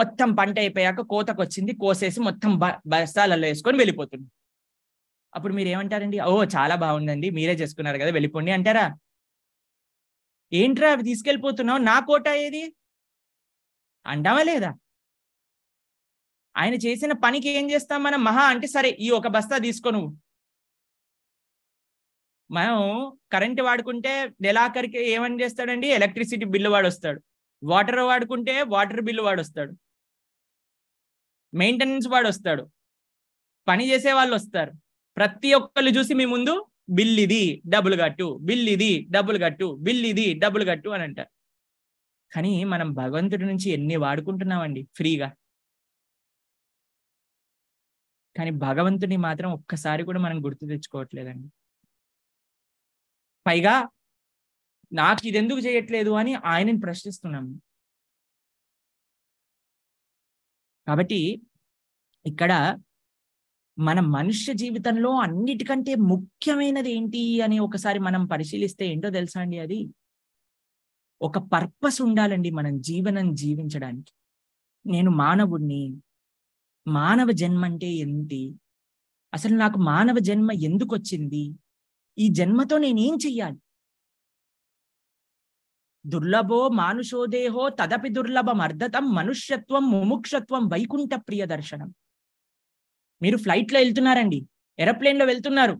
మొత్తం పంట అయిపోయాక కోతకు వచ్చింది కోసేసి మొత్తం బస్తాలలో వేసుకొని వెళ్ళిపోతుంది అప్పుడు మీరు ఏమంటారండి ఓ చాలా బాగుందండి మీరే చేసుకున్నారు కదా వెళ్ళిపోండి అంటారా ఏంట్రా అవి తీసుకెళ్ళిపోతున్నావు నా కోట ఏది అంటావా లేదా ఆయన చేసిన పనికి ఏం చేస్తాం మనం మహా అంటే సరే ఈ ఒక బస్తా తీసుకో నువ్వు మనం కరెంట్ వాడుకుంటే నెలాఖరికి ఏమని చేస్తాడండి ఎలక్ట్రిసిటీ బిల్లు వాడొస్తాడు వాటర్ వాడుకుంటే వాటర్ బిల్లు వాడొస్తాడు మెయింటెనెన్స్ వాడు వస్తాడు పని చేసే వాళ్ళు వస్తారు ప్రతి ఒక్కళ్ళు చూసి మీ ముందు బిల్లిది డబ్బులు కట్టు బిల్లిది డబ్బులు కట్టు బిల్లిది డబ్బులు కట్టు అని అంటారు కానీ మనం భగవంతుడి నుంచి ఎన్ని వాడుకుంటున్నామండి ఫ్రీగా కానీ భగవంతుడిని మాత్రం ఒక్కసారి కూడా మనం గుర్తు తెచ్చుకోవట్లేదండి పైగా నాకు ఇదెందుకు చేయట్లేదు అని ఆయనని ప్రశ్నిస్తున్నాం కాబట్టి ఇక్కడ మన మనుష్య జీవితంలో అన్నిటికంటే ముఖ్యమైనది ఏంటి అని ఒకసారి మనం పరిశీలిస్తే ఏంటో తెలుసా అండి అది ఒక పర్పస్ ఉండాలండి మనం జీవనం జీవించడానికి నేను మానవుణ్ణి మానవ జన్మ అంటే ఏంటి అసలు నాకు మానవ జన్మ ఎందుకు వచ్చింది ఈ జన్మతో నేనేం చెయ్యాలి దుర్లభో మానుషోదేహో తదపి దుర్లభం అర్ధతం మనుష్యత్వం ముముక్షత్వం వైకుంఠ ప్రియ దర్శనం మీరు ఫ్లైట్ లో వెళ్తున్నారండి లో వెళ్తున్నారు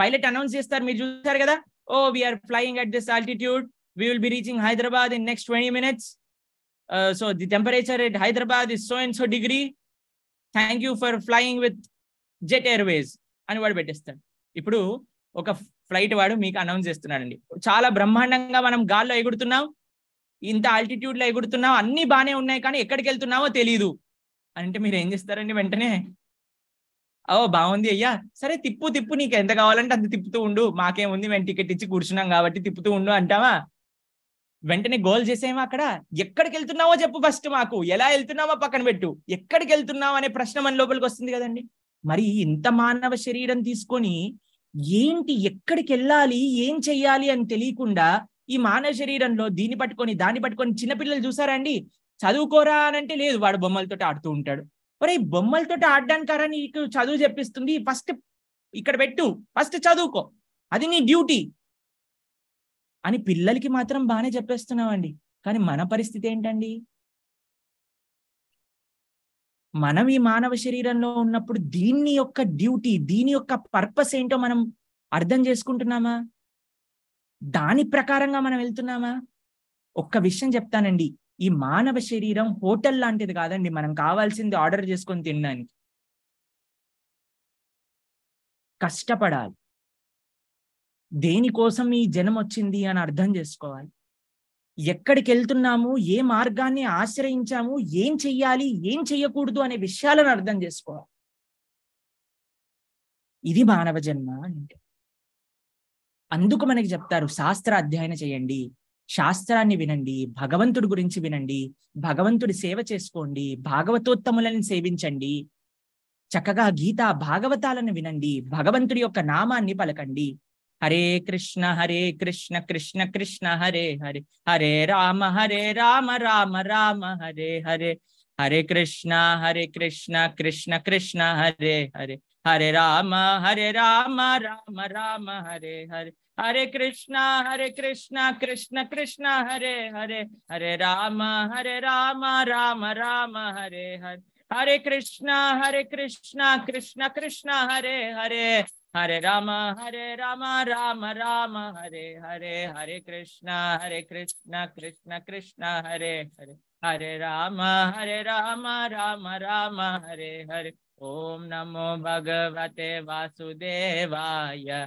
పైలట్ అనౌన్స్ చేస్తారు మీరు చూసారు కదా ఓ we are flying at this altitude we will be reaching Hyderabad in next twenty minutes so the temperature at Hyderabad is so and so degree thank you for flying with Jet Airways అని వాడు పెట్టేస్తాడు ఇప్పుడు ఒక ఫ్లైట్ వాడు మీకు అనౌన్స్ చేస్తున్నాడండి చాలా బ్రహ్మాండంగా మనం గాల్లో ఎగురుతున్నాం ఇంత ఆల్టిట్యూడ్లో ఎగురుతున్నాం అన్ని బాగానే ఉన్నాయి కానీ ఎక్కడికి వెళ్తున్నావో తెలియదు అంటే మీరు ఏం చేస్తారండి వెంటనే ఓ బాగుంది అయ్యా సరే తిప్పు తిప్పు నీకు ఎంత కావాలంటే అంత తిప్పుతూ ఉండు మాకేముంది మేము టికెట్ ఇచ్చి కూర్చున్నాం కాబట్టి తిప్పుతూ ఉండు అంటావా వెంటనే గోల్ చేసేమా అక్కడ ఎక్కడికి వెళ్తున్నావో చెప్పు ఫస్ట్ మాకు ఎలా వెళ్తున్నావో పక్కన పెట్టు ఎక్కడికి వెళ్తున్నావు అనే ప్రశ్న మన లోపలికి వస్తుంది కదండి మరి ఇంత మానవ శరీరం తీసుకొని ఏంటి ఎక్కడికి వెళ్ళాలి ఏం చెయ్యాలి అని తెలియకుండా ఈ మానవ శరీరంలో దీన్ని పట్టుకొని దాన్ని పట్టుకొని చిన్నపిల్లలు చూసారా అండి చదువుకోరా అని అంటే లేదు వాడు బొమ్మలతో ఆడుతూ ఉంటాడు ఒరే బొమ్మలతో ఆడడానికారా నీకు చదువు చెప్పిస్తుంది ఫస్ట్ ఇక్కడ పెట్టు ఫస్ట్ చదువుకో అది నీ డ్యూటీ అని పిల్లలకి మాత్రం బాగానే చెప్పేస్తున్నామండి కానీ మన పరిస్థితి ఏంటండి మనం ఈ మానవ శరీరంలో ఉన్నప్పుడు దీన్ని యొక్క డ్యూటీ దీని యొక్క పర్పస్ ఏంటో మనం అర్థం చేసుకుంటున్నామా దాని ప్రకారంగా మనం వెళ్తున్నామా ఒక్క విషయం చెప్తానండి ఈ మానవ శరీరం హోటల్ లాంటిది కాదండి మనం కావాల్సింది ఆర్డర్ చేసుకొని తినడానికి కష్టపడాలి దేనికోసం ఈ జనం వచ్చింది అని అర్థం చేసుకోవాలి ఎక్కడికి వెళ్తున్నాము ఏ మార్గాన్ని ఆశ్రయించాము ఏం చెయ్యాలి ఏం చెయ్యకూడదు అనే విషయాలను అర్థం చేసుకోవాలి ఇది మానవ జన్మ అంటే అందుకు మనకి చెప్తారు శాస్త్ర అధ్యయనం చేయండి శాస్త్రాన్ని వినండి భగవంతుడి గురించి వినండి భగవంతుడి సేవ చేసుకోండి భాగవతోత్తములను సేవించండి చక్కగా గీత భాగవతాలను వినండి భగవంతుడి యొక్క నామాన్ని పలకండి హరే కృష్ణ హరే కృష్ణ కృష్ణ కృష్ణ హరే హరే హరే రామ హరే రామ రామ రామ హరే హరే హరే కృష్ణ హరే కృష్ణ కృష్ణ కృష్ణ హరే హరే హరే రామ హరే రామ రామ రామ హరే హరే हरे कृष्णा हरे कृष्णा कृष्ण कृष्ण हरे हरे हरे राम हरे राम राम राम हरे हरे हरे कृष्णा हरे कृष्णा कृष्ण कृष्ण हरे हरे हरे राम हरे राम राम राम हरे हरे हरे कृष्णा हरे कृष्णा कृष्ण कृष्ण हरे हरे हरे राम हरे राम राम राम हरे हरे ओम नमो भगवते वासुदेवाय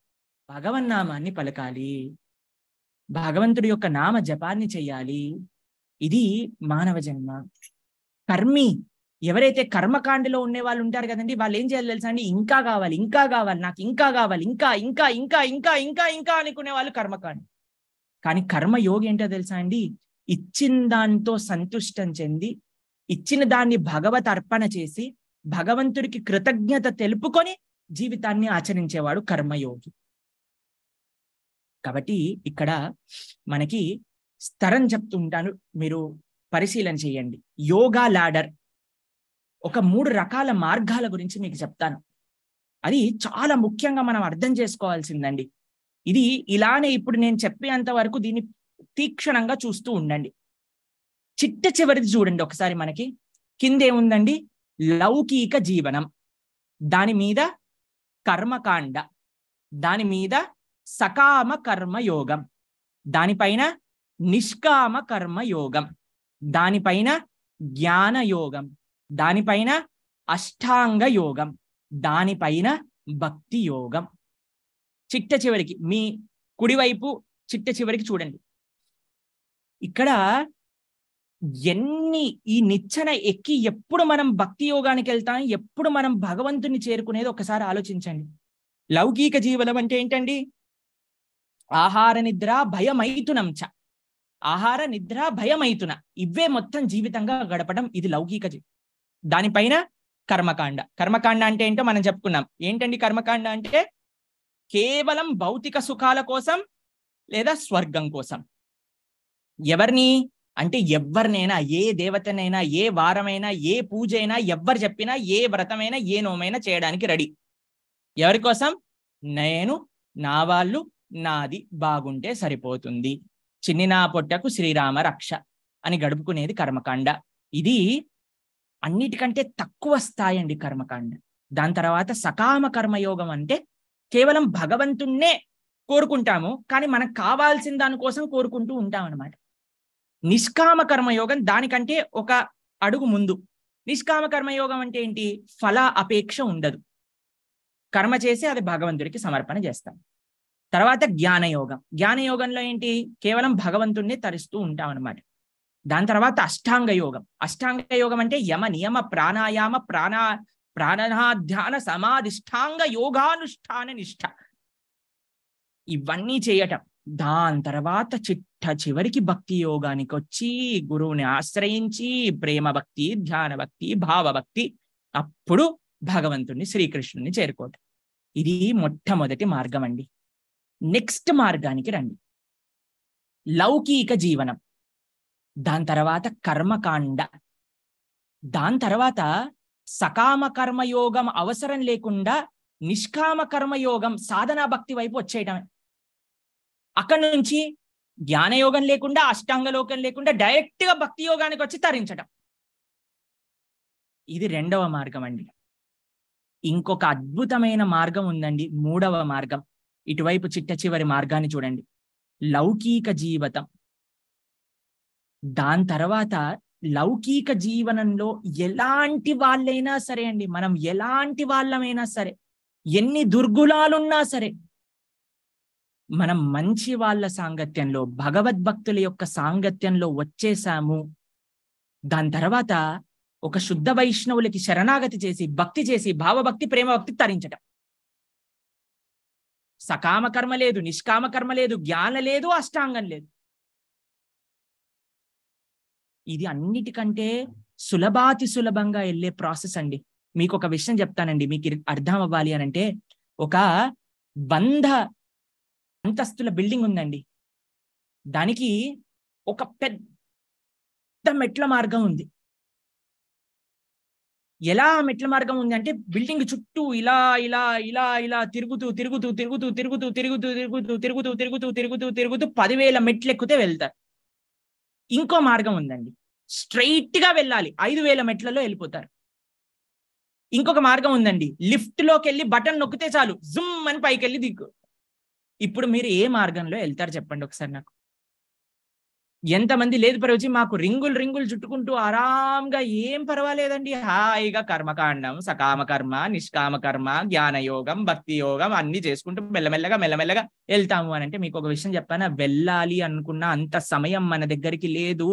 భగవన్నామాన్ని పలకాలి భగవంతుడి యొక్క నామ జపాన్ని చెయ్యాలి ఇది మానవ జన్మ కర్మి ఎవరైతే కర్మకాండలో ఉండే వాళ్ళు ఉంటారు కదండి వాళ్ళు ఏం చేయాలి తెలుసా అండి ఇంకా కావాలి ఇంకా కావాలి నాకు ఇంకా కావాలి ఇంకా ఇంకా ఇంకా ఇంకా ఇంకా ఇంకా అనుకునే వాళ్ళు కర్మకాండ కానీ కర్మ యోగి ఏంటో తెలుసా అండి ఇచ్చిన దాంతో సంతుష్టం చెంది ఇచ్చిన దాన్ని భగవత్ అర్పణ చేసి భగవంతుడికి కృతజ్ఞత తెలుపుకొని జీవితాన్ని ఆచరించేవాడు కర్మయోగి కాబట్టి ఇక్కడ మనకి స్థరం చెప్తూ ఉంటాను మీరు పరిశీలన చేయండి యోగా లాడర్ ఒక మూడు రకాల మార్గాల గురించి మీకు చెప్తాను అది చాలా ముఖ్యంగా మనం అర్థం చేసుకోవాల్సిందండి ఇది ఇలానే ఇప్పుడు నేను చెప్పేంత వరకు దీన్ని తీక్షణంగా చూస్తూ ఉండండి చిట్ట చివరిది చూడండి ఒకసారి మనకి కిందేముందండి లౌకిక జీవనం దాని మీద కర్మకాండ దాని మీద సకామ కర్మయోగం దానిపైన నిష్కామ కర్మయోగం దానిపైన జ్ఞానయోగం దానిపైన అష్టాంగ యోగం దానిపైన భక్తి యోగం చిట్ట చివరికి మీ కుడివైపు చిట్ట చివరికి చూడండి ఇక్కడ ఎన్ని ఈ నిచ్చెన ఎక్కి ఎప్పుడు మనం భక్తి యోగానికి వెళ్తాం ఎప్పుడు మనం భగవంతుని చేరుకునేది ఒకసారి ఆలోచించండి లౌకిక జీవనం అంటే ఏంటండి ఆహార నిద్ర భయమైతునం చ ఆహార నిద్ర భయమైతున ఇవే మొత్తం జీవితంగా గడపడం ఇది లౌకిక దానిపైన కర్మకాండ కర్మకాండ అంటే ఏంటో మనం చెప్పుకున్నాం ఏంటండి కర్మకాండ అంటే కేవలం భౌతిక సుఖాల కోసం లేదా స్వర్గం కోసం ఎవరిని అంటే ఎవరినైనా ఏ దేవతనైనా ఏ వారమైనా ఏ పూజ అయినా ఎవరు చెప్పినా ఏ వ్రతమైనా ఏ నోమైనా చేయడానికి రెడీ ఎవరి కోసం నేను నా వాళ్ళు నాది బాగుంటే సరిపోతుంది చిన్ని నా పొట్టకు శ్రీరామ రక్ష అని గడుపుకునేది కర్మకాండ ఇది అన్నిటికంటే తక్కువ స్థాయి అండి కర్మకాండ దాని తర్వాత సకామ కర్మయోగం అంటే కేవలం భగవంతుణ్ణే కోరుకుంటాము కానీ మనకు కావాల్సిన దానికోసం కోరుకుంటూ ఉంటాం అనమాట నిష్కామ కర్మయోగం దానికంటే ఒక అడుగు ముందు నిష్కామ కర్మయోగం అంటే ఏంటి ఫల అపేక్ష ఉండదు కర్మ చేసి అది భగవంతుడికి సమర్పణ చేస్తాం తర్వాత జ్ఞానయోగం జ్ఞానయోగంలో ఏంటి కేవలం భగవంతుణ్ణి తరిస్తూ ఉంటాం అనమాట దాని తర్వాత అష్టాంగ యోగం అష్టాంగ యోగం అంటే యమ నియమ ప్రాణాయామ ప్రాణ ప్రాణాధ్యాన సమాధిష్టాంగ యోగానుష్ఠాన నిష్ఠ ఇవన్నీ చేయటం దాని తర్వాత చిట్ట చివరికి భక్తి యోగానికి వచ్చి గురువుని ఆశ్రయించి ప్రేమ భక్తి ధ్యాన భక్తి భావభక్తి అప్పుడు భగవంతుణ్ణి శ్రీకృష్ణుని చేరుకోవటం ఇది మొట్టమొదటి మార్గం అండి నెక్స్ట్ మార్గానికి రండి లౌకిక జీవనం దాని తర్వాత కర్మకాండ దాని తర్వాత సకామ కర్మయోగం అవసరం లేకుండా నిష్కామ కర్మయోగం సాధనా భక్తి వైపు వచ్చేయటమే అక్కడి నుంచి జ్ఞానయోగం లేకుండా అష్టాంగలోకం లేకుండా డైరెక్ట్ గా భక్తి యోగానికి వచ్చి తరించటం ఇది రెండవ మార్గం అండి ఇంకొక అద్భుతమైన మార్గం ఉందండి మూడవ మార్గం ఇటువైపు చిట్ట చివరి మార్గాన్ని చూడండి లౌకిక జీవితం దాని తర్వాత లౌకిక జీవనంలో ఎలాంటి వాళ్ళైనా సరే అండి మనం ఎలాంటి వాళ్ళమైనా సరే ఎన్ని దుర్గుణాలున్నా సరే మనం మంచి వాళ్ళ సాంగత్యంలో భగవద్భక్తుల యొక్క సాంగత్యంలో వచ్చేసాము దాని తర్వాత ఒక శుద్ధ వైష్ణవులకి శరణాగతి చేసి భక్తి చేసి భావభక్తి ప్రేమ భక్తి తరించటం సకామ కర్మ లేదు నిష్కామ కర్మ లేదు జ్ఞాన లేదు అష్టాంగం లేదు ఇది అన్నిటికంటే సులభాతి సులభంగా వెళ్ళే ప్రాసెస్ అండి మీకు ఒక విషయం చెప్తానండి మీకు అర్థం అవ్వాలి అని అంటే ఒక వంద అంతస్తుల బిల్డింగ్ ఉందండి దానికి ఒక పెద్ద మెట్ల మార్గం ఉంది ఎలా మెట్ల మార్గం ఉంది అంటే బిల్డింగ్ చుట్టూ ఇలా ఇలా ఇలా ఇలా తిరుగుతూ తిరుగుతూ తిరుగుతూ తిరుగుతూ తిరుగుతూ తిరుగుతూ తిరుగుతూ తిరుగుతూ తిరుగుతూ తిరుగుతూ పదివేల మెట్లు ఎక్కితే వెళ్తారు ఇంకో మార్గం ఉందండి స్ట్రైట్ గా వెళ్ళాలి ఐదు వేల మెట్లలో వెళ్ళిపోతారు ఇంకొక మార్గం ఉందండి లిఫ్ట్ లోకి వెళ్ళి బటన్ నొక్కితే చాలు జుమ్ అని పైకి వెళ్ళి దిగు ఇప్పుడు మీరు ఏ మార్గంలో వెళ్తారు చెప్పండి ఒకసారి నాకు ఎంతమంది లేదు పరవచ్చి మాకు రింగులు రింగులు చుట్టుకుంటూ ఆరాంగా ఏం పర్వాలేదండి హాయిగా కర్మకాండం సకామ కర్మ నిష్కామ కర్మ జ్ఞానయోగం భక్తి యోగం అన్ని చేసుకుంటూ మెల్లమెల్లగా మెల్లమెల్లగా వెళ్తాము అని అంటే మీకు ఒక విషయం చెప్పాను వెళ్ళాలి అనుకున్న అంత సమయం మన దగ్గరికి లేదు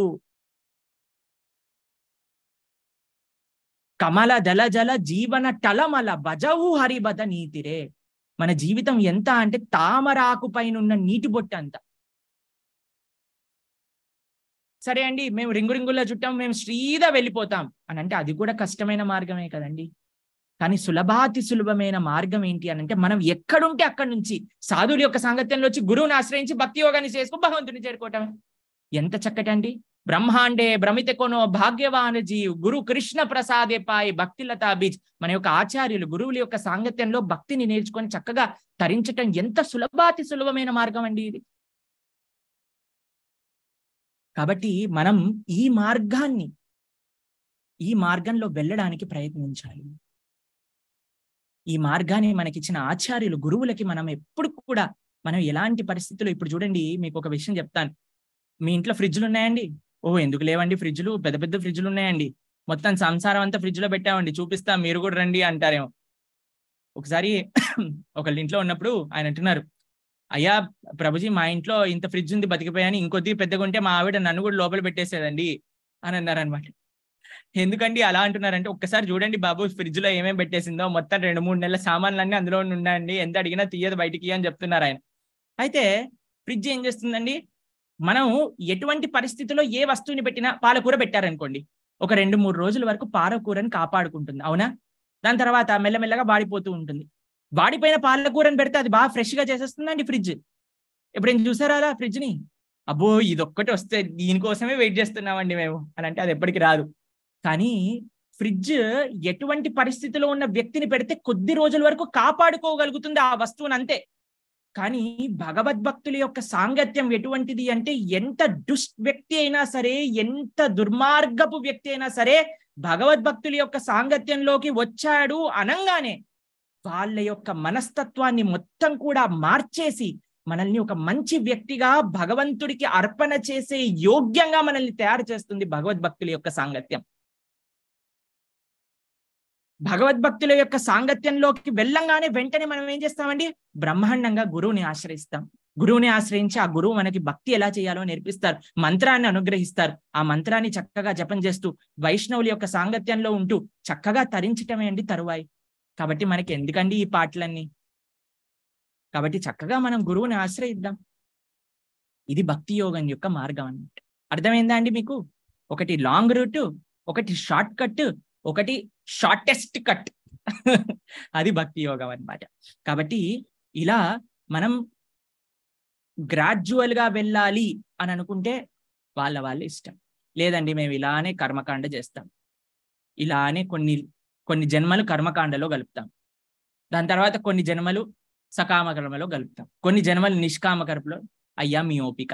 కమల దళ జల జీవన టలమల భజవు హరిబద నీతిరే మన జీవితం ఎంత అంటే తామరాకు పైన ఉన్న నీటి బొట్టు అంతా సరే అండి మేము రింగు రింగుల్లో చుట్టాం మేము శ్రీదా వెళ్ళిపోతాం అని అంటే అది కూడా కష్టమైన మార్గమే కదండి కానీ సులభాతి సులభమైన మార్గం ఏంటి అని అంటే మనం ఎక్కడుంటే అక్కడి నుంచి సాధువుల యొక్క సాంగత్యంలో వచ్చి గురువుని ఆశ్రయించి భక్తి యోగాన్ని చేసుకుని భగవంతుని చేరుకోవటమే ఎంత చక్కటండి బ్రహ్మాండే భ్రమిత కొనో భాగ్యవాన గురు కృష్ణ ప్రసాదే పాయి భక్తి లతా బీజ్ మన యొక్క ఆచార్యులు గురువుల యొక్క సాంగత్యంలో భక్తిని నేర్చుకొని చక్కగా తరించటం ఎంత సులభాతి సులభమైన మార్గం అండి ఇది కాబట్టి మనం ఈ మార్గాన్ని ఈ మార్గంలో వెళ్ళడానికి ప్రయత్నించాలి ఈ మార్గాన్ని మనకిచ్చిన ఆచార్యులు గురువులకి మనం ఎప్పుడు కూడా మనం ఎలాంటి పరిస్థితుల్లో ఇప్పుడు చూడండి మీకు ఒక విషయం చెప్తాను మీ ఇంట్లో ఫ్రిడ్జ్లు ఉన్నాయండి ఓ ఎందుకు లేవండి ఫ్రిడ్జ్లు పెద్ద పెద్ద ఫ్రిడ్జ్లు ఉన్నాయండి మొత్తం సంసారం అంతా ఫ్రిడ్జ్లో పెట్టామండి చూపిస్తా మీరు కూడా రండి అంటారేమో ఒకసారి ఒకళ్ళ ఇంట్లో ఉన్నప్పుడు ఆయన అంటున్నారు అయ్యా ప్రభుజీ మా ఇంట్లో ఇంత ఫ్రిడ్జ్ ఉంది బతికిపోయాని ఇంకొద్ది పెద్దగా ఉంటే మా ఆవిడ నన్ను కూడా లోపల పెట్టేసేదండి అని అన్నారనమాట ఎందుకండి అలా అంటున్నారంటే ఒక్కసారి చూడండి బాబు ఫ్రిడ్జ్ లో ఏమేమి పెట్టేసిందో మొత్తం రెండు మూడు నెలల సామాన్లన్నీ అందులో ఉన్నాయండి ఎంత అడిగినా తీయదు బయటికి అని చెప్తున్నారు ఆయన అయితే ఫ్రిడ్జ్ ఏం చేస్తుందండి మనం ఎటువంటి పరిస్థితిలో ఏ వస్తువుని పెట్టినా పాలకూర పెట్టారనుకోండి ఒక రెండు మూడు రోజుల వరకు పాలకూరని కాపాడుకుంటుంది అవునా దాని తర్వాత మెల్లమెల్లగా వాడిపోతూ ఉంటుంది వాడిపోయిన పాలకూరని పెడితే అది బాగా ఫ్రెష్గా చేసేస్తుందండి ఫ్రిడ్జ్ ఎప్పుడైనా చూసారా అలా ఫ్రిడ్జ్ని అబ్బో ఇదొక్కటి వస్తే దీనికోసమే వెయిట్ చేస్తున్నామండి మేము అని అంటే అది ఎప్పటికి రాదు కానీ ఫ్రిడ్జ్ ఎటువంటి పరిస్థితిలో ఉన్న వ్యక్తిని పెడితే కొద్ది రోజుల వరకు కాపాడుకోగలుగుతుంది ఆ వస్తువుని అంతే కానీ భగవద్భక్తుల యొక్క సాంగత్యం ఎటువంటిది అంటే ఎంత దుష్ వ్యక్తి అయినా సరే ఎంత దుర్మార్గపు వ్యక్తి అయినా సరే భగవద్భక్తుల యొక్క సాంగత్యంలోకి వచ్చాడు అనంగానే వాళ్ళ యొక్క మనస్తత్వాన్ని మొత్తం కూడా మార్చేసి మనల్ని ఒక మంచి వ్యక్తిగా భగవంతుడికి అర్పణ చేసే యోగ్యంగా మనల్ని తయారు చేస్తుంది భగవద్భక్తుల యొక్క సాంగత్యం భగవద్భక్తుల యొక్క సాంగత్యంలోకి వెళ్ళంగానే వెంటనే మనం ఏం చేస్తామండి బ్రహ్మాండంగా గురువుని ఆశ్రయిస్తాం గురువుని ఆశ్రయించి ఆ గురువు మనకి భక్తి ఎలా చేయాలో నేర్పిస్తారు మంత్రాన్ని అనుగ్రహిస్తారు ఆ మంత్రాన్ని చక్కగా జపం చేస్తూ వైష్ణవుల యొక్క సాంగత్యంలో ఉంటూ చక్కగా తరించటమే అండి తరువాయి కాబట్టి మనకి ఎందుకండి ఈ పాటలన్నీ కాబట్టి చక్కగా మనం గురువుని ఆశ్రయిద్దాం ఇది భక్తి యోగం యొక్క మార్గం అన్నమాట అర్థమైందా అండి మీకు ఒకటి లాంగ్ రూట్ ఒకటి షార్ట్ కట్ ఒకటి షార్టెస్ట్ కట్ అది భక్తి యోగం అనమాట కాబట్టి ఇలా మనం గ్రాడ్యువల్గా వెళ్ళాలి అని అనుకుంటే వాళ్ళ వాళ్ళ ఇష్టం లేదండి మేము ఇలానే కర్మకాండ చేస్తాం ఇలానే కొన్ని కొన్ని జన్మలు కర్మకాండలో గలుపుతాం దాని తర్వాత కొన్ని జన్మలు సకామ కర్మలో గలుపుతాం కొన్ని జన్మలు నిష్కామ కర్మలో అయ్యా మీ ఓపిక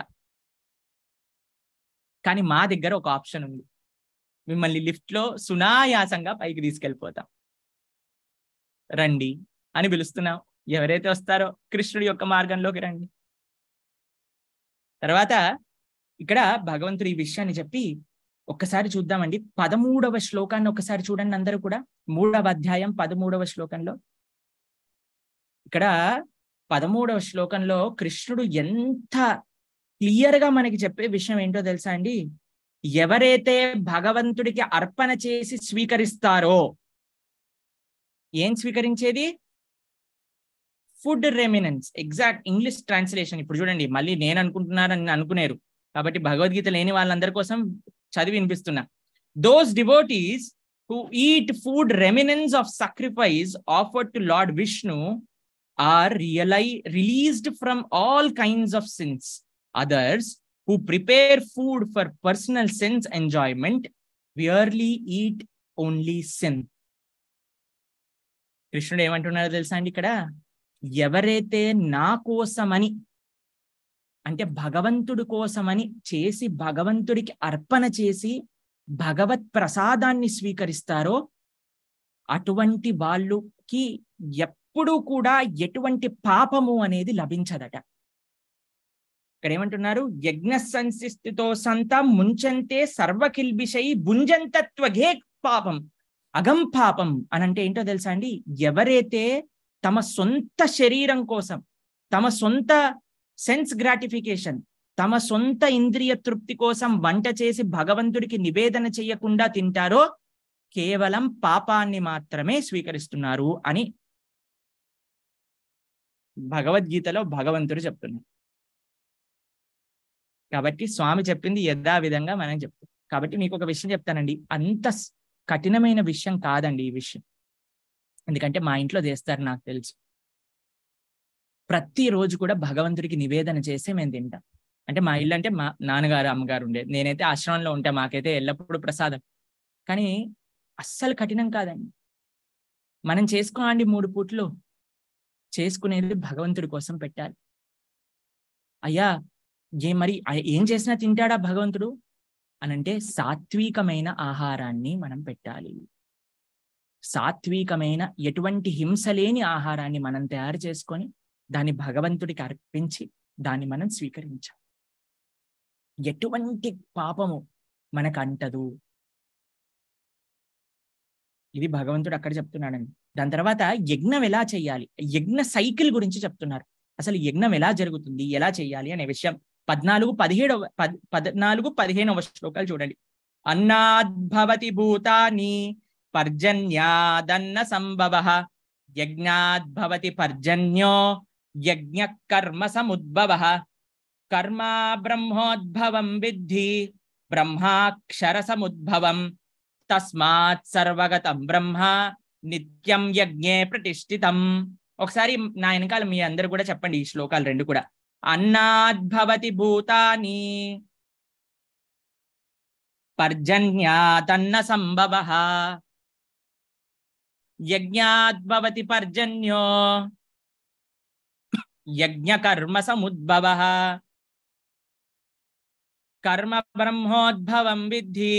కానీ మా దగ్గర ఒక ఆప్షన్ ఉంది మిమ్మల్ని లిఫ్ట్లో సునాయాసంగా పైకి తీసుకెళ్ళిపోతాం రండి అని పిలుస్తున్నాం ఎవరైతే వస్తారో కృష్ణుడి యొక్క మార్గంలోకి రండి తర్వాత ఇక్కడ భగవంతుడు ఈ విషయాన్ని చెప్పి ఒక్కసారి చూద్దామండి పదమూడవ శ్లోకాన్ని ఒకసారి చూడండి అందరూ కూడా మూడవ అధ్యాయం పదమూడవ శ్లోకంలో ఇక్కడ పదమూడవ శ్లోకంలో కృష్ణుడు ఎంత క్లియర్ గా మనకి చెప్పే విషయం ఏంటో తెలుసా అండి ఎవరైతే భగవంతుడికి అర్పణ చేసి స్వీకరిస్తారో ఏం స్వీకరించేది food remnants exact English translation ఇప్పుడు చూడండి మళ్ళీ నేను అనుకుంటున్నారని అనుకునేరు కాబట్టి భగవద్గీత లేని వాళ్ళందరి కోసం చదివి వినిపిస్తున్నా those devotees who eat food remnants of sacrifice offer to Lord Vishnu are really released from all kinds of sins others who prepare food for personal sense enjoyment verily eat only sin కృష్ణుడు ఏమంటున్నాడో తెలుసా అండి ఇక్కడ ఎవరైతే నా కోసమని అంటే భగవంతుడు కోసమని చేసి భగవంతుడికి అర్పణ చేసి భగవత్ ప్రసాదాన్ని స్వీకరిస్తారో అటువంటి వాళ్ళుకి ఎప్పుడూ కూడా ఎటువంటి పాపము అనేది లభించదట ఇక్కడ ఏమంటున్నారు యజ్ఞ సంశిస్తితో సంత ముంచంతే సర్వకిల్బిషై భుంజంతత్వఘే పాపం అగం పాపం అని అంటే ఏంటో తెలుసా అండి ఎవరైతే తమ సొంత శరీరం కోసం తమ సొంత సెన్స్ గ్రాటిఫికేషన్ తమ సొంత ఇంద్రియ తృప్తి కోసం వంట చేసి భగవంతుడికి నివేదన చేయకుండా తింటారో కేవలం పాపాన్ని మాత్రమే స్వీకరిస్తున్నారు అని భగవద్గీతలో భగవంతుడు చెప్తున్నారు కాబట్టి స్వామి చెప్పింది యథావిధంగా మనం చెప్తాం కాబట్టి మీకు ఒక విషయం చెప్తానండి అంత కఠినమైన విషయం కాదండి ఈ విషయం ఎందుకంటే మా ఇంట్లో చేస్తారు నాకు తెలుసు ప్రతి రోజు కూడా భగవంతుడికి నివేదన చేసి మేము తింటాం అంటే మా ఇల్లు అంటే మా నాన్నగారు అమ్మగారు ఉండే నేనైతే ఆశ్రమంలో ఉంటే మాకైతే ఎల్లప్పుడూ ప్రసాదం కానీ అస్సలు కఠినం కాదండి మనం చేసుకోండి మూడు పూట్లు చేసుకునేది భగవంతుడి కోసం పెట్టాలి అయ్యా ఏ మరి ఏం చేసినా తింటాడా భగవంతుడు అనంటే సాత్వికమైన ఆహారాన్ని మనం పెట్టాలి సాత్వికమైన ఎటువంటి హింస లేని ఆహారాన్ని మనం తయారు చేసుకొని దాన్ని భగవంతుడికి అర్పించి దాన్ని మనం స్వీకరించాం ఎటువంటి పాపము మనకు అంటదు ఇది భగవంతుడు అక్కడ చెప్తున్నాడండి దాని తర్వాత యజ్ఞం ఎలా చేయాలి యజ్ఞ సైకిల్ గురించి చెప్తున్నారు అసలు యజ్ఞం ఎలా జరుగుతుంది ఎలా చేయాలి అనే విషయం పద్నాలుగు పదిహేడవ పద్నాలుగు పదిహేనవ శ్లోకాలు చూడండి అన్నాద్భవతి భూతాని పర్జన్యాదన్న సంభవ యజ్ఞాద్భవతి పర్జన్యో यज्ञ कर्म समुद्भव कर्म ब्रह्मोद्भव विद्धि ब्रह्माक्षर समुद्भव తస్మాత్ సర్వగతం బ్రహ్మ నిత్యం యజ్ఞే ప్రతిష్ఠితం ఒకసారి నా వెనకాల మీ అందరు కూడా చెప్పండి ఈ శ్లోకాలు రెండు కూడా అన్నాద్భవతి భూతాని పర్జన్యాతన్న సంభవ యజ్ఞాద్భవతి పర్జన్యో యజ్ఞకర్మ సముద్భవ కర్మ బ్రహ్మోద్భవం విద్ధి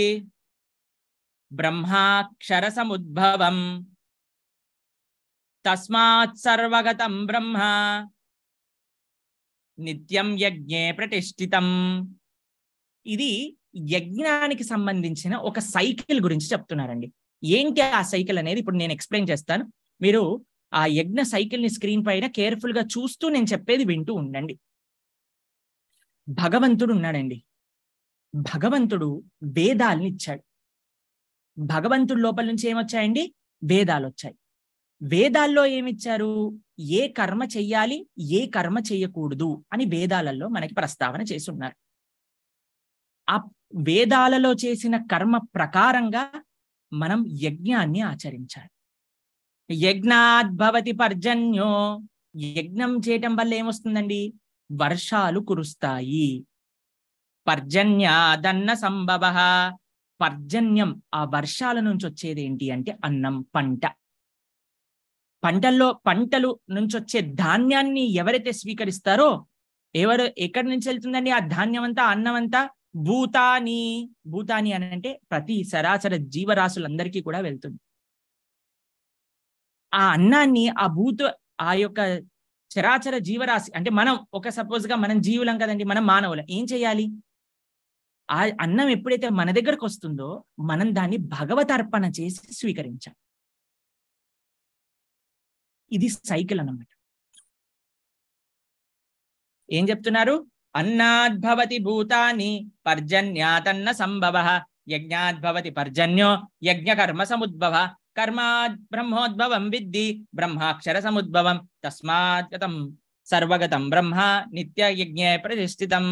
బ్రహ్మాక్షర సముద్భవం తస్మాత్ సర్వగతం బ్రహ్మ నిత్యం యజ్ఞే ప్రతిష్ఠితం ఇది యజ్ఞానికి సంబంధించిన ఒక సైకిల్ గురించి చెప్తున్నారండి ఏంటి ఆ సైకిల్ అనేది ఇప్పుడు నేను ఎక్స్ప్లెయిన్ చేస్తాను మీరు ఆ యజ్ఞ సైకిల్ ని స్క్రీన్ పైన కేర్ఫుల్ గా చూస్తూ నేను చెప్పేది వింటూ ఉండండి భగవంతుడు ఉన్నాడండి భగవంతుడు వేదాల్ని ఇచ్చాడు భగవంతుడి లోపల నుంచి ఏమొచ్చాయండి వేదాలు వచ్చాయి వేదాల్లో ఏమిచ్చారు ఏ కర్మ చెయ్యాలి ఏ కర్మ చెయ్యకూడదు అని వేదాలలో మనకి ప్రస్తావన చేస్తున్నారు ఆ వేదాలలో చేసిన కర్మ ప్రకారంగా మనం యజ్ఞాన్ని ఆచరించాలి యజ్ఞాద్భవతి పర్జన్యో యజ్ఞం చేయటం వల్ల ఏమొస్తుందండి వర్షాలు కురుస్తాయి పర్జన్యాదన్న సంభవ పర్జన్యం ఆ వర్షాల నుంచి వచ్చేది ఏంటి అంటే అన్నం పంట పంటల్లో పంటలు నుంచి వచ్చే ధాన్యాన్ని ఎవరైతే స్వీకరిస్తారో ఎవరు ఎక్కడి నుంచి వెళ్తుందండి ఆ ధాన్యం అంతా అన్నం అంతా భూతాని భూతాని అని అంటే ప్రతి సరాసర జీవరాశులందరికీ కూడా వెళ్తుంది ఆ అన్నాన్ని ఆ భూత ఆ యొక్క చరాచర జీవరాశి అంటే మనం ఒక సపోజ్ గా మనం జీవులం కదండి మనం మానవులం ఏం చేయాలి ఆ అన్నం ఎప్పుడైతే మన దగ్గరకు వస్తుందో మనం దాన్ని భగవత్ అర్పణ చేసి స్వీకరించాలి ఇది సైకిల్ అన్నమాట ఏం చెప్తున్నారు అన్నాద్భవతి భూతాని పర్జన్యాతన్న సంభవ యజ్ఞాద్భవతి పర్జన్యో యజ్ఞకర్మ సముద్భవ కర్మా బ్రహ్మోద్భవం విద్ది బ్రహ్మాక్షర సముద్భవం తస్మాత్ గతం సర్వగతం బ్రహ్మ నిత్య యజ్ఞే ప్రతిష్ఠితం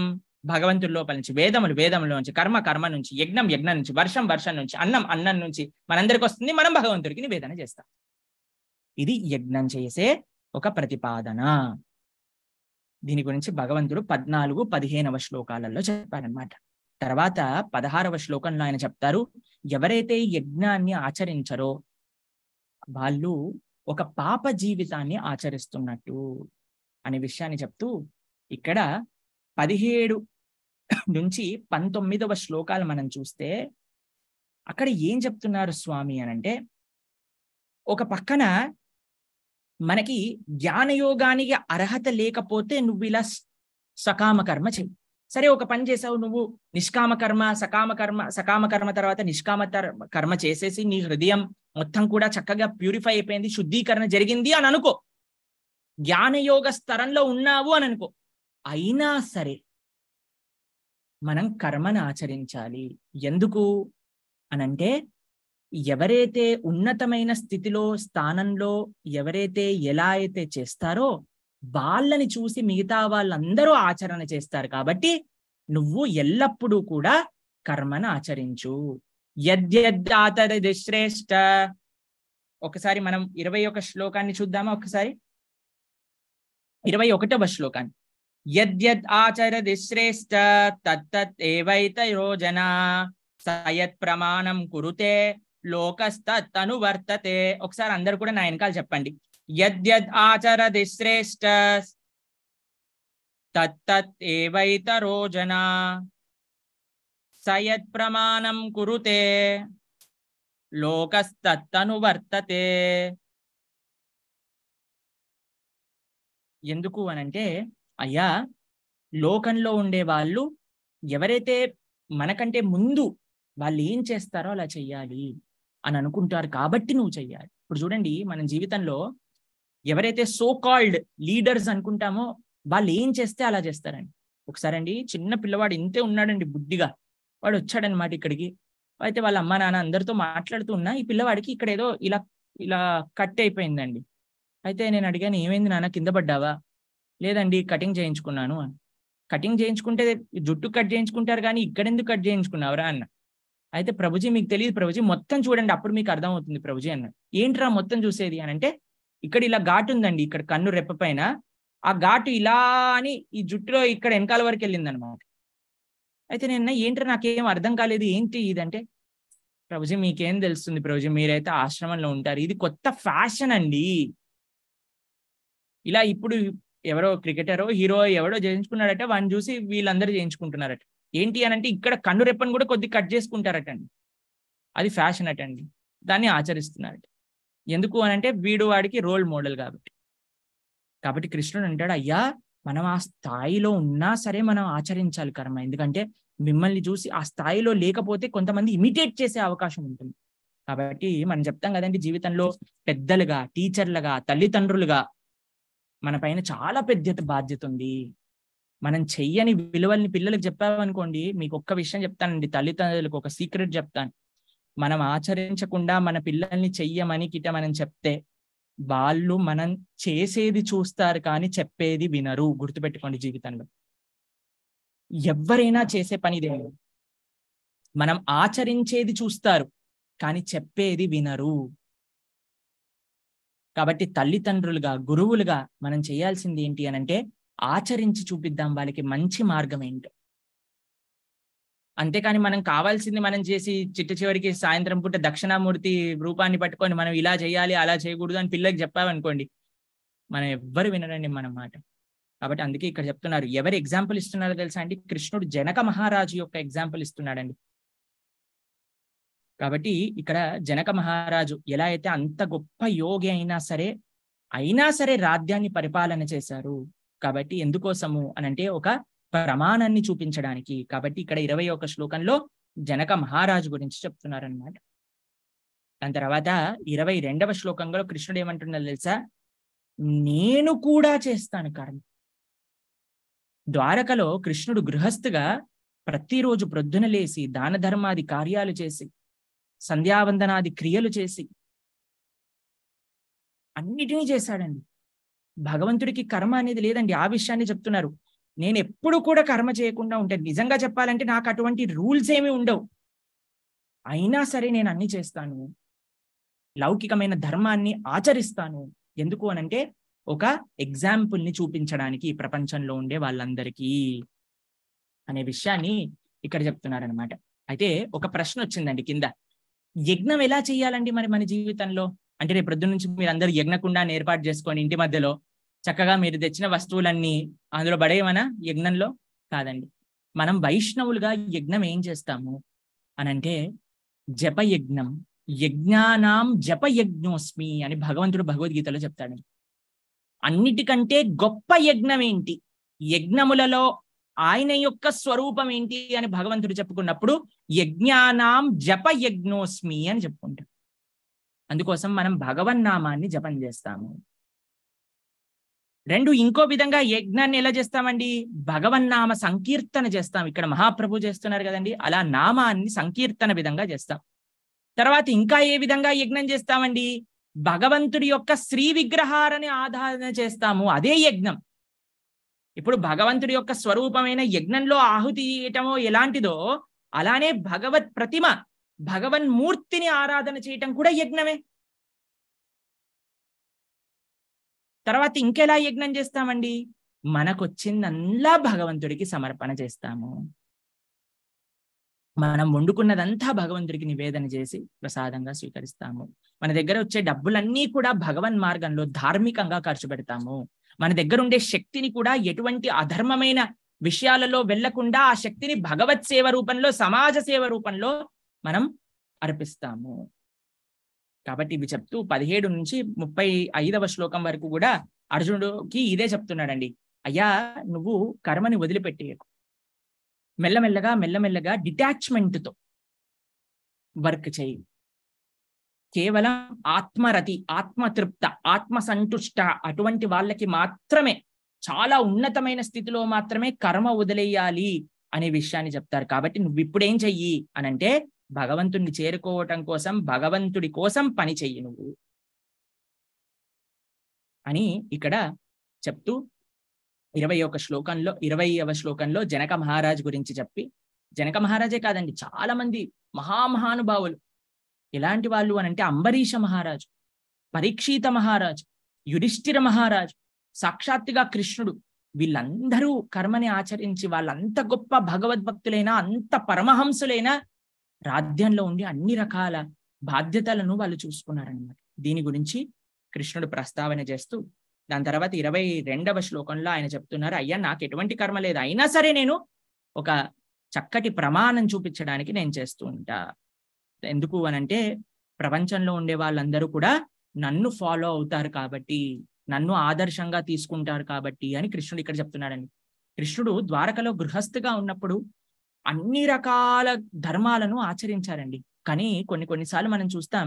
భగవంతుడి లోపల నుంచి వేదములు వేదముల నుంచి కర్మ కర్మ నుంచి యజ్ఞం యజ్ఞం నుంచి వర్షం వర్షం నుంచి అన్నం అన్నం నుంచి మనందరికి వస్తుంది మనం భగవంతుడికి నివేదన చేస్తాం ఇది యజ్ఞం చేసే ఒక ప్రతిపాదన దీని గురించి భగవంతుడు పద్నాలుగు పదిహేనవ శ్లోకాలలో చెప్పారనమాట తర్వాత పదహారవ శ్లోకంలో ఆయన చెప్తారు ఎవరైతే యజ్ఞాన్ని ఆచరించరో వాళ్ళు ఒక పాప జీవితాన్ని ఆచరిస్తున్నట్టు అనే విషయాన్ని చెప్తూ ఇక్కడ పదిహేడు నుంచి పంతొమ్మిదవ శ్లోకాలు మనం చూస్తే అక్కడ ఏం చెప్తున్నారు స్వామి అని అంటే ఒక పక్కన మనకి జ్ఞానయోగానికి అర్హత లేకపోతే నువ్వు ఇలా సకామ కర్మ చెయ్యి సరే ఒక పని చేసావు నువ్వు నిష్కామ కర్మ సకామ కర్మ సకామ కర్మ తర్వాత నిష్కామ కర్మ చేసేసి నీ హృదయం మొత్తం కూడా చక్కగా ప్యూరిఫై అయిపోయింది శుద్ధీకరణ జరిగింది అని అనుకో జ్ఞానయోగ స్తరంలో ఉన్నావు అని అనుకో అయినా సరే మనం కర్మను ఆచరించాలి ఎందుకు అనంటే ఎవరైతే ఉన్నతమైన స్థితిలో స్థానంలో ఎవరైతే ఎలా అయితే చేస్తారో వాళ్ళని చూసి మిగతా వాళ్ళందరూ ఆచరణ చేస్తారు కాబట్టి నువ్వు ఎల్లప్పుడూ కూడా కర్మను ఆచరించు శ్రేష్ట ఒకసారి మనం ఇరవై ఒక శ్లోకాన్ని చూద్దామా ఒకసారి ఇరవై ఒకటవ శ్లోకాన్ని యద్యద్ ఆచరది శ్రేష్ట తత్తత్ ఏవైత యోజనా సయత్ ప్రమాణం కురుతే వర్తతే ఒకసారి అందరు కూడా నా వెనకాల చెప్పండి యద్యద్ ఆచరది శ్రేష్ట తత్తత్ ఏవైతరో జనా సయత్ ప్రమాణం కురుతే వర్తతే ఎందుకు అనంటే అయ్యా లోకంలో ఉండే వాళ్ళు ఎవరైతే మనకంటే ముందు వాళ్ళు ఏం చేస్తారో అలా చెయ్యాలి అని అనుకుంటారు కాబట్టి నువ్వు చెయ్యాలి ఇప్పుడు చూడండి మన జీవితంలో ఎవరైతే సో కాల్డ్ లీడర్స్ అనుకుంటామో వాళ్ళు ఏం చేస్తే అలా చేస్తారండి ఒకసారి అండి చిన్న పిల్లవాడు ఇంతే ఉన్నాడండి బుద్ధిగా వాడు వచ్చాడనమాట ఇక్కడికి అయితే వాళ్ళ అమ్మ నాన్న అందరితో మాట్లాడుతూ ఉన్నా ఈ పిల్లవాడికి ఇక్కడ ఏదో ఇలా ఇలా కట్ అయిపోయిందండి అయితే నేను అడిగాను ఏమైంది నాన్న కింద పడ్డావా లేదండి కటింగ్ చేయించుకున్నాను అని కటింగ్ చేయించుకుంటే జుట్టు కట్ చేయించుకుంటారు కానీ ఇక్కడెందుకు కట్ చేయించుకున్నావురా అన్న అయితే ప్రభుజీ మీకు తెలియదు ప్రభుజీ మొత్తం చూడండి అప్పుడు మీకు అర్థమవుతుంది ప్రభుజీ అన్న ఏంట్రా మొత్తం చూసేది అని అంటే ఇక్కడ ఇలా ఘాటు ఉందండి ఇక్కడ కన్ను రెప్ప పైన ఆ ఘాటు ఇలా అని ఈ జుట్టులో ఇక్కడ వెనకాల వరకు వెళ్ళింది అనమాట అయితే నిన్న ఏంటో నాకేం అర్థం కాలేదు ఏంటి ఇదంటే ప్రభుజీ మీకేం తెలుస్తుంది ప్రభుజీ మీరైతే ఆశ్రమంలో ఉంటారు ఇది కొత్త ఫ్యాషన్ అండి ఇలా ఇప్పుడు ఎవరో క్రికెటరో హీరో ఎవడో చేయించుకున్నాడట వాడిని చూసి వీళ్ళందరూ చేయించుకుంటున్నారట ఏంటి అని అంటే ఇక్కడ కన్ను రెప్పను కూడా కొద్ది కట్ చేసుకుంటారటండి అది ఫ్యాషన్ అటండి దాన్ని ఆచరిస్తున్నారట ఎందుకు అని అంటే వీడు వాడికి రోల్ మోడల్ కాబట్టి కాబట్టి కృష్ణుడు అంటాడు అయ్యా మనం ఆ స్థాయిలో ఉన్నా సరే మనం ఆచరించాలి కర్మ ఎందుకంటే మిమ్మల్ని చూసి ఆ స్థాయిలో లేకపోతే కొంతమంది ఇమిటేట్ చేసే అవకాశం ఉంటుంది కాబట్టి మనం చెప్తాం కదండి జీవితంలో పెద్దలుగా టీచర్లుగా తల్లిదండ్రులుగా మన పైన చాలా పెద్ద బాధ్యత ఉంది మనం చెయ్యని విలువల్ని పిల్లలకు చెప్పామనుకోండి మీకు ఒక్క విషయం చెప్తానండి తల్లిదండ్రులకు ఒక సీక్రెట్ చెప్తాను మనం ఆచరించకుండా మన పిల్లల్ని చెయ్యమని కిట మనం చెప్తే వాళ్ళు మనం చేసేది చూస్తారు కానీ చెప్పేది వినరు గుర్తుపెట్టుకోండి జీవితంలో ఎవరైనా చేసే పనిదే మనం ఆచరించేది చూస్తారు కానీ చెప్పేది వినరు కాబట్టి తల్లిదండ్రులుగా గురువులుగా మనం చేయాల్సింది ఏంటి అని అంటే ఆచరించి చూపిద్దాం వాళ్ళకి మంచి మార్గం ఏంటో అంతేకాని మనం కావాల్సింది మనం చేసి చిట్ట చివరికి సాయంత్రం పూట దక్షిణామూర్తి రూపాన్ని పట్టుకొని మనం ఇలా చేయాలి అలా చేయకూడదు అని పిల్లలకు చెప్పామనుకోండి మనం ఎవ్వరు వినరండి మన మాట కాబట్టి అందుకే ఇక్కడ చెప్తున్నారు ఎవరు ఎగ్జాంపుల్ ఇస్తున్నారో తెలుసా అండి కృష్ణుడు జనక మహారాజు యొక్క ఎగ్జాంపుల్ ఇస్తున్నాడండి కాబట్టి ఇక్కడ జనక మహారాజు ఎలా అయితే అంత గొప్ప యోగి అయినా సరే అయినా సరే రాజ్యాన్ని పరిపాలన చేశారు కాబట్టి ఎందుకోసము అనంటే ఒక ప్రమాణాన్ని చూపించడానికి కాబట్టి ఇక్కడ ఇరవై ఒక శ్లోకంలో జనక మహారాజు గురించి చెప్తున్నారనమాట దాని తర్వాత ఇరవై రెండవ శ్లోకంలో కృష్ణుడు ఏమంటున్నాడు తెలుసా నేను కూడా చేస్తాను కర్మ ద్వారకలో కృష్ణుడు గృహస్థుగా ప్రతిరోజు ప్రొద్దున లేసి దాన ధర్మాది కార్యాలు చేసి సంధ్యావందనాది క్రియలు చేసి అన్నిటినీ చేశాడండి భగవంతుడికి కర్మ అనేది లేదండి ఆ విషయాన్ని చెప్తున్నారు నేను ఎప్పుడు కూడా కర్మ చేయకుండా ఉంటాను నిజంగా చెప్పాలంటే నాకు అటువంటి రూల్స్ ఏమి ఉండవు అయినా సరే నేను అన్ని చేస్తాను లౌకికమైన ధర్మాన్ని ఆచరిస్తాను ఎందుకు అనంటే ఒక ఎగ్జాంపుల్ని చూపించడానికి ఈ ప్రపంచంలో ఉండే వాళ్ళందరికీ అనే విషయాన్ని ఇక్కడ చెప్తున్నారనమాట అయితే ఒక ప్రశ్న వచ్చిందండి కింద యజ్ఞం ఎలా చేయాలండి మరి మన జీవితంలో అంటే రేపు ప్రొద్దు నుంచి మీరు అందరూ యజ్ఞకుండా ఏర్పాటు చేసుకొని ఇంటి మధ్యలో చక్కగా మీరు తెచ్చిన వస్తువులన్నీ అందులో పడేయమనా యజ్ఞంలో కాదండి మనం వైష్ణవులుగా యజ్ఞం ఏం చేస్తాము అని అంటే జపయజ్ఞం యజ్ఞానాం జపయజ్ఞోస్మి అని భగవంతుడు భగవద్గీతలో చెప్తాడు అన్నిటికంటే గొప్ప యజ్ఞం ఏంటి యజ్ఞములలో ఆయన యొక్క స్వరూపం ఏంటి అని భగవంతుడు చెప్పుకున్నప్పుడు యజ్ఞానాం జప యజ్ఞోస్మి అని చెప్పుకుంటాం అందుకోసం మనం భగవన్నామాన్ని జపం చేస్తాము రెండు ఇంకో విధంగా యజ్ఞాన్ని ఎలా చేస్తామండి భగవన్నామ సంకీర్తన చేస్తాం ఇక్కడ మహాప్రభు చేస్తున్నారు కదండి అలా నామాన్ని సంకీర్తన విధంగా చేస్తాం తర్వాత ఇంకా ఏ విధంగా యజ్ఞం చేస్తామండి భగవంతుడి యొక్క శ్రీ విగ్రహాలని ఆధారణ చేస్తాము అదే యజ్ఞం ఇప్పుడు భగవంతుడి యొక్క స్వరూపమైన యజ్ఞంలో ఆహుతి ఇయటమో ఎలాంటిదో అలానే భగవత్ ప్రతిమ భగవన్మూర్తిని ఆరాధన చేయటం కూడా యజ్ఞమే తర్వాత ఇంకెలా యజ్ఞం చేస్తామండి మనకు వచ్చిందంతా భగవంతుడికి సమర్పణ చేస్తాము మనం వండుకున్నదంతా భగవంతుడికి నివేదన చేసి ప్రసాదంగా స్వీకరిస్తాము మన దగ్గర వచ్చే డబ్బులన్నీ కూడా భగవన్ మార్గంలో ధార్మికంగా ఖర్చు పెడతాము మన దగ్గర ఉండే శక్తిని కూడా ఎటువంటి అధర్మమైన విషయాలలో వెళ్లకుండా ఆ శక్తిని భగవత్ సేవ రూపంలో సమాజ సేవ రూపంలో మనం అర్పిస్తాము కాబట్టి ఇవి చెప్తూ పదిహేడు నుంచి ముప్పై ఐదవ శ్లోకం వరకు కూడా అర్జునుడికి ఇదే చెప్తున్నాడండి అయ్యా నువ్వు కర్మని వదిలిపెట్టేయకు మెల్లమెల్లగా మెల్లమెల్లగా డిటాచ్మెంట్తో వర్క్ చేయి కేవలం ఆత్మరతి ఆత్మతృప్త ఆత్మ సంతుష్ట అటువంటి వాళ్ళకి మాత్రమే చాలా ఉన్నతమైన స్థితిలో మాత్రమే కర్మ వదిలేయాలి అనే విషయాన్ని చెప్తారు కాబట్టి నువ్వు ఇప్పుడు ఏం చెయ్యి అనంటే భగవంతుణ్ణి చేరుకోవటం కోసం భగవంతుడి కోసం పని చెయ్యి నువ్వు అని ఇక్కడ చెప్తూ ఇరవై ఒక శ్లోకంలో ఇరవైవ శ్లోకంలో జనక మహారాజ్ గురించి చెప్పి జనక మహారాజే కాదండి చాలా మంది మహామహానుభావులు ఎలాంటి వాళ్ళు అని అంటే అంబరీష మహారాజు పరీక్షిత మహారాజు యుధిష్ఠిర మహారాజు సాక్షాత్తుగా కృష్ణుడు వీళ్ళందరూ కర్మని ఆచరించి వాళ్ళంత గొప్ప భగవద్భక్తులైనా అంత పరమహంసులైనా రాజ్యంలో ఉండి అన్ని రకాల బాధ్యతలను వాళ్ళు చూసుకున్నారనమాట దీని గురించి కృష్ణుడు ప్రస్తావన చేస్తూ దాని తర్వాత ఇరవై రెండవ శ్లోకంలో ఆయన చెప్తున్నారు అయ్యా నాకు ఎటువంటి కర్మ లేదు అయినా సరే నేను ఒక చక్కటి ప్రమాణం చూపించడానికి నేను చేస్తూ ఉంటా ఎందుకు అనంటే ప్రపంచంలో ఉండే వాళ్ళందరూ కూడా నన్ను ఫాలో అవుతారు కాబట్టి నన్ను ఆదర్శంగా తీసుకుంటారు కాబట్టి అని కృష్ణుడు ఇక్కడ చెప్తున్నాడని కృష్ణుడు ద్వారకలో గృహస్థుగా ఉన్నప్పుడు అన్ని రకాల ధర్మాలను ఆచరించారండి కానీ కొన్ని కొన్నిసార్లు మనం చూస్తాం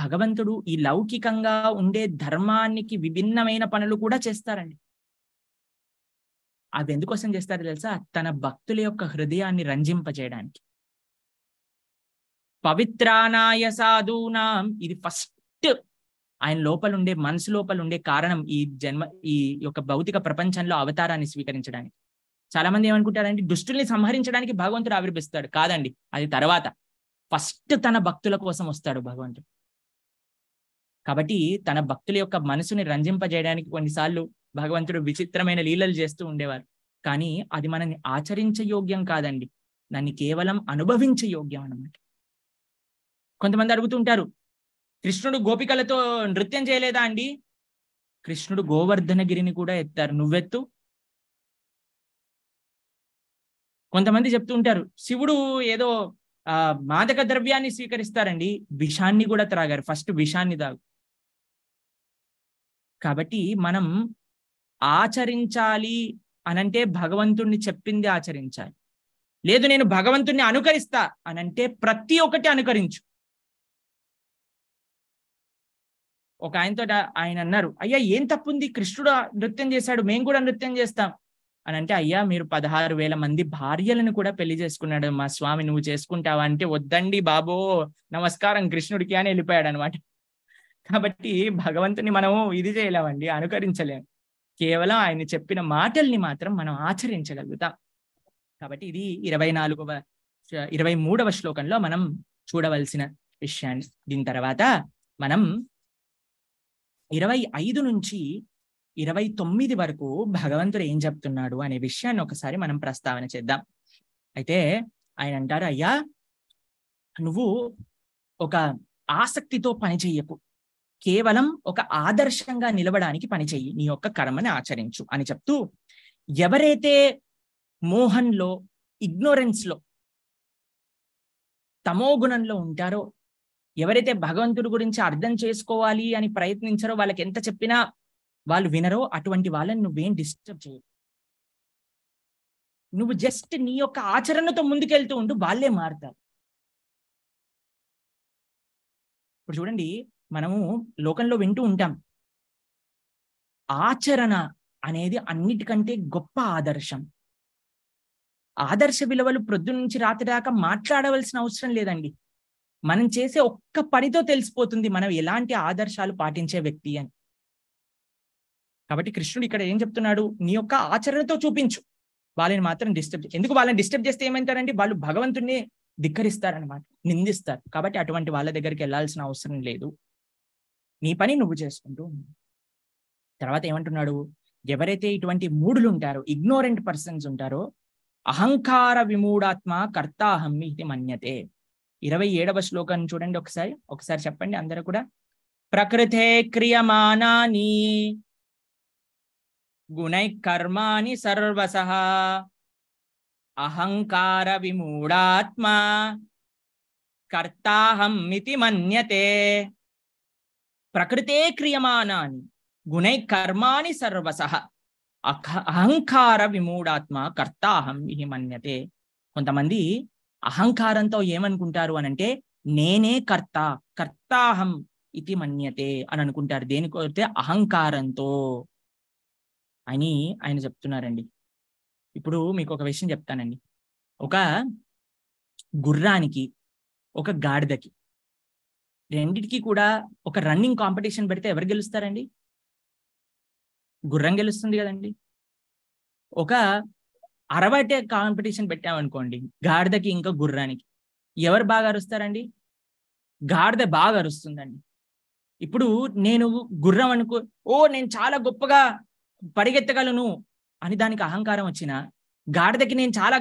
భగవంతుడు ఈ లౌకికంగా ఉండే ధర్మానికి విభిన్నమైన పనులు కూడా చేస్తారండి అవి ఎందుకోసం చేస్తారో తెలుసా తన భక్తుల యొక్క హృదయాన్ని రంజింపజేయడానికి పవిత్రానాయ సాధూనాం ఇది ఫస్ట్ ఆయన లోపల ఉండే మనసు లోపల ఉండే కారణం ఈ జన్మ ఈ యొక్క భౌతిక ప్రపంచంలో అవతారాన్ని స్వీకరించడానికి చాలా మంది ఏమనుకుంటారంటే దుష్టుల్ని సంహరించడానికి భగవంతుడు ఆవిర్భిస్తాడు కాదండి అది తర్వాత ఫస్ట్ తన భక్తుల కోసం వస్తాడు భగవంతుడు కాబట్టి తన భక్తుల యొక్క మనసుని రంజింపజేయడానికి కొన్నిసార్లు భగవంతుడు విచిత్రమైన లీలలు చేస్తూ ఉండేవారు కానీ అది మనని ఆచరించే యోగ్యం కాదండి దాన్ని కేవలం అనుభవించే యోగ్యం అనమాట కొంతమంది అడుగుతుంటారు కృష్ణుడు గోపికలతో నృత్యం చేయలేదా అండి కృష్ణుడు గోవర్ధనగిరిని కూడా ఎత్తారు నువ్వెత్తు కొంతమంది చెప్తూ ఉంటారు శివుడు ఏదో ఆ మాదక ద్రవ్యాన్ని స్వీకరిస్తారండి విషాన్ని కూడా త్రాగారు ఫస్ట్ విషాన్ని తాగు కాబట్టి మనం ఆచరించాలి అనంటే భగవంతుణ్ణి చెప్పింది ఆచరించాలి లేదు నేను భగవంతుణ్ణి అనుకరిస్తా అనంటే ప్రతి ఒక్కటి అనుకరించు ఒక ఆయనతో ఆయన అన్నారు అయ్యా ఏం తప్పుంది కృష్ణుడు నృత్యం చేశాడు మేము కూడా నృత్యం చేస్తాం అని అంటే అయ్యా మీరు పదహారు వేల మంది భార్యలను కూడా పెళ్లి చేసుకున్నాడు మా స్వామి నువ్వు చేసుకుంటావా అంటే వద్దండి బాబో నమస్కారం కృష్ణుడికి అని వెళ్ళిపోయాడు అనమాట కాబట్టి భగవంతుని మనము ఇది చేయలేమండి అనుకరించలేము కేవలం ఆయన చెప్పిన మాటల్ని మాత్రం మనం ఆచరించగలుగుతాం కాబట్టి ఇది ఇరవై నాలుగవ ఇరవై మూడవ శ్లోకంలో మనం చూడవలసిన విషయాన్ని దీని తర్వాత మనం ఇరవై ఐదు నుంచి ఇరవై తొమ్మిది వరకు భగవంతుడు ఏం చెప్తున్నాడు అనే విషయాన్ని ఒకసారి మనం ప్రస్తావన చేద్దాం అయితే ఆయన అంటారు అయ్యా నువ్వు ఒక ఆసక్తితో పని చెయ్యకు కేవలం ఒక ఆదర్శంగా నిలవడానికి పని చెయ్యి నీ యొక్క కర్మని ఆచరించు అని చెప్తూ ఎవరైతే మోహన్లో ఇగ్నోరెన్స్లో తమోగుణంలో ఉంటారో ఎవరైతే భగవంతుడి గురించి అర్థం చేసుకోవాలి అని ప్రయత్నించారో వాళ్ళకి ఎంత చెప్పినా వాళ్ళు వినరో అటువంటి వాళ్ళని నువ్వేం డిస్టర్బ్ చేయవు నువ్వు జస్ట్ నీ యొక్క ఆచరణతో ముందుకెళ్తూ ఉండు వాళ్ళే మారుతారు ఇప్పుడు చూడండి మనము లోకంలో వింటూ ఉంటాం ఆచరణ అనేది అన్నిటికంటే గొప్ప ఆదర్శం ఆదర్శ విలువలు నుంచి రాత్రి దాకా మాట్లాడవలసిన అవసరం లేదండి మనం చేసే ఒక్క పనితో తెలిసిపోతుంది మనం ఎలాంటి ఆదర్శాలు పాటించే వ్యక్తి అని కాబట్టి కృష్ణుడు ఇక్కడ ఏం చెప్తున్నాడు నీ యొక్క ఆచరణతో చూపించు వాళ్ళని మాత్రం డిస్టర్బ్ ఎందుకు వాళ్ళని డిస్టర్బ్ చేస్తే ఏమంటారండి వాళ్ళు భగవంతుడిని ధిక్కరిస్తారనమాట నిందిస్తారు కాబట్టి అటువంటి వాళ్ళ దగ్గరికి వెళ్ళాల్సిన అవసరం లేదు నీ పని నువ్వు చేసుకుంటూ తర్వాత ఏమంటున్నాడు ఎవరైతే ఇటువంటి మూడులు ఉంటారో ఇగ్నోరెంట్ పర్సన్స్ ఉంటారో అహంకార విమూఢాత్మ కర్తాహం ఇది మన్యతే ఇరవై ఏడవ శ్లోకాన్ని చూడండి ఒకసారి ఒకసారి చెప్పండి అందరూ కూడా ప్రకృతే క్రియమానాని గుణై కర్మాణి సర్వస అహంకార విమూఢాత్మా కర్తాహమితి మన్యతే ప్రకృతే క్రియమానాని గుణై కర్మాణి సర్వస అహంకార విమూఢాత్మ కర్తాహం ఇది మన్యతే కొంతమంది అహంకారంతో ఏమనుకుంటారు అనంటే నేనే కర్త కర్తాహం ఇది మన్యతే అని అనుకుంటారు దేనికైతే అహంకారంతో అని ఆయన చెప్తున్నారండి ఇప్పుడు మీకు ఒక విషయం చెప్తానండి ఒక గుర్రానికి ఒక గాడిదకి రెండిటికి కూడా ఒక రన్నింగ్ కాంపిటీషన్ పెడితే ఎవరు గెలుస్తారండి గుర్రం గెలుస్తుంది కదండి ఒక అరవటే కాంపిటీషన్ పెట్టామనుకోండి గాడిదకి ఇంకా గుర్రానికి ఎవరు బాగా అరుస్తారండి గాడిద బాగా అరుస్తుందండి ఇప్పుడు నేను గుర్రం అనుకో ఓ నేను చాలా గొప్పగా పరిగెత్తగలను అని దానికి అహంకారం వచ్చిన గాడిదకి నేను చాలా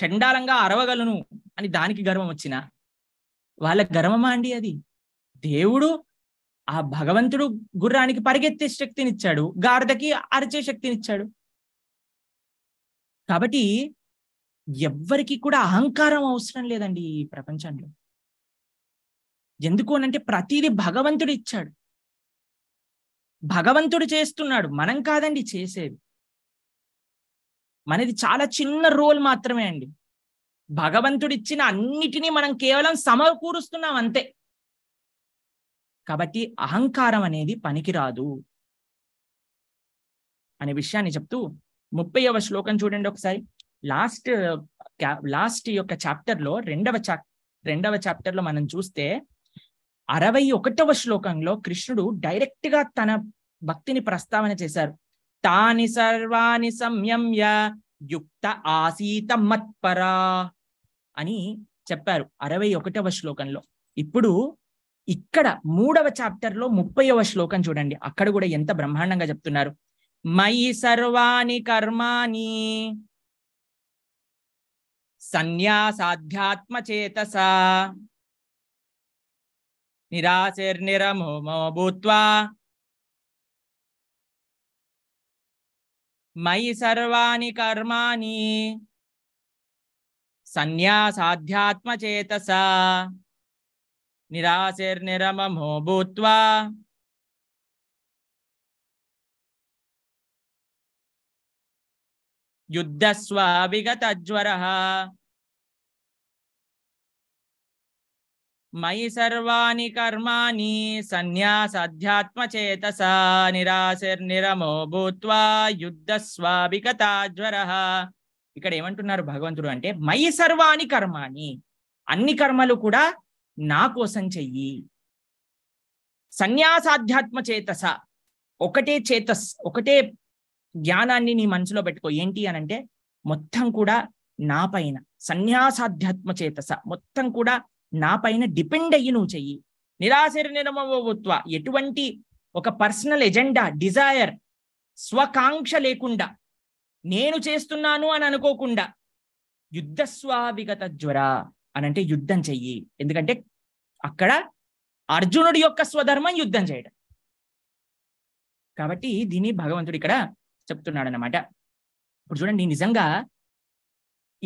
చండాలంగా అరవగలను అని దానికి గర్వం వచ్చిన వాళ్ళ గర్వమా అండి అది దేవుడు ఆ భగవంతుడు గుర్రానికి పరిగెత్తే శక్తినిచ్చాడు గాడిదకి అరిచే శక్తినిచ్చాడు కాబట్టి ఎవ్వరికి కూడా అహంకారం అవసరం లేదండి ఈ ప్రపంచంలో ఎందుకు అంటే ప్రతిదీ భగవంతుడు ఇచ్చాడు భగవంతుడు చేస్తున్నాడు మనం కాదండి చేసేది మనది చాలా చిన్న రోల్ మాత్రమే అండి భగవంతుడిచ్చిన అన్నిటినీ మనం కేవలం సమకూరుస్తున్నాం అంతే కాబట్టి అహంకారం అనేది పనికిరాదు అనే విషయాన్ని చెప్తూ ముప్పైవ శ్లోకం చూడండి ఒకసారి లాస్ట్ లాస్ట్ యొక్క చాప్టర్ లో రెండవ చా రెండవ చాప్టర్ లో మనం చూస్తే అరవై ఒకటవ శ్లోకంలో కృష్ణుడు డైరెక్ట్ గా తన భక్తిని ప్రస్తావన చేశారు తాని సర్వాణి సంయమ్య యుక్త ఆసీత మత్పరా అని చెప్పారు అరవై ఒకటవ శ్లోకంలో ఇప్పుడు ఇక్కడ మూడవ చాప్టర్ లో ముప్పైవ శ్లోకం చూడండి అక్కడ కూడా ఎంత బ్రహ్మాండంగా చెప్తున్నారు మై సర్వాణి కర్మాణి సన్యాసాధ్యాత్మ చేతసా निराशेरमो निराशेर्निरमोमो भूत्वा मयि सर्वाणि कर्माणि सन्न्यासाध्यात्मचेतसा निराशेरमो भूत्वा युद्धस्व विगतज्वरः మయి సర్వాణి కర్మాణి సన్యాసాధ్యాత్మచేతస నిరాశర్నిరమో భూత్వా యుద్ధ స్వాభికతాజ్వర ఇక్కడ ఏమంటున్నారు భగవంతుడు అంటే మయి సర్వాణి కర్మాణి అన్ని కర్మలు కూడా నా కోసం చెయ్యి సన్యాసాధ్యాత్మ చేతస ఒకటే చేతస్ ఒకటే జ్ఞానాన్ని నీ మనసులో పెట్టుకో ఏంటి అనంటే మొత్తం కూడా నా పైన సన్యాసాధ్యాత్మ చేతస మొత్తం కూడా నా పైన డిపెండ్ అయ్యి నువ్వు చెయ్యి నిరాశ నిరమవత్వ ఎటువంటి ఒక పర్సనల్ ఎజెండా డిజైర్ స్వకాంక్ష లేకుండా నేను చేస్తున్నాను అని అనుకోకుండా యుద్ధ స్వావిగత జ్వర అని అంటే యుద్ధం చెయ్యి ఎందుకంటే అక్కడ అర్జునుడి యొక్క స్వధర్మం యుద్ధం చేయడం కాబట్టి దీన్ని భగవంతుడు ఇక్కడ చెప్తున్నాడు అనమాట ఇప్పుడు చూడండి నిజంగా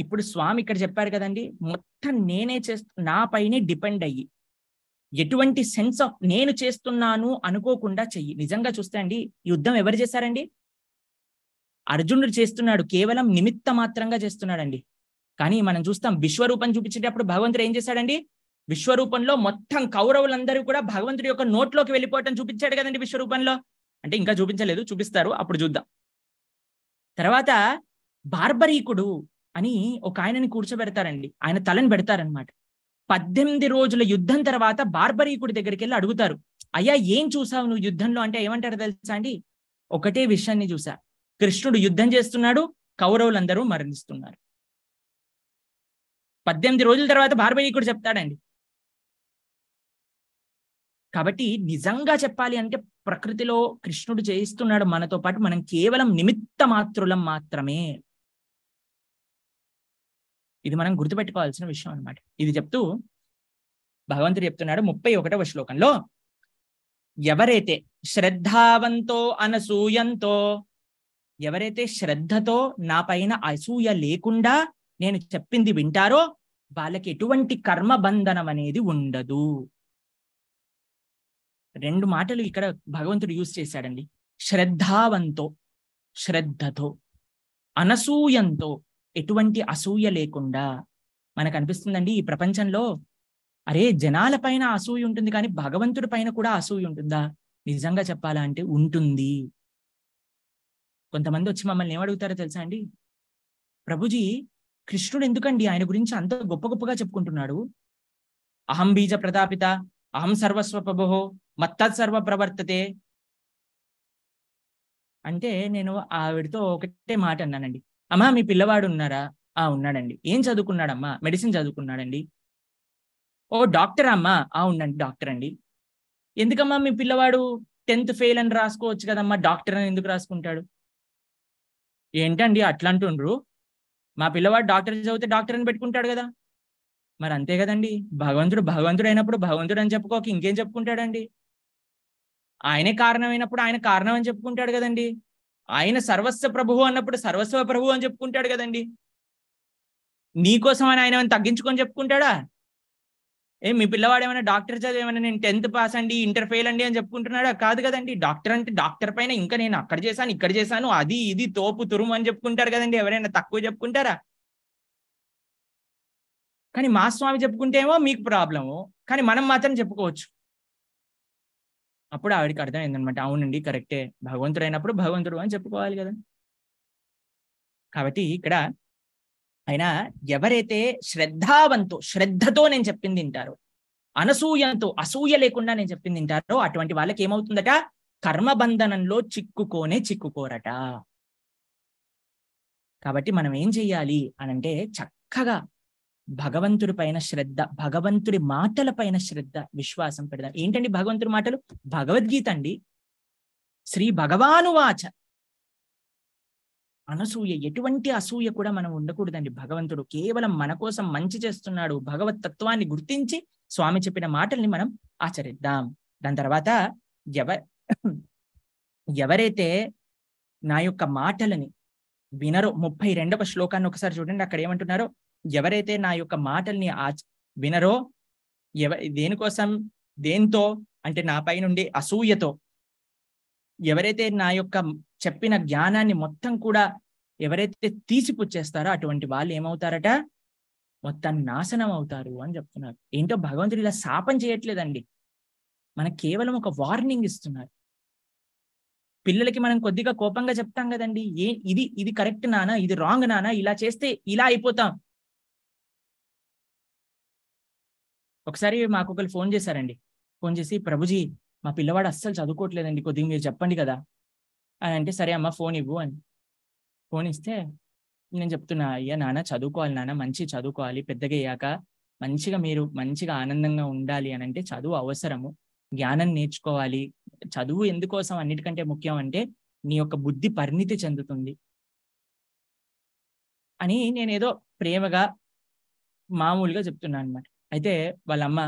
ఇప్పుడు స్వామి ఇక్కడ చెప్పారు కదండి మొత్తం నేనే చేస్తు నా పైనే డిపెండ్ అయ్యి ఎటువంటి సెన్స్ ఆఫ్ నేను చేస్తున్నాను అనుకోకుండా చెయ్యి నిజంగా చూస్తే అండి యుద్ధం ఎవరు చేశారండి అర్జునుడు చేస్తున్నాడు కేవలం నిమిత్త మాత్రంగా చేస్తున్నాడండి కానీ మనం చూస్తాం విశ్వరూపం చూపించేటప్పుడు భగవంతుడు ఏం చేశాడండి విశ్వరూపంలో మొత్తం కౌరవులందరూ కూడా భగవంతుడి యొక్క నోట్లోకి వెళ్ళిపోవటం చూపించాడు కదండి విశ్వరూపంలో అంటే ఇంకా చూపించలేదు చూపిస్తారు అప్పుడు చూద్దాం తర్వాత బార్బరీకుడు అని ఒక ఆయనని కూర్చోబెడతారండి ఆయన తలని పెడతారనమాట పద్దెనిమిది రోజుల యుద్ధం తర్వాత బార్బరీకుడి దగ్గరికి వెళ్ళి అడుగుతారు అయ్యా ఏం చూసావు నువ్వు యుద్ధంలో అంటే ఏమంటారు తెలుసా అండి ఒకటే విషయాన్ని చూసా కృష్ణుడు యుద్ధం చేస్తున్నాడు కౌరవులందరూ మరణిస్తున్నారు పద్దెనిమిది రోజుల తర్వాత బార్బరీకుడు చెప్తాడండి కాబట్టి నిజంగా చెప్పాలి అంటే ప్రకృతిలో కృష్ణుడు చేయిస్తున్నాడు మనతో పాటు మనం కేవలం నిమిత్త మాత్రులం మాత్రమే ఇది మనం గుర్తుపెట్టుకోవాల్సిన విషయం అనమాట ఇది చెప్తూ భగవంతుడు చెప్తున్నాడు ముప్పై ఒకటవ శ్లోకంలో ఎవరైతే శ్రద్ధావంతో అనసూయంతో ఎవరైతే శ్రద్ధతో నా పైన అసూయ లేకుండా నేను చెప్పింది వింటారో వాళ్ళకి ఎటువంటి కర్మ బంధనం అనేది ఉండదు రెండు మాటలు ఇక్కడ భగవంతుడు యూజ్ చేశాడండి శ్రద్ధావంతో శ్రద్ధతో అనసూయంతో ఎటువంటి అసూయ లేకుండా మనకు అనిపిస్తుందండి ఈ ప్రపంచంలో అరే జనాల పైన అసూయ ఉంటుంది కానీ భగవంతుడి పైన కూడా అసూయ ఉంటుందా నిజంగా చెప్పాలంటే ఉంటుంది కొంతమంది వచ్చి మమ్మల్ని ఏమడుగుతారో తెలుసా అండి ప్రభుజీ కృష్ణుడు ఎందుకండి ఆయన గురించి అంత గొప్ప గొప్పగా చెప్పుకుంటున్నాడు అహం బీజ ప్రతాపిత అహం సర్వస్వ ప్రభుహో మత్తత్ సర్వ ప్రవర్తతే అంటే నేను ఆవిడతో ఒకటే మాట అన్నానండి అమ్మా మీ పిల్లవాడు ఉన్నారా ఆ ఉన్నాడండి ఏం చదువుకున్నాడమ్మా మెడిసిన్ చదువుకున్నాడండి ఓ డాక్టర్ అమ్మా ఆ ఉండండి డాక్టర్ అండి ఎందుకమ్మా మీ పిల్లవాడు టెన్త్ ఫెయిల్ అని రాసుకోవచ్చు కదమ్మా డాక్టర్ అని ఎందుకు రాసుకుంటాడు ఏంటండి అట్లా అంటుండ్రు మా పిల్లవాడు డాక్టర్ చదివితే డాక్టర్ అని పెట్టుకుంటాడు కదా మరి అంతే కదండి భగవంతుడు భగవంతుడు అయినప్పుడు భగవంతుడు అని చెప్పుకోక ఇంకేం చెప్పుకుంటాడండి ఆయనే కారణమైనప్పుడు ఆయన కారణం అని చెప్పుకుంటాడు కదండి ఆయన సర్వస్వ ప్రభువు అన్నప్పుడు సర్వస్వ ప్రభువు అని చెప్పుకుంటాడు కదండి నీకోసం అని ఆయన ఏమైనా తగ్గించుకొని చెప్పుకుంటాడా ఏ మీ పిల్లవాడు ఏమైనా డాక్టర్ చదివి ఏమైనా నేను టెన్త్ పాస్ అండి ఇంటర్ ఫెయిల్ అండి అని చెప్పుకుంటున్నాడా కాదు కదండి డాక్టర్ అంటే డాక్టర్ పైన ఇంకా నేను అక్కడ చేశాను ఇక్కడ చేశాను అది ఇది తోపు తురుము అని చెప్పుకుంటారు కదండి ఎవరైనా తక్కువ చెప్పుకుంటారా కానీ మా స్వామి చెప్పుకుంటేమో మీకు ప్రాబ్లము కానీ మనం మాత్రం చెప్పుకోవచ్చు అప్పుడు ఆవిడికి అర్థమైందనమాట అవునండి కరెక్టే భగవంతుడు అయినప్పుడు భగవంతుడు అని చెప్పుకోవాలి కదా కాబట్టి ఇక్కడ ఆయన ఎవరైతే శ్రద్ధావంతో శ్రద్ధతో నేను చెప్పింది తింటారో అనసూయంతో అసూయ లేకుండా నేను చెప్పింది తింటారో అటువంటి వాళ్ళకి ఏమవుతుందట కర్మబంధనంలో చిక్కుకోనే చిక్కుకోరట కాబట్టి మనం ఏం చెయ్యాలి అనంటే చక్కగా భగవంతుడి పైన శ్రద్ధ భగవంతుడి మాటల పైన శ్రద్ధ విశ్వాసం పెడదాం ఏంటండి భగవంతుడి మాటలు భగవద్గీత అండి శ్రీ భగవానువాచ అనసూయ ఎటువంటి అసూయ కూడా మనం ఉండకూడదండి భగవంతుడు కేవలం మన కోసం మంచి చేస్తున్నాడు భగవత్ తత్వాన్ని గుర్తించి స్వామి చెప్పిన మాటల్ని మనం ఆచరిద్దాం దాని తర్వాత ఎవ ఎవరైతే నా యొక్క మాటలని వినరో ముప్పై రెండవ శ్లోకాన్ని ఒకసారి చూడండి అక్కడ ఏమంటున్నారో ఎవరైతే నా యొక్క మాటల్ని ఆ వినరో ఎవ దేనికోసం దేంతో అంటే నా పై నుండి అసూయతో ఎవరైతే నా యొక్క చెప్పిన జ్ఞానాన్ని మొత్తం కూడా ఎవరైతే తీసిపుచ్చేస్తారో అటువంటి వాళ్ళు ఏమవుతారట మొత్తం నాశనం అవుతారు అని చెప్తున్నారు ఏంటో భగవంతుడు ఇలా శాపం చేయట్లేదండి మన కేవలం ఒక వార్నింగ్ ఇస్తున్నారు పిల్లలకి మనం కొద్దిగా కోపంగా చెప్తాం కదండి ఏ ఇది ఇది కరెక్ట్ నానా ఇది రాంగ్ నానా ఇలా చేస్తే ఇలా అయిపోతాం ఒకసారి మాకు ఒకరు ఫోన్ చేశారండి ఫోన్ చేసి ప్రభుజీ మా పిల్లవాడు అస్సలు చదువుకోవట్లేదండి కొద్దిగా మీరు చెప్పండి కదా అని అంటే సరే అమ్మ ఫోన్ ఇవ్వు అని ఫోన్ ఇస్తే నేను చెప్తున్నా అయ్యా నాన్న చదువుకోవాలి నాన్న మంచి చదువుకోవాలి పెద్దగా అయ్యాక మంచిగా మీరు మంచిగా ఆనందంగా ఉండాలి అని అంటే చదువు అవసరము జ్ఞానం నేర్చుకోవాలి చదువు ఎందుకోసం అన్నిటికంటే ముఖ్యం అంటే నీ యొక్క బుద్ధి పరిణితి చెందుతుంది అని నేనేదో ప్రేమగా మామూలుగా చెప్తున్నాను అనమాట అయితే వాళ్ళమ్మ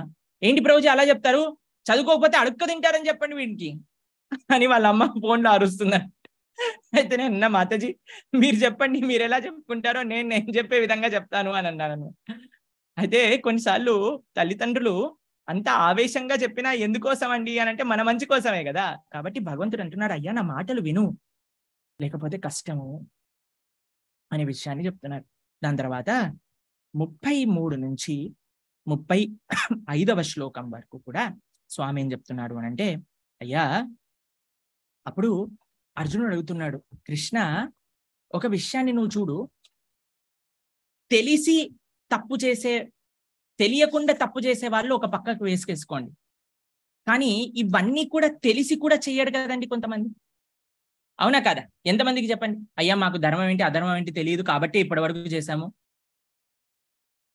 ఏంటి ప్రభుజీ అలా చెప్తారు చదువుకోకపోతే అడుక్క తింటారని చెప్పండి వీడికి అని వాళ్ళ అమ్మ ఫోన్లో అరుస్తుందంట అయితే నేను అన్న మాతాజీ మీరు చెప్పండి మీరు ఎలా చెప్పుకుంటారో నేను నేను చెప్పే విధంగా చెప్తాను అని అన్నాను అయితే కొన్నిసార్లు తల్లిదండ్రులు అంత ఆవేశంగా చెప్పినా ఎందుకోసం అండి అని అంటే మన మంచి కోసమే కదా కాబట్టి భగవంతుడు అంటున్నాడు అయ్యా నా మాటలు విను లేకపోతే కష్టము అనే విషయాన్ని చెప్తున్నారు దాని తర్వాత ముప్పై మూడు నుంచి ముప్పై ఐదవ శ్లోకం వరకు కూడా స్వామి ఏం చెప్తున్నాడు అని అంటే అయ్యా అప్పుడు అర్జునుడు అడుగుతున్నాడు కృష్ణ ఒక విషయాన్ని నువ్వు చూడు తెలిసి తప్పు చేసే తెలియకుండా తప్పు చేసే వాళ్ళు ఒక పక్కకు వేసుకేసుకోండి కానీ ఇవన్నీ కూడా తెలిసి కూడా చెయ్యడు కదండి కొంతమంది అవునా కదా ఎంతమందికి చెప్పండి అయ్యా మాకు ధర్మం ఏంటి అధర్మం ఏంటి తెలియదు కాబట్టి ఇప్పటి వరకు చేశాము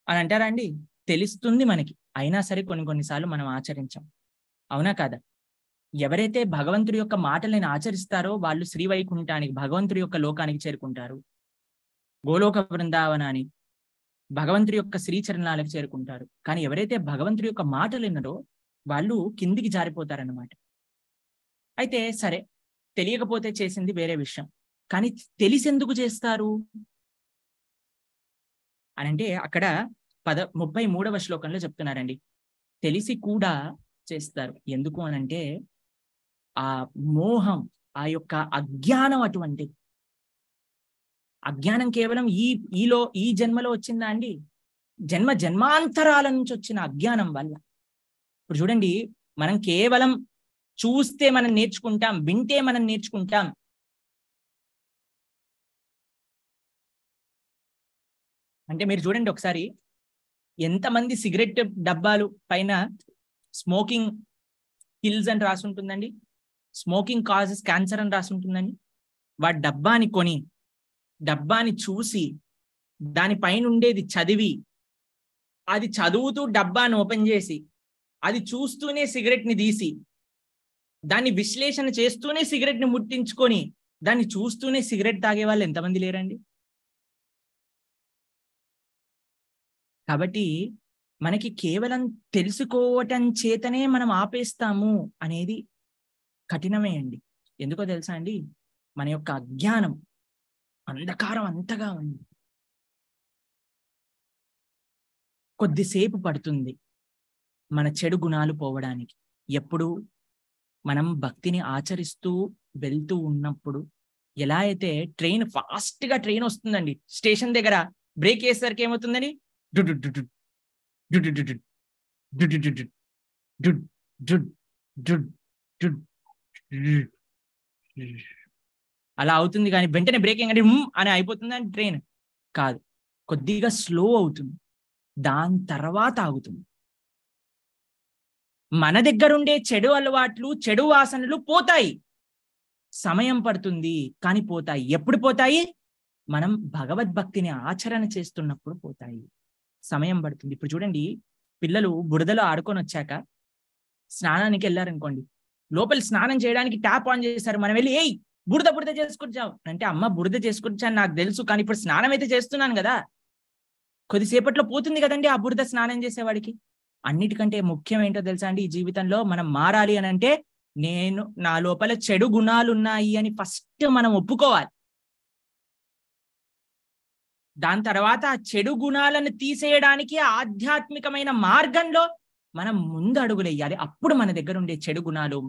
అని అంటారా అండి తెలుస్తుంది మనకి అయినా సరే కొన్ని కొన్నిసార్లు మనం ఆచరించాం అవునా కాదా ఎవరైతే భగవంతుడి యొక్క మాటలను ఆచరిస్తారో వాళ్ళు శ్రీవైకుంఠానికి భగవంతుడి యొక్క లోకానికి చేరుకుంటారు గోలోక బృందావనాన్ని భగవంతుడి యొక్క శ్రీచరణాలకు చేరుకుంటారు కానీ ఎవరైతే భగవంతుడి యొక్క మాటలు విన్నారో వాళ్ళు కిందికి జారిపోతారన్నమాట అయితే సరే తెలియకపోతే చేసింది వేరే విషయం కానీ తెలిసెందుకు చేస్తారు అనంటే అక్కడ పద ముప్పై మూడవ శ్లోకంలో చెప్తున్నారండి తెలిసి కూడా చేస్తారు ఎందుకు అనంటే ఆ మోహం ఆ యొక్క అజ్ఞానం అటువంటి అజ్ఞానం కేవలం ఈ ఈలో ఈ జన్మలో వచ్చిందా అండి జన్మ జన్మాంతరాల నుంచి వచ్చిన అజ్ఞానం వల్ల ఇప్పుడు చూడండి మనం కేవలం చూస్తే మనం నేర్చుకుంటాం వింటే మనం నేర్చుకుంటాం అంటే మీరు చూడండి ఒకసారి ఎంతమంది సిగరెట్ డబ్బాలు పైన స్మోకింగ్ కిల్స్ అని రాసి ఉంటుందండి స్మోకింగ్ కాజెస్ క్యాన్సర్ అని రాసి ఉంటుందండి వా డబ్బాని కొని డబ్బాని చూసి దానిపైన ఉండేది చదివి అది చదువుతూ డబ్బాను ఓపెన్ చేసి అది చూస్తూనే సిగరెట్ని తీసి దాన్ని విశ్లేషణ చేస్తూనే సిగరెట్ని ముట్టించుకొని దాన్ని చూస్తూనే సిగరెట్ తాగే వాళ్ళు ఎంతమంది లేరండి కాబట్టి మనకి కేవలం తెలుసుకోవటం చేతనే మనం ఆపేస్తాము అనేది కఠినమే అండి ఎందుకో తెలుసా అండి మన యొక్క అజ్ఞానం అంధకారం అంతగా ఉంది కొద్దిసేపు పడుతుంది మన చెడు గుణాలు పోవడానికి ఎప్పుడు మనం భక్తిని ఆచరిస్తూ వెళ్తూ ఉన్నప్పుడు ఎలా అయితే ట్రైన్ ఫాస్ట్గా ట్రైన్ వస్తుందండి స్టేషన్ దగ్గర బ్రేక్ వేసేసరికి ఏమవుతుందని అలా అవుతుంది కానీ వెంటనే బ్రేకింగ్ అంటే అని అయిపోతుంది అని ట్రైన్ కాదు కొద్దిగా స్లో అవుతుంది దాని తర్వాత ఆగుతుంది మన దగ్గరుండే చెడు అలవాట్లు చెడు వాసనలు పోతాయి సమయం పడుతుంది కానీ పోతాయి ఎప్పుడు పోతాయి మనం భగవద్భక్తిని ఆచరణ చేస్తున్నప్పుడు పోతాయి సమయం పడుతుంది ఇప్పుడు చూడండి పిల్లలు బురదలో ఆడుకొని వచ్చాక స్నానానికి వెళ్ళారనుకోండి లోపల స్నానం చేయడానికి ట్యాప్ ఆన్ చేశారు మనం వెళ్ళి ఏయ్ బురద బురద చేసుకుంటాం అంటే అమ్మ బురద చేసుకొచ్చాను నాకు తెలుసు కానీ ఇప్పుడు స్నానం అయితే చేస్తున్నాను కదా కొద్దిసేపట్లో పోతుంది కదండి ఆ బురద స్నానం చేసేవాడికి అన్నిటికంటే ముఖ్యం ఏంటో తెలుసా అండి ఈ జీవితంలో మనం మారాలి అని అంటే నేను నా లోపల చెడు గుణాలు ఉన్నాయి అని ఫస్ట్ మనం ఒప్పుకోవాలి దాని తర్వాత ఆ చెడు గుణాలను తీసేయడానికి ఆధ్యాత్మికమైన మార్గంలో మనం ముందు అడుగులేయాలి అప్పుడు మన దగ్గర ఉండే చెడు గుణాలు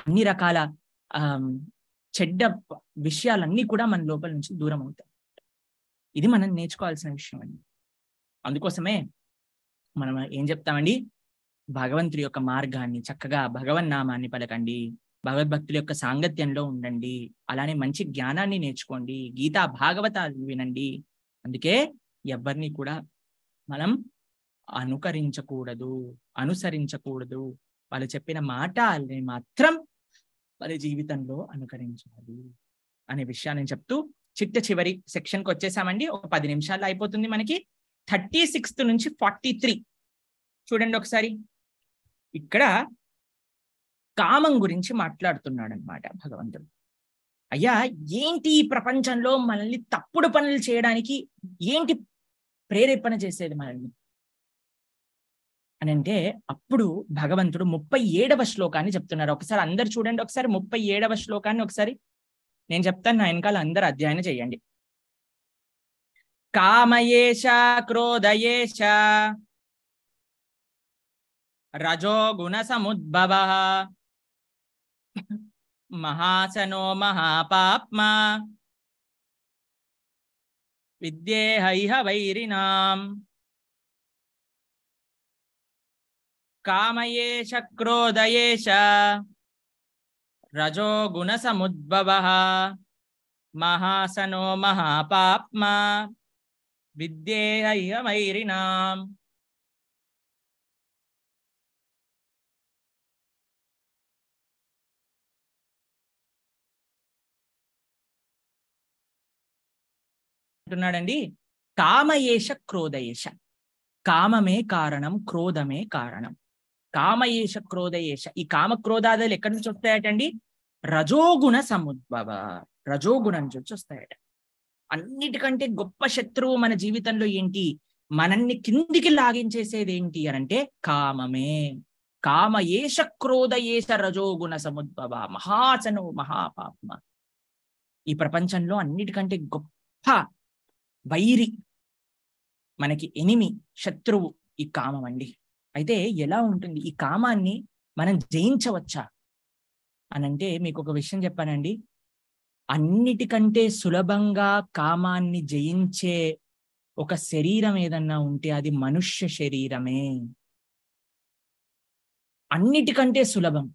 అన్ని రకాల చెడ్డ విషయాలన్నీ కూడా మన లోపల నుంచి దూరం అవుతాయి ఇది మనం నేర్చుకోవాల్సిన విషయం అండి అందుకోసమే మనం ఏం చెప్తామండి భగవంతుడి యొక్క మార్గాన్ని చక్కగా భగవన్నామాన్ని పలకండి భగవద్భక్తుల యొక్క సాంగత్యంలో ఉండండి అలానే మంచి జ్ఞానాన్ని నేర్చుకోండి గీతా భాగవతాలు వినండి అందుకే ఎవరిని కూడా మనం అనుకరించకూడదు అనుసరించకూడదు వాళ్ళు చెప్పిన మాట వాళ్ళని మాత్రం వాళ్ళ జీవితంలో అనుకరించాలి అనే విషయాన్ని చెప్తూ చిట్ట చివరి సెక్షన్కి వచ్చేసామండి ఒక పది నిమిషాల్లో అయిపోతుంది మనకి థర్టీ సిక్స్త్ నుంచి ఫార్టీ త్రీ చూడండి ఒకసారి ఇక్కడ కామం గురించి మాట్లాడుతున్నాడు అనమాట భగవంతుడు అయ్యా ఏంటి ఈ ప్రపంచంలో మనల్ని తప్పుడు పనులు చేయడానికి ఏంటి ప్రేరేపణ చేసేది మనల్ని అని అంటే అప్పుడు భగవంతుడు ముప్పై ఏడవ శ్లోకాన్ని చెప్తున్నారు ఒకసారి అందరు చూడండి ఒకసారి ముప్పై ఏడవ శ్లోకాన్ని ఒకసారి నేను చెప్తాను నా వెనకాల అందరు అధ్యయనం చేయండి కామయేష క్రోధయేష రజోగుణ సముద్భవ महासनो महापाप्मा विद्येहैह वैरिणाम् कामयेष क्रोधयेष रजोगुणसमुद्भवः महासनो महापाप्मा विद्येहैह वैरिणाम् అంటున్నాడండి కామయేష క్రోధయేష కామమే కారణం క్రోధమే కారణం కామయేష క్రోధయేష ఈ కామక్రోధాదాలు ఎక్కడి నుంచి వస్తాయటండి రజోగుణ సముద్భవ రజోగుణం నుంచి వస్తాయట అన్నిటికంటే గొప్ప శత్రువు మన జీవితంలో ఏంటి మనల్ని కిందికి లాగించేసేది ఏంటి అని అంటే కామమే కామయేష క్రోధయేష రజోగుణ సముద్భవ మహాచనో మహాపాప ఈ ప్రపంచంలో అన్నిటికంటే గొప్ప వైరి మనకి ఎనిమి శత్రువు ఈ కామం అండి అయితే ఎలా ఉంటుంది ఈ కామాన్ని మనం జయించవచ్చా అని అంటే మీకు ఒక విషయం చెప్పానండి అన్నిటికంటే సులభంగా కామాన్ని జయించే ఒక శరీరం ఏదన్నా ఉంటే అది మనుష్య శరీరమే అన్నిటికంటే సులభం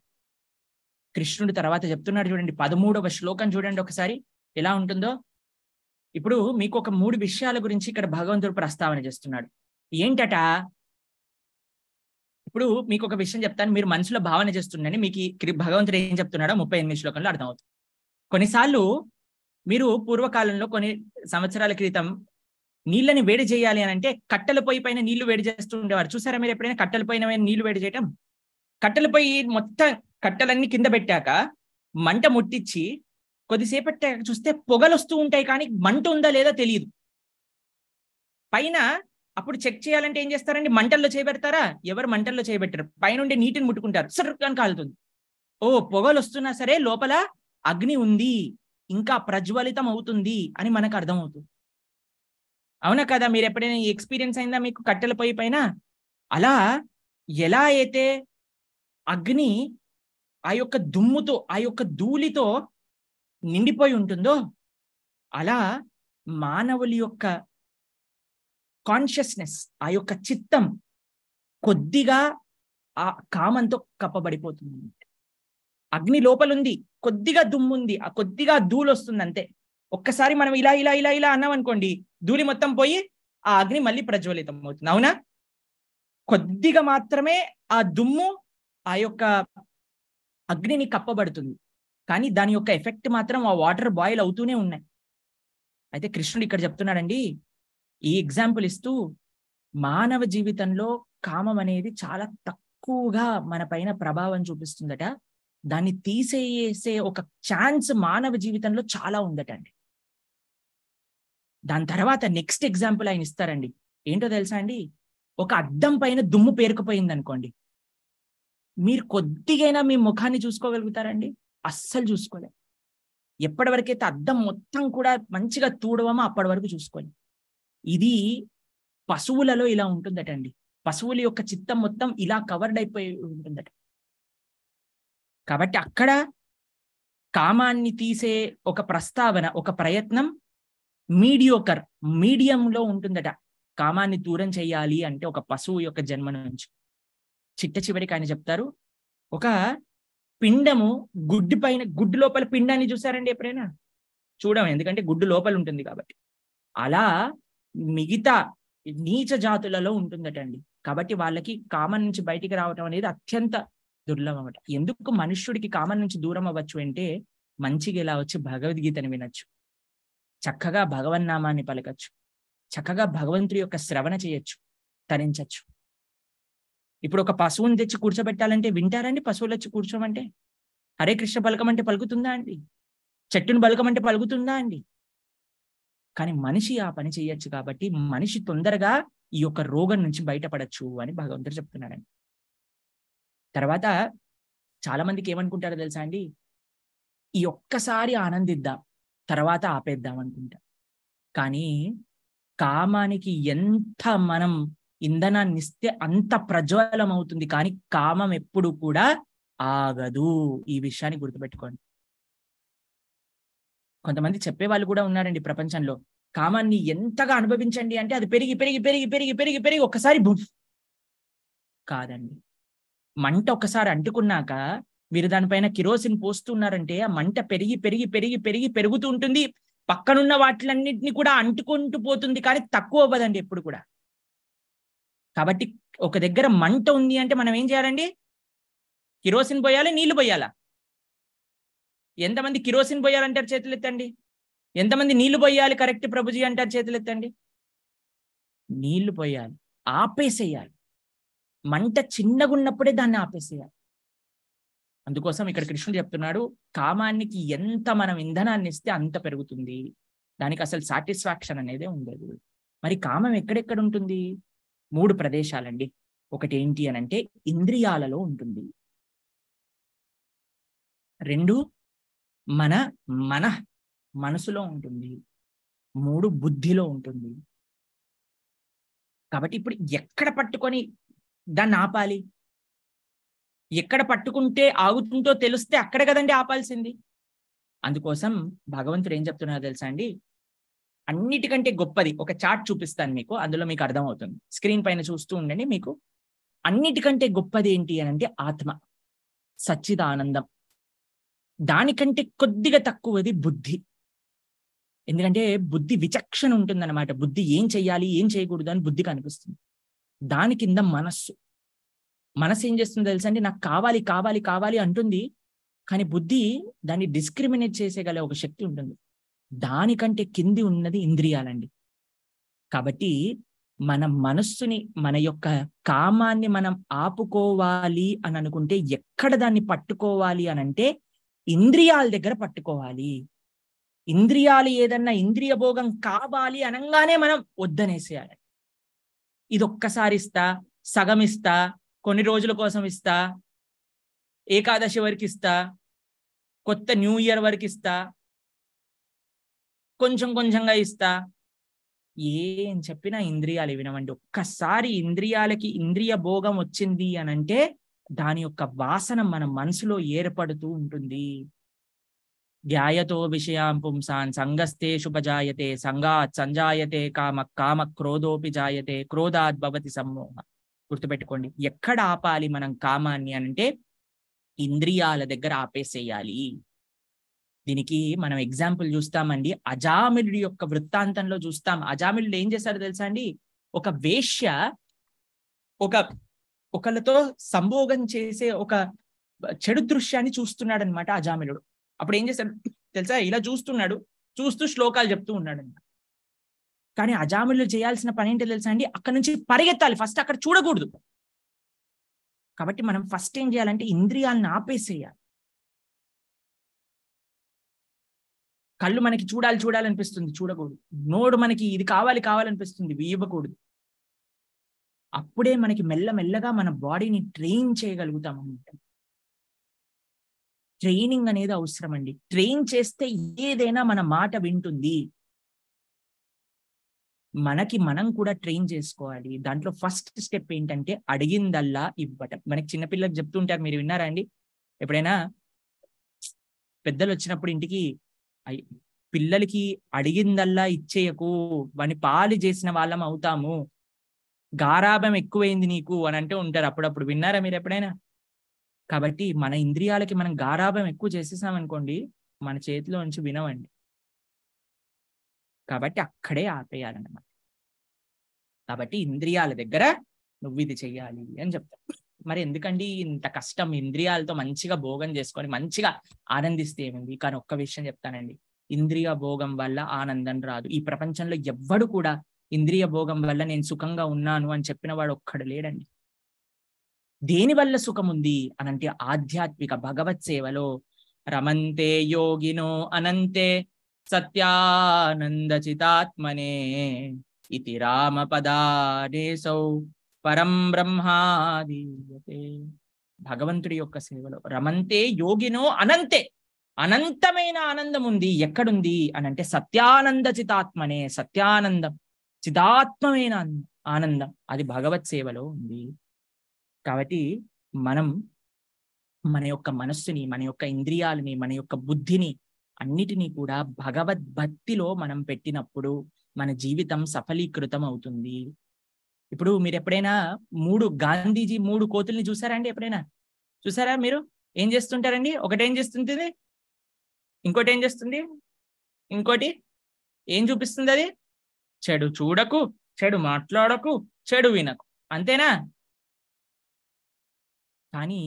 కృష్ణుడు తర్వాత చెప్తున్నాడు చూడండి పదమూడవ శ్లోకం చూడండి ఒకసారి ఎలా ఉంటుందో ఇప్పుడు మీకు ఒక మూడు విషయాల గురించి ఇక్కడ భగవంతుడు ప్రస్తావన చేస్తున్నాడు ఏంటట ఇప్పుడు మీకు ఒక విషయం చెప్తాను మీరు మనసులో భావన చేస్తుండని మీకు భగవంతుడు ఏం చెప్తున్నాడో ముప్పై ఎనిమిది శ్లోకంలో అర్థమవుతుంది కొన్నిసార్లు మీరు పూర్వకాలంలో కొన్ని సంవత్సరాల క్రితం నీళ్ళని వేడి చేయాలి అని అంటే కట్టెల పొయ్యి పైన నీళ్లు వేడి చేస్తూ ఉండేవారు చూసారా మీరు ఎప్పుడైనా కట్టెల పైన నీళ్లు వేడి చేయటం కట్టెల పొయ్యి మొత్తం కట్టెలన్నీ కింద పెట్టాక మంట ముట్టించి కొద్దిసేపటి చూస్తే పొగలు వస్తూ ఉంటాయి కానీ మంట ఉందా లేదా తెలియదు పైన అప్పుడు చెక్ చేయాలంటే ఏం చేస్తారండి మంటల్లో చేయబెడతారా ఎవరు మంటల్లో చేయబెట్టారు పైనుండి నీటిని ముట్టుకుంటారు కానీ కాలుతుంది ఓ పొగలు వస్తున్నా సరే లోపల అగ్ని ఉంది ఇంకా ప్రజ్వలితం అవుతుంది అని మనకు అర్థమవుతుంది అవునా కదా మీరు ఎప్పుడైనా ఎక్స్పీరియన్స్ అయిందా మీకు కట్టెల పొయ్యి పైన అలా ఎలా అయితే అగ్ని ఆ యొక్క దుమ్ముతో ఆ యొక్క ధూళితో నిండిపోయి ఉంటుందో అలా మానవుల యొక్క కాన్షియస్నెస్ ఆ యొక్క చిత్తం కొద్దిగా ఆ కామంతో కప్పబడిపోతుంది అగ్ని లోపలుంది కొద్దిగా దుమ్ముంది ఆ కొద్దిగా ధూళి వస్తుంది అంతే ఒక్కసారి మనం ఇలా ఇలా ఇలా ఇలా అన్నాం అనుకోండి ధూళి మొత్తం పోయి ఆ అగ్ని మళ్ళీ ప్రజ్వలితం అవుతుంది అవునా కొద్దిగా మాత్రమే ఆ దుమ్ము ఆ యొక్క అగ్నిని కప్పబడుతుంది కానీ దాని యొక్క ఎఫెక్ట్ మాత్రం ఆ వాటర్ బాయిల్ అవుతూనే ఉన్నాయి అయితే కృష్ణుడు ఇక్కడ చెప్తున్నాడండి ఈ ఎగ్జాంపుల్ ఇస్తూ మానవ జీవితంలో కామం అనేది చాలా తక్కువగా మన పైన ప్రభావం చూపిస్తుందట దాన్ని తీసేసే ఒక ఛాన్స్ మానవ జీవితంలో చాలా ఉందట అండి దాని తర్వాత నెక్స్ట్ ఎగ్జాంపుల్ ఆయన ఇస్తారండి ఏంటో తెలుసా అండి ఒక అద్దం పైన దుమ్ము పేరుకుపోయింది అనుకోండి మీరు కొద్దిగైనా మీ ముఖాన్ని చూసుకోగలుగుతారండి అస్సలు చూసుకోలేదు ఎప్పటి వరకైతే అద్దం మొత్తం కూడా మంచిగా తూడవమో అప్పటి వరకు చూసుకోండి ఇది పశువులలో ఇలా ఉంటుందటండి పశువుల యొక్క చిత్తం మొత్తం ఇలా కవర్డ్ అయిపోయి ఉంటుందట కాబట్టి అక్కడ కామాన్ని తీసే ఒక ప్రస్తావన ఒక ప్రయత్నం మీడియోకర్ మీడియంలో ఉంటుందట కామాన్ని దూరం చేయాలి అంటే ఒక పశువు యొక్క జన్మ నుంచి చిట్ట చివరికి ఆయన చెప్తారు ఒక పిండము గుడ్డి పైన గుడ్డు లోపల పిండాన్ని చూసారండి ఎప్పుడైనా చూడము ఎందుకంటే గుడ్డు లోపల ఉంటుంది కాబట్టి అలా మిగతా నీచ జాతులలో ఉంటుందటండి కాబట్టి వాళ్ళకి కామన్ నుంచి బయటికి రావటం అనేది అత్యంత దుర్లభం అనమాట ఎందుకు మనుష్యుడికి కామన్ నుంచి దూరం అవ్వచ్చు అంటే మంచిగా ఇలా వచ్చి భగవద్గీతను వినొచ్చు చక్కగా భగవన్నామాన్ని పలకచ్చు చక్కగా భగవంతుడి యొక్క శ్రవణ చేయొచ్చు తరించచ్చు ఇప్పుడు ఒక పశువుని తెచ్చి కూర్చోబెట్టాలంటే వింటారండి పశువులు వచ్చి కూర్చోమంటే హరే కృష్ణ పలకమంటే పలుకుతుందా అండి చెట్టును పలకమంటే పలుకుతుందా అండి కానీ మనిషి ఆ పని చేయొచ్చు కాబట్టి మనిషి తొందరగా ఈ యొక్క రోగం నుంచి బయటపడచ్చు అని భగవంతుడు చెప్తున్నాడండి తర్వాత చాలా మందికి ఏమనుకుంటారో తెలుసా అండి ఈ ఒక్కసారి ఆనందిద్దాం తర్వాత ఆపేద్దాం అనుకుంటా కానీ కామానికి ఎంత మనం ఇంధనాన్ని ఇస్తే అంత ప్రజ్వలం అవుతుంది కానీ కామం ఎప్పుడు కూడా ఆగదు ఈ విషయాన్ని గుర్తుపెట్టుకోండి కొంతమంది చెప్పేవాళ్ళు కూడా ఉన్నారండి ప్రపంచంలో కామాన్ని ఎంతగా అనుభవించండి అంటే అది పెరిగి పెరిగి పెరిగి పెరిగి పెరిగి పెరిగి ఒక్కసారి బుఫ్ కాదండి మంట ఒకసారి అంటుకున్నాక మీరు దానిపైన కిరోసిన్ పోస్తున్నారంటే ఆ మంట పెరిగి పెరిగి పెరిగి పెరిగి పెరుగుతూ ఉంటుంది పక్కనున్న వాటిలన్నింటినీ కూడా అంటుకుంటూ పోతుంది కానీ తక్కువ అవ్వదండి ఎప్పుడు కూడా కాబట్టి ఒక దగ్గర మంట ఉంది అంటే మనం ఏం చేయాలండి కిరోసిన్ పోయాలి నీళ్లు పోయాలా ఎంతమంది కిరోసిన్ పోయాలంటారు చేతులు ఎత్తండి ఎంతమంది నీళ్లు పోయాలి కరెక్ట్ ప్రభుజీ అంటారు చేతులు ఎత్తండి నీళ్లు పోయాలి ఆపేసేయాలి మంట చిన్నగున్నప్పుడే దాన్ని ఆపేసేయాలి అందుకోసం ఇక్కడ కృష్ణుడు చెప్తున్నాడు కామానికి ఎంత మనం ఇంధనాన్ని ఇస్తే అంత పెరుగుతుంది దానికి అసలు సాటిస్ఫాక్షన్ అనేది ఉండదు మరి కామం ఎక్కడెక్కడ ఉంటుంది మూడు ప్రదేశాలండి ఒకటి ఏంటి అని అంటే ఇంద్రియాలలో ఉంటుంది రెండు మన మన మనసులో ఉంటుంది మూడు బుద్ధిలో ఉంటుంది కాబట్టి ఇప్పుడు ఎక్కడ పట్టుకొని దాన్ని ఆపాలి ఎక్కడ పట్టుకుంటే ఆగుతుందో తెలిస్తే అక్కడ కదండి ఆపాల్సింది అందుకోసం భగవంతుడు ఏం చెప్తున్నారో తెలుసా అండి అన్నిటికంటే గొప్పది ఒక చార్ట్ చూపిస్తాను మీకు అందులో మీకు అర్థమవుతుంది స్క్రీన్ పైన చూస్తూ ఉండండి మీకు అన్నిటికంటే గొప్పది ఏంటి అని అంటే ఆత్మ సచ్చిదానందం దానికంటే కొద్దిగా తక్కువది బుద్ధి ఎందుకంటే బుద్ధి విచక్షణ ఉంటుందన్నమాట బుద్ధి ఏం చెయ్యాలి ఏం చేయకూడదు అని బుద్ధి కనిపిస్తుంది దాని కింద మనస్సు మనసు ఏం చేస్తుందో తెలుసా అంటే నాకు కావాలి కావాలి కావాలి అంటుంది కానీ బుద్ధి దాన్ని డిస్క్రిమినేట్ చేసేగల ఒక శక్తి ఉంటుంది దానికంటే కింది ఉన్నది ఇంద్రియాలండి కాబట్టి మన మనస్సుని మన యొక్క కామాన్ని మనం ఆపుకోవాలి అని అనుకుంటే ఎక్కడ దాన్ని పట్టుకోవాలి అని అంటే ఇంద్రియాల దగ్గర పట్టుకోవాలి ఇంద్రియాలు ఏదన్నా ఇంద్రియ భోగం కావాలి అనగానే మనం వద్దనేసేయాలి ఇది ఒక్కసారి ఇస్తా సగం ఇస్తా కొన్ని రోజుల కోసం ఇస్తా ఏకాదశి వరకు ఇస్తా కొత్త న్యూ ఇయర్ వరకు ఇస్తా కొంచెం కొంచెంగా ఇస్తా ఏం చెప్పినా ఇంద్రియాలు వినవండి ఒక్కసారి ఇంద్రియాలకి ఇంద్రియ భోగం వచ్చింది అని అంటే దాని యొక్క వాసన మన మనసులో ఏర్పడుతూ ఉంటుంది ధ్యాయతో విషయాం పుంసాన్ సంగస్తే శుభజాయతే సంగా సంజాయతే కామ కామ క్రోధోపి జాయతే క్రోధాద్ భవతి సమ్మోహ గుర్తుపెట్టుకోండి ఎక్కడ ఆపాలి మనం కామాన్ని అంటే ఇంద్రియాల దగ్గర ఆపేసేయాలి దీనికి మనం ఎగ్జాంపుల్ చూస్తామండి అజామిలుడి యొక్క వృత్తాంతంలో చూస్తాం అజామిలుడు ఏం చేశారు తెలుసా అండి ఒక వేష్య ఒక ఒకళ్ళతో సంభోగం చేసే ఒక చెడు దృశ్యాన్ని చూస్తున్నాడు అనమాట అజామిలుడు అప్పుడు ఏం చేశాడు తెలుసా ఇలా చూస్తున్నాడు చూస్తూ శ్లోకాలు చెప్తూ ఉన్నాడు అనమాట కానీ అజామిలు చేయాల్సిన పని ఏంటో తెలుసా అండి అక్కడ నుంచి పరిగెత్తాలి ఫస్ట్ అక్కడ చూడకూడదు కాబట్టి మనం ఫస్ట్ ఏం చేయాలంటే ఇంద్రియాలను ఆపేసేయాలి కళ్ళు మనకి చూడాలి చూడాలనిపిస్తుంది చూడకూడదు నోడు మనకి ఇది కావాలి కావాలనిపిస్తుంది ఇవ్వకూడదు అప్పుడే మనకి మెల్లమెల్లగా మన బాడీని ట్రైన్ చేయగలుగుతాం అనమాట ట్రైనింగ్ అనేది అవసరం అండి ట్రైన్ చేస్తే ఏదైనా మన మాట వింటుంది మనకి మనం కూడా ట్రైన్ చేసుకోవాలి దాంట్లో ఫస్ట్ స్టెప్ ఏంటంటే అడిగిందల్లా ఇవ్వటం మనకి చిన్నపిల్లలకు చెప్తుంటారు మీరు విన్నారా అండి ఎప్పుడైనా పెద్దలు వచ్చినప్పుడు ఇంటికి పిల్లలకి అడిగిందల్లా ఇచ్చేయకు వాని పాలు చేసిన వాళ్ళం అవుతాము గారాభం ఎక్కువైంది నీకు అని అంటే ఉంటారు అప్పుడప్పుడు విన్నారా మీరు ఎప్పుడైనా కాబట్టి మన ఇంద్రియాలకి మనం గారాభం ఎక్కువ చేసేసాం అనుకోండి మన చేతిలో నుంచి వినవండి కాబట్టి అక్కడే ఆపేయాలన్నమాట కాబట్టి ఇంద్రియాల దగ్గర నువ్వు ఇది చెయ్యాలి అని చెప్తాను మరి ఎందుకండి ఇంత కష్టం ఇంద్రియాలతో మంచిగా భోగం చేసుకొని మంచిగా ఆనందిస్తే ఏమింది కానీ ఒక్క విషయం చెప్తానండి ఇంద్రియ భోగం వల్ల ఆనందం రాదు ఈ ప్రపంచంలో ఎవ్వడు కూడా ఇంద్రియ భోగం వల్ల నేను సుఖంగా ఉన్నాను అని చెప్పిన వాడు ఒక్కడు లేడండి దేని వల్ల సుఖం ఉంది అనంటే ఆధ్యాత్మిక భగవత్ సేవలో రమంతే యోగినో అనంతే సత్యానంద చితాత్మనే ఇది రామ పదానేసౌ పరం బ్రహ్మాదీయతే భగవంతుడి యొక్క సేవలో రమంతే యోగినో అనంతే అనంతమైన ఆనందం ఉంది ఎక్కడుంది అని అంటే సత్యానంద చితాత్మనే సత్యానందం చిదాత్మైన ఆనందం అది భగవత్ సేవలో ఉంది కాబట్టి మనం మన యొక్క మనస్సుని మన యొక్క ఇంద్రియాలని మన యొక్క బుద్ధిని అన్నిటినీ కూడా భగవద్భక్తిలో మనం పెట్టినప్పుడు మన జీవితం సఫలీకృతం అవుతుంది ఇప్పుడు మీరు ఎప్పుడైనా మూడు గాంధీజీ మూడు కోతుల్ని చూసారా అండి ఎప్పుడైనా చూసారా మీరు ఏం చేస్తుంటారండి ఒకటి ఏం చేస్తుంటుంది ఇంకోటి ఏం చేస్తుంది ఇంకోటి ఏం చూపిస్తుంది అది చెడు చూడకు చెడు మాట్లాడకు చెడు వినకు అంతేనా కానీ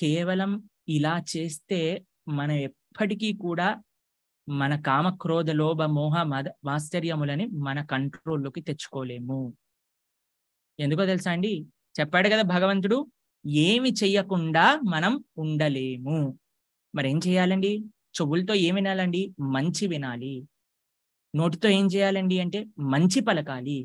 కేవలం ఇలా చేస్తే మనం ఎప్పటికీ కూడా మన కామక్రోధ లోభ మోహ మద ఆశ్చర్యములని మన కంట్రోల్లోకి తెచ్చుకోలేము ఎందుకో తెలుసా అండి చెప్పాడు కదా భగవంతుడు ఏమి చెయ్యకుండా మనం ఉండలేము మరేం చేయాలండి చెవులతో ఏం వినాలండి మంచి వినాలి నోటితో ఏం చేయాలండి అంటే మంచి పలకాలి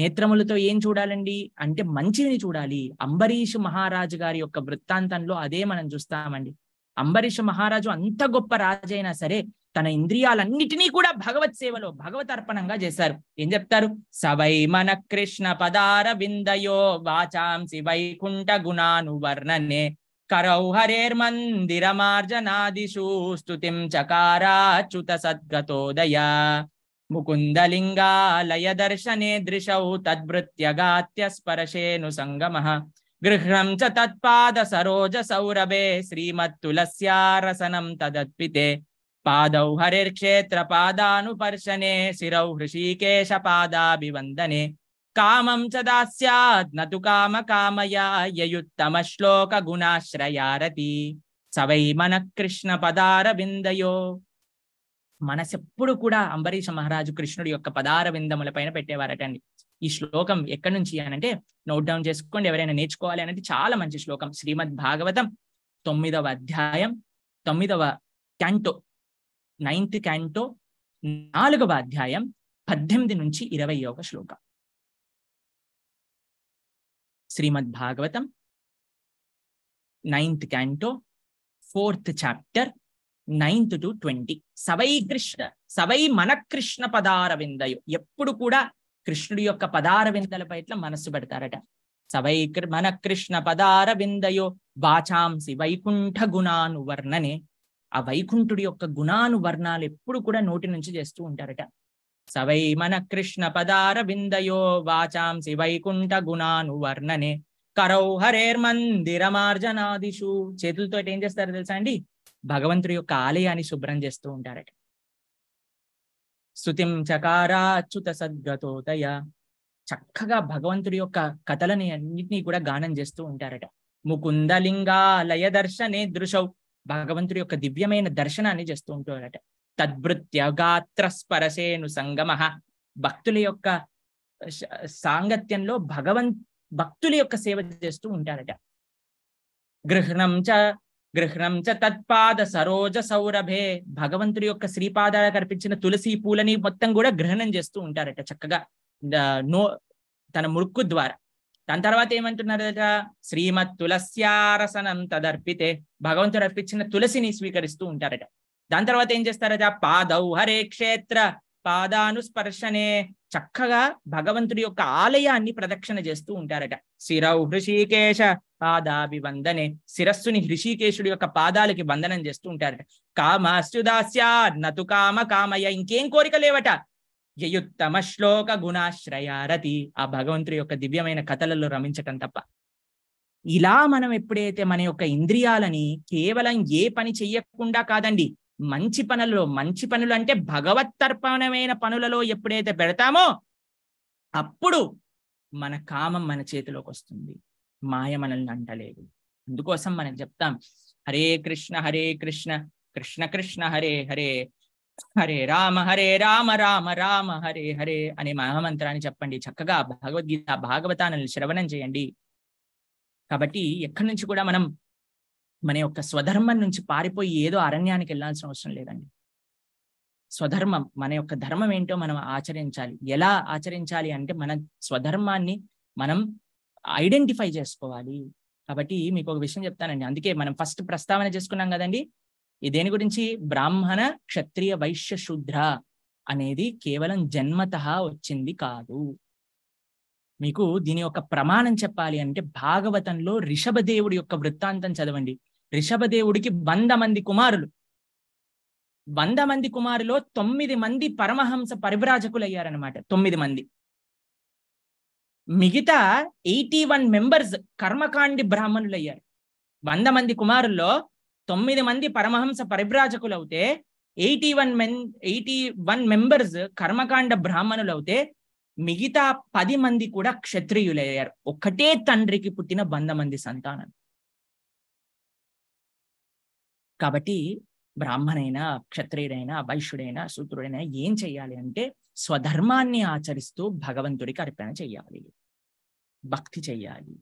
నేత్రములతో ఏం చూడాలండి అంటే మంచిని చూడాలి అంబరీష్ మహారాజు గారి యొక్క వృత్తాంతంలో అదే మనం చూస్తామండి అంబరీష్ మహారాజు అంత గొప్ప రాజైనా సరే తన ఇంద్రియాలన్నిటినీ కూడా భగవత్ సేవలో భగవత్ అర్పణంగా చేశారు ఏం చెప్తారు సవై మన కృష్ణ పదార విందయో వాచాంసి వైకుంఠ గుణాను వర్ణనే కరౌ హరేర్మందిర స్తుతిం చకారాచ్యుత సద్గతోదయ ముకుందలింగాలయ దర్శనే దృశౌ తద్భృత్యగాత్య స్పరశేను సంగమ గృహ్ణం చ తత్పాద సరోజ సౌరభే శ్రీమత్తులస్యారసనం తదత్పితే పాదౌ హరిర్క్షేత్ర పర్శనే శిరౌ హృషీకేశ పాదాభివందనే కామం చ నతు కామ కామయా శ్లోక గుణాశ్రయారతి సవై మన కృష్ణ పదారవిందయో మనసెప్పుడు కూడా అంబరీష మహారాజు కృష్ణుడి యొక్క పదార విందముల పైన పెట్టేవారటండి ఈ శ్లోకం ఎక్కడి నుంచి అనంటే నోట్ డౌన్ చేసుకోండి ఎవరైనా నేర్చుకోవాలి అనేది చాలా మంచి శ్లోకం శ్రీమద్ భాగవతం తొమ్మిదవ అధ్యాయం తొమ్మిదవ క్యాంటో నైన్త్ క్యాంటో నాలుగవ అధ్యాయం పద్దెనిమిది నుంచి ఇరవై ఒక శ్లోక Srimad Bhagavatam ninth canto fourth chapter ninth to twenty సవై కృష్ణ సవై మన కృష్ణ పదారవిందయు ఎప్పుడు కూడా కృష్ణుడి యొక్క విందల పట్ల మనస్సు పెడతారట సవై మన కృష్ణ పదార విందయో వాచాంసి వైకుంఠ గుణాను వర్ణనే ఆ వైకుంఠుడి యొక్క గుణానువర్ణాలు ఎప్పుడు కూడా నోటి నుంచి చేస్తూ ఉంటారట సవై మన కృష్ణ పదార విందయో వాచాంసి వైకుంఠ గుణానువర్ణనే కరౌ హరేర్మందిరమార్జనాదిషు చేతులతో ఏం చేస్తారు తెలుసా అండి భగవంతుడి యొక్క ఆలయాన్ని శుభ్రం చేస్తూ ఉంటారట స్థుతిం చకారాచ్యుత సద్గతోతయ చక్కగా భగవంతుడి యొక్క కథలని అన్నిటినీ కూడా గానం చేస్తూ ఉంటారట ముకుందలింగాలయ దర్శనే దృశౌ భగవంతుడి యొక్క దివ్యమైన దర్శనాన్ని చేస్తూ ఉంటాడట తద్భృత్య గాత్ర స్పరసేను సంగమ భక్తుల యొక్క సాంగత్యంలో భగవన్ భక్తుల యొక్క సేవ చేస్తూ ఉంటారట గృహణం చ గృహణం చ తత్పాద సరోజ సౌరభే భగవంతుడి యొక్క శ్రీపాదాలు కనిపించిన తులసి పూలని మొత్తం కూడా గ్రహణం చేస్తూ ఉంటారట చక్కగా నో తన మురుక్కు ద్వారా దాని తర్వాత ఏమంటున్నారట శ్రీమత్ తులస్యారసనం తదర్పితే భగవంతుడు అర్పించిన తులసిని స్వీకరిస్తూ ఉంటారట దాని తర్వాత ఏం చేస్తారట పాదౌ హరే క్షేత్ర పాదానుస్పర్శనే చక్కగా భగవంతుడి యొక్క ఆలయాన్ని ప్రదక్షిణ చేస్తూ ఉంటారట శిరౌ హృషికేశ పాదాభి శిరస్సుని హృషికేశుడి యొక్క పాదాలకి వందనం చేస్తూ ఉంటారట కామస్యుదాస్యా నతు కామ కామయ ఇంకేం కోరిక లేవట యయుత్తమ శ్లోక గుణాశ్రయారతి ఆ భగవంతుడి యొక్క దివ్యమైన కథలలో రమించటం తప్ప ఇలా మనం ఎప్పుడైతే మన యొక్క ఇంద్రియాలని కేవలం ఏ పని చెయ్యకుండా కాదండి మంచి పనులలో మంచి పనులు అంటే భగవత్తర్పణమైన పనులలో ఎప్పుడైతే పెడతామో అప్పుడు మన కామం మన చేతిలోకి వస్తుంది మాయ మనల్ని అంటలేదు అందుకోసం మనం చెప్తాం హరే కృష్ణ హరే కృష్ణ కృష్ణ కృష్ణ హరే హరే హరే రామ హరే రామ రామ రామ హరే హరే అనే మహామంత్రాన్ని చెప్పండి చక్కగా భగవద్గీత భాగవతాన్ని శ్రవణం చేయండి కాబట్టి ఎక్కడి నుంచి కూడా మనం మన యొక్క స్వధర్మం నుంచి పారిపోయి ఏదో అరణ్యానికి వెళ్ళాల్సిన అవసరం లేదండి స్వధర్మం మన యొక్క ధర్మం ఏంటో మనం ఆచరించాలి ఎలా ఆచరించాలి అంటే మన స్వధర్మాన్ని మనం ఐడెంటిఫై చేసుకోవాలి కాబట్టి మీకు ఒక విషయం చెప్తానండి అందుకే మనం ఫస్ట్ ప్రస్తావన చేసుకున్నాం కదండి ఈ దేని గురించి బ్రాహ్మణ క్షత్రియ వైశ్య శూద్ర అనేది కేవలం జన్మత వచ్చింది కాదు మీకు దీని యొక్క ప్రమాణం చెప్పాలి అంటే భాగవతంలో రిషభదేవుడి యొక్క వృత్తాంతం చదవండి రిషభదేవుడికి వంద మంది కుమారులు వంద మంది కుమారులో తొమ్మిది మంది పరమహంస పరివ్రాజకులు అయ్యారనమాట తొమ్మిది మంది మిగతా ఎయిటీ వన్ మెంబర్స్ కర్మకాండి బ్రాహ్మణులు అయ్యారు వంద మంది కుమారుల్లో తొమ్మిది మంది పరమహంస పరిభ్రాజకులు అవుతే eighty one men eighty one members కర్మకాండ బ్రాహ్మణులు అవుతే మిగతా పది మంది కూడా క్షత్రియులయ్యారు ఒకటే తండ్రికి పుట్టిన వంద మంది సంతానం కాబట్టి బ్రాహ్మణైనా క్షత్రియుడైనా వైశ్యుడైనా సూత్రుడైనా ఏం చెయ్యాలి అంటే స్వధర్మాన్ని ఆచరిస్తూ భగవంతుడికి అర్పణ చెయ్యాలి భక్తి చెయ్యాలి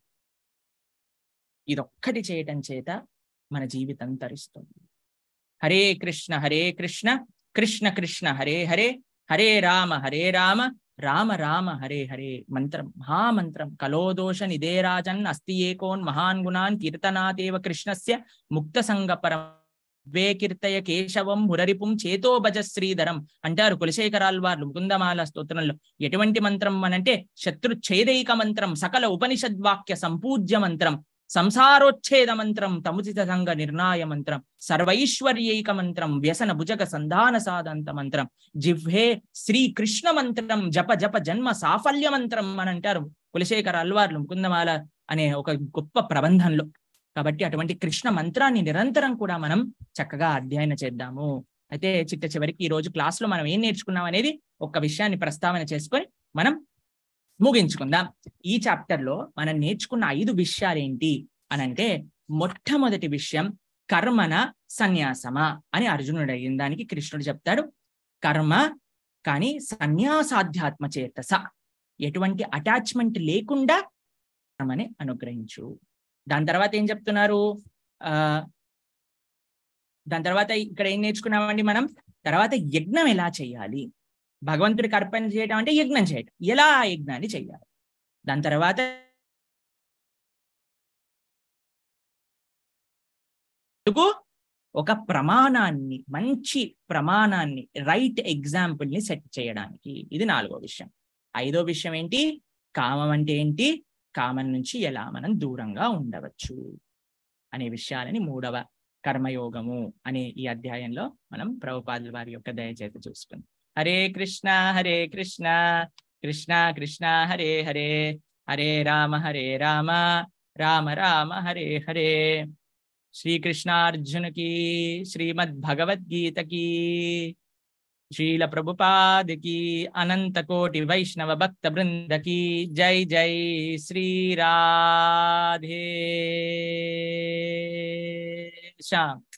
ఇదొక్కటి చేయటం చేత మన జీవితం తరుస్తుంది హరే కృష్ణ హరే కృష్ణ కృష్ణ కృష్ణ హరే హరే హరే రామ హరే రామ రామ రామ హరే హరే మంత్రం మహామంత్రం కలోదోష నిదే రాజన్ అస్తి ఏకోన్ మహాన్ గుణాన్ కీర్తనాదేవ కృష్ణస్య ముక్త సంగ పరం వే కీర్తయ కేశవం మురరిపుం చేతో భజ శ్రీధరం అంటారు కులశేఖరాల్ వారు ముకుందమాల స్తోత్రంలో ఎటువంటి మంత్రం అనంటే శత్రు శత్రుఛేదైక మంత్రం సకల ఉపనిషద్వాక్య సంపూజ్య మంత్రం సంసారోచ్ఛేద మంత్రం తముచిత సంగ నిర్ణయ మంత్రం సర్వైశ్వర్యైక మంత్రం వ్యసన భుజగ సంధాన సాధంత మంత్రం జిహ్వే శ్రీకృష్ణ మంత్రం జప జప జన్మ సాఫల్య మంత్రం అని అంటారు కులశేఖర అల్వార్లు ముకుందమాల అనే ఒక గొప్ప ప్రబంధంలో కాబట్టి అటువంటి కృష్ణ మంత్రాన్ని నిరంతరం కూడా మనం చక్కగా అధ్యయనం చేద్దాము అయితే చిట్ట చివరికి ఈ రోజు క్లాస్లో మనం ఏం నేర్చుకున్నాం అనేది ఒక విషయాన్ని ప్రస్తావన చేసుకొని మనం ముగించుకుందాం ఈ చాప్టర్ లో మనం నేర్చుకున్న ఐదు విషయాలు ఏంటి అని అంటే మొట్టమొదటి విషయం కర్మన సన్యాసమా అని అర్జునుడు అయిన దానికి కృష్ణుడు చెప్తాడు కర్మ కానీ సన్యాసాధ్యాత్మ చేతస ఎటువంటి అటాచ్మెంట్ లేకుండా కర్మని అనుగ్రహించు దాని తర్వాత ఏం చెప్తున్నారు ఆ దాని తర్వాత ఇక్కడ ఏం నేర్చుకున్నామండి మనం తర్వాత యజ్ఞం ఎలా చేయాలి భగవంతుడికి అర్పణ చేయటం అంటే యజ్ఞం చేయటం ఎలా యజ్ఞాన్ని చేయాలి దాని తర్వాత ఒక ప్రమాణాన్ని మంచి ప్రమాణాన్ని రైట్ ఎగ్జాంపుల్ ని సెట్ చేయడానికి ఇది నాలుగో విషయం ఐదో విషయం ఏంటి కామం అంటే ఏంటి కామం నుంచి ఎలా మనం దూరంగా ఉండవచ్చు అనే విషయాలని మూడవ కర్మయోగము అనే ఈ అధ్యాయంలో మనం ప్రభుపాదుల వారి యొక్క దయచేత చూసుకుందాం हरे कृष्णा हरे कृष्णा कृष्णा कृष्णा हरे हरे हरे राम हरे राम राम राम हरे हरे श्री कृष्णार्जुन की श्रीमद् की शील प्रभुपाद की अनंत कोटि वैष्णव भक्त वृंद की जय जय श्री राधे श्याम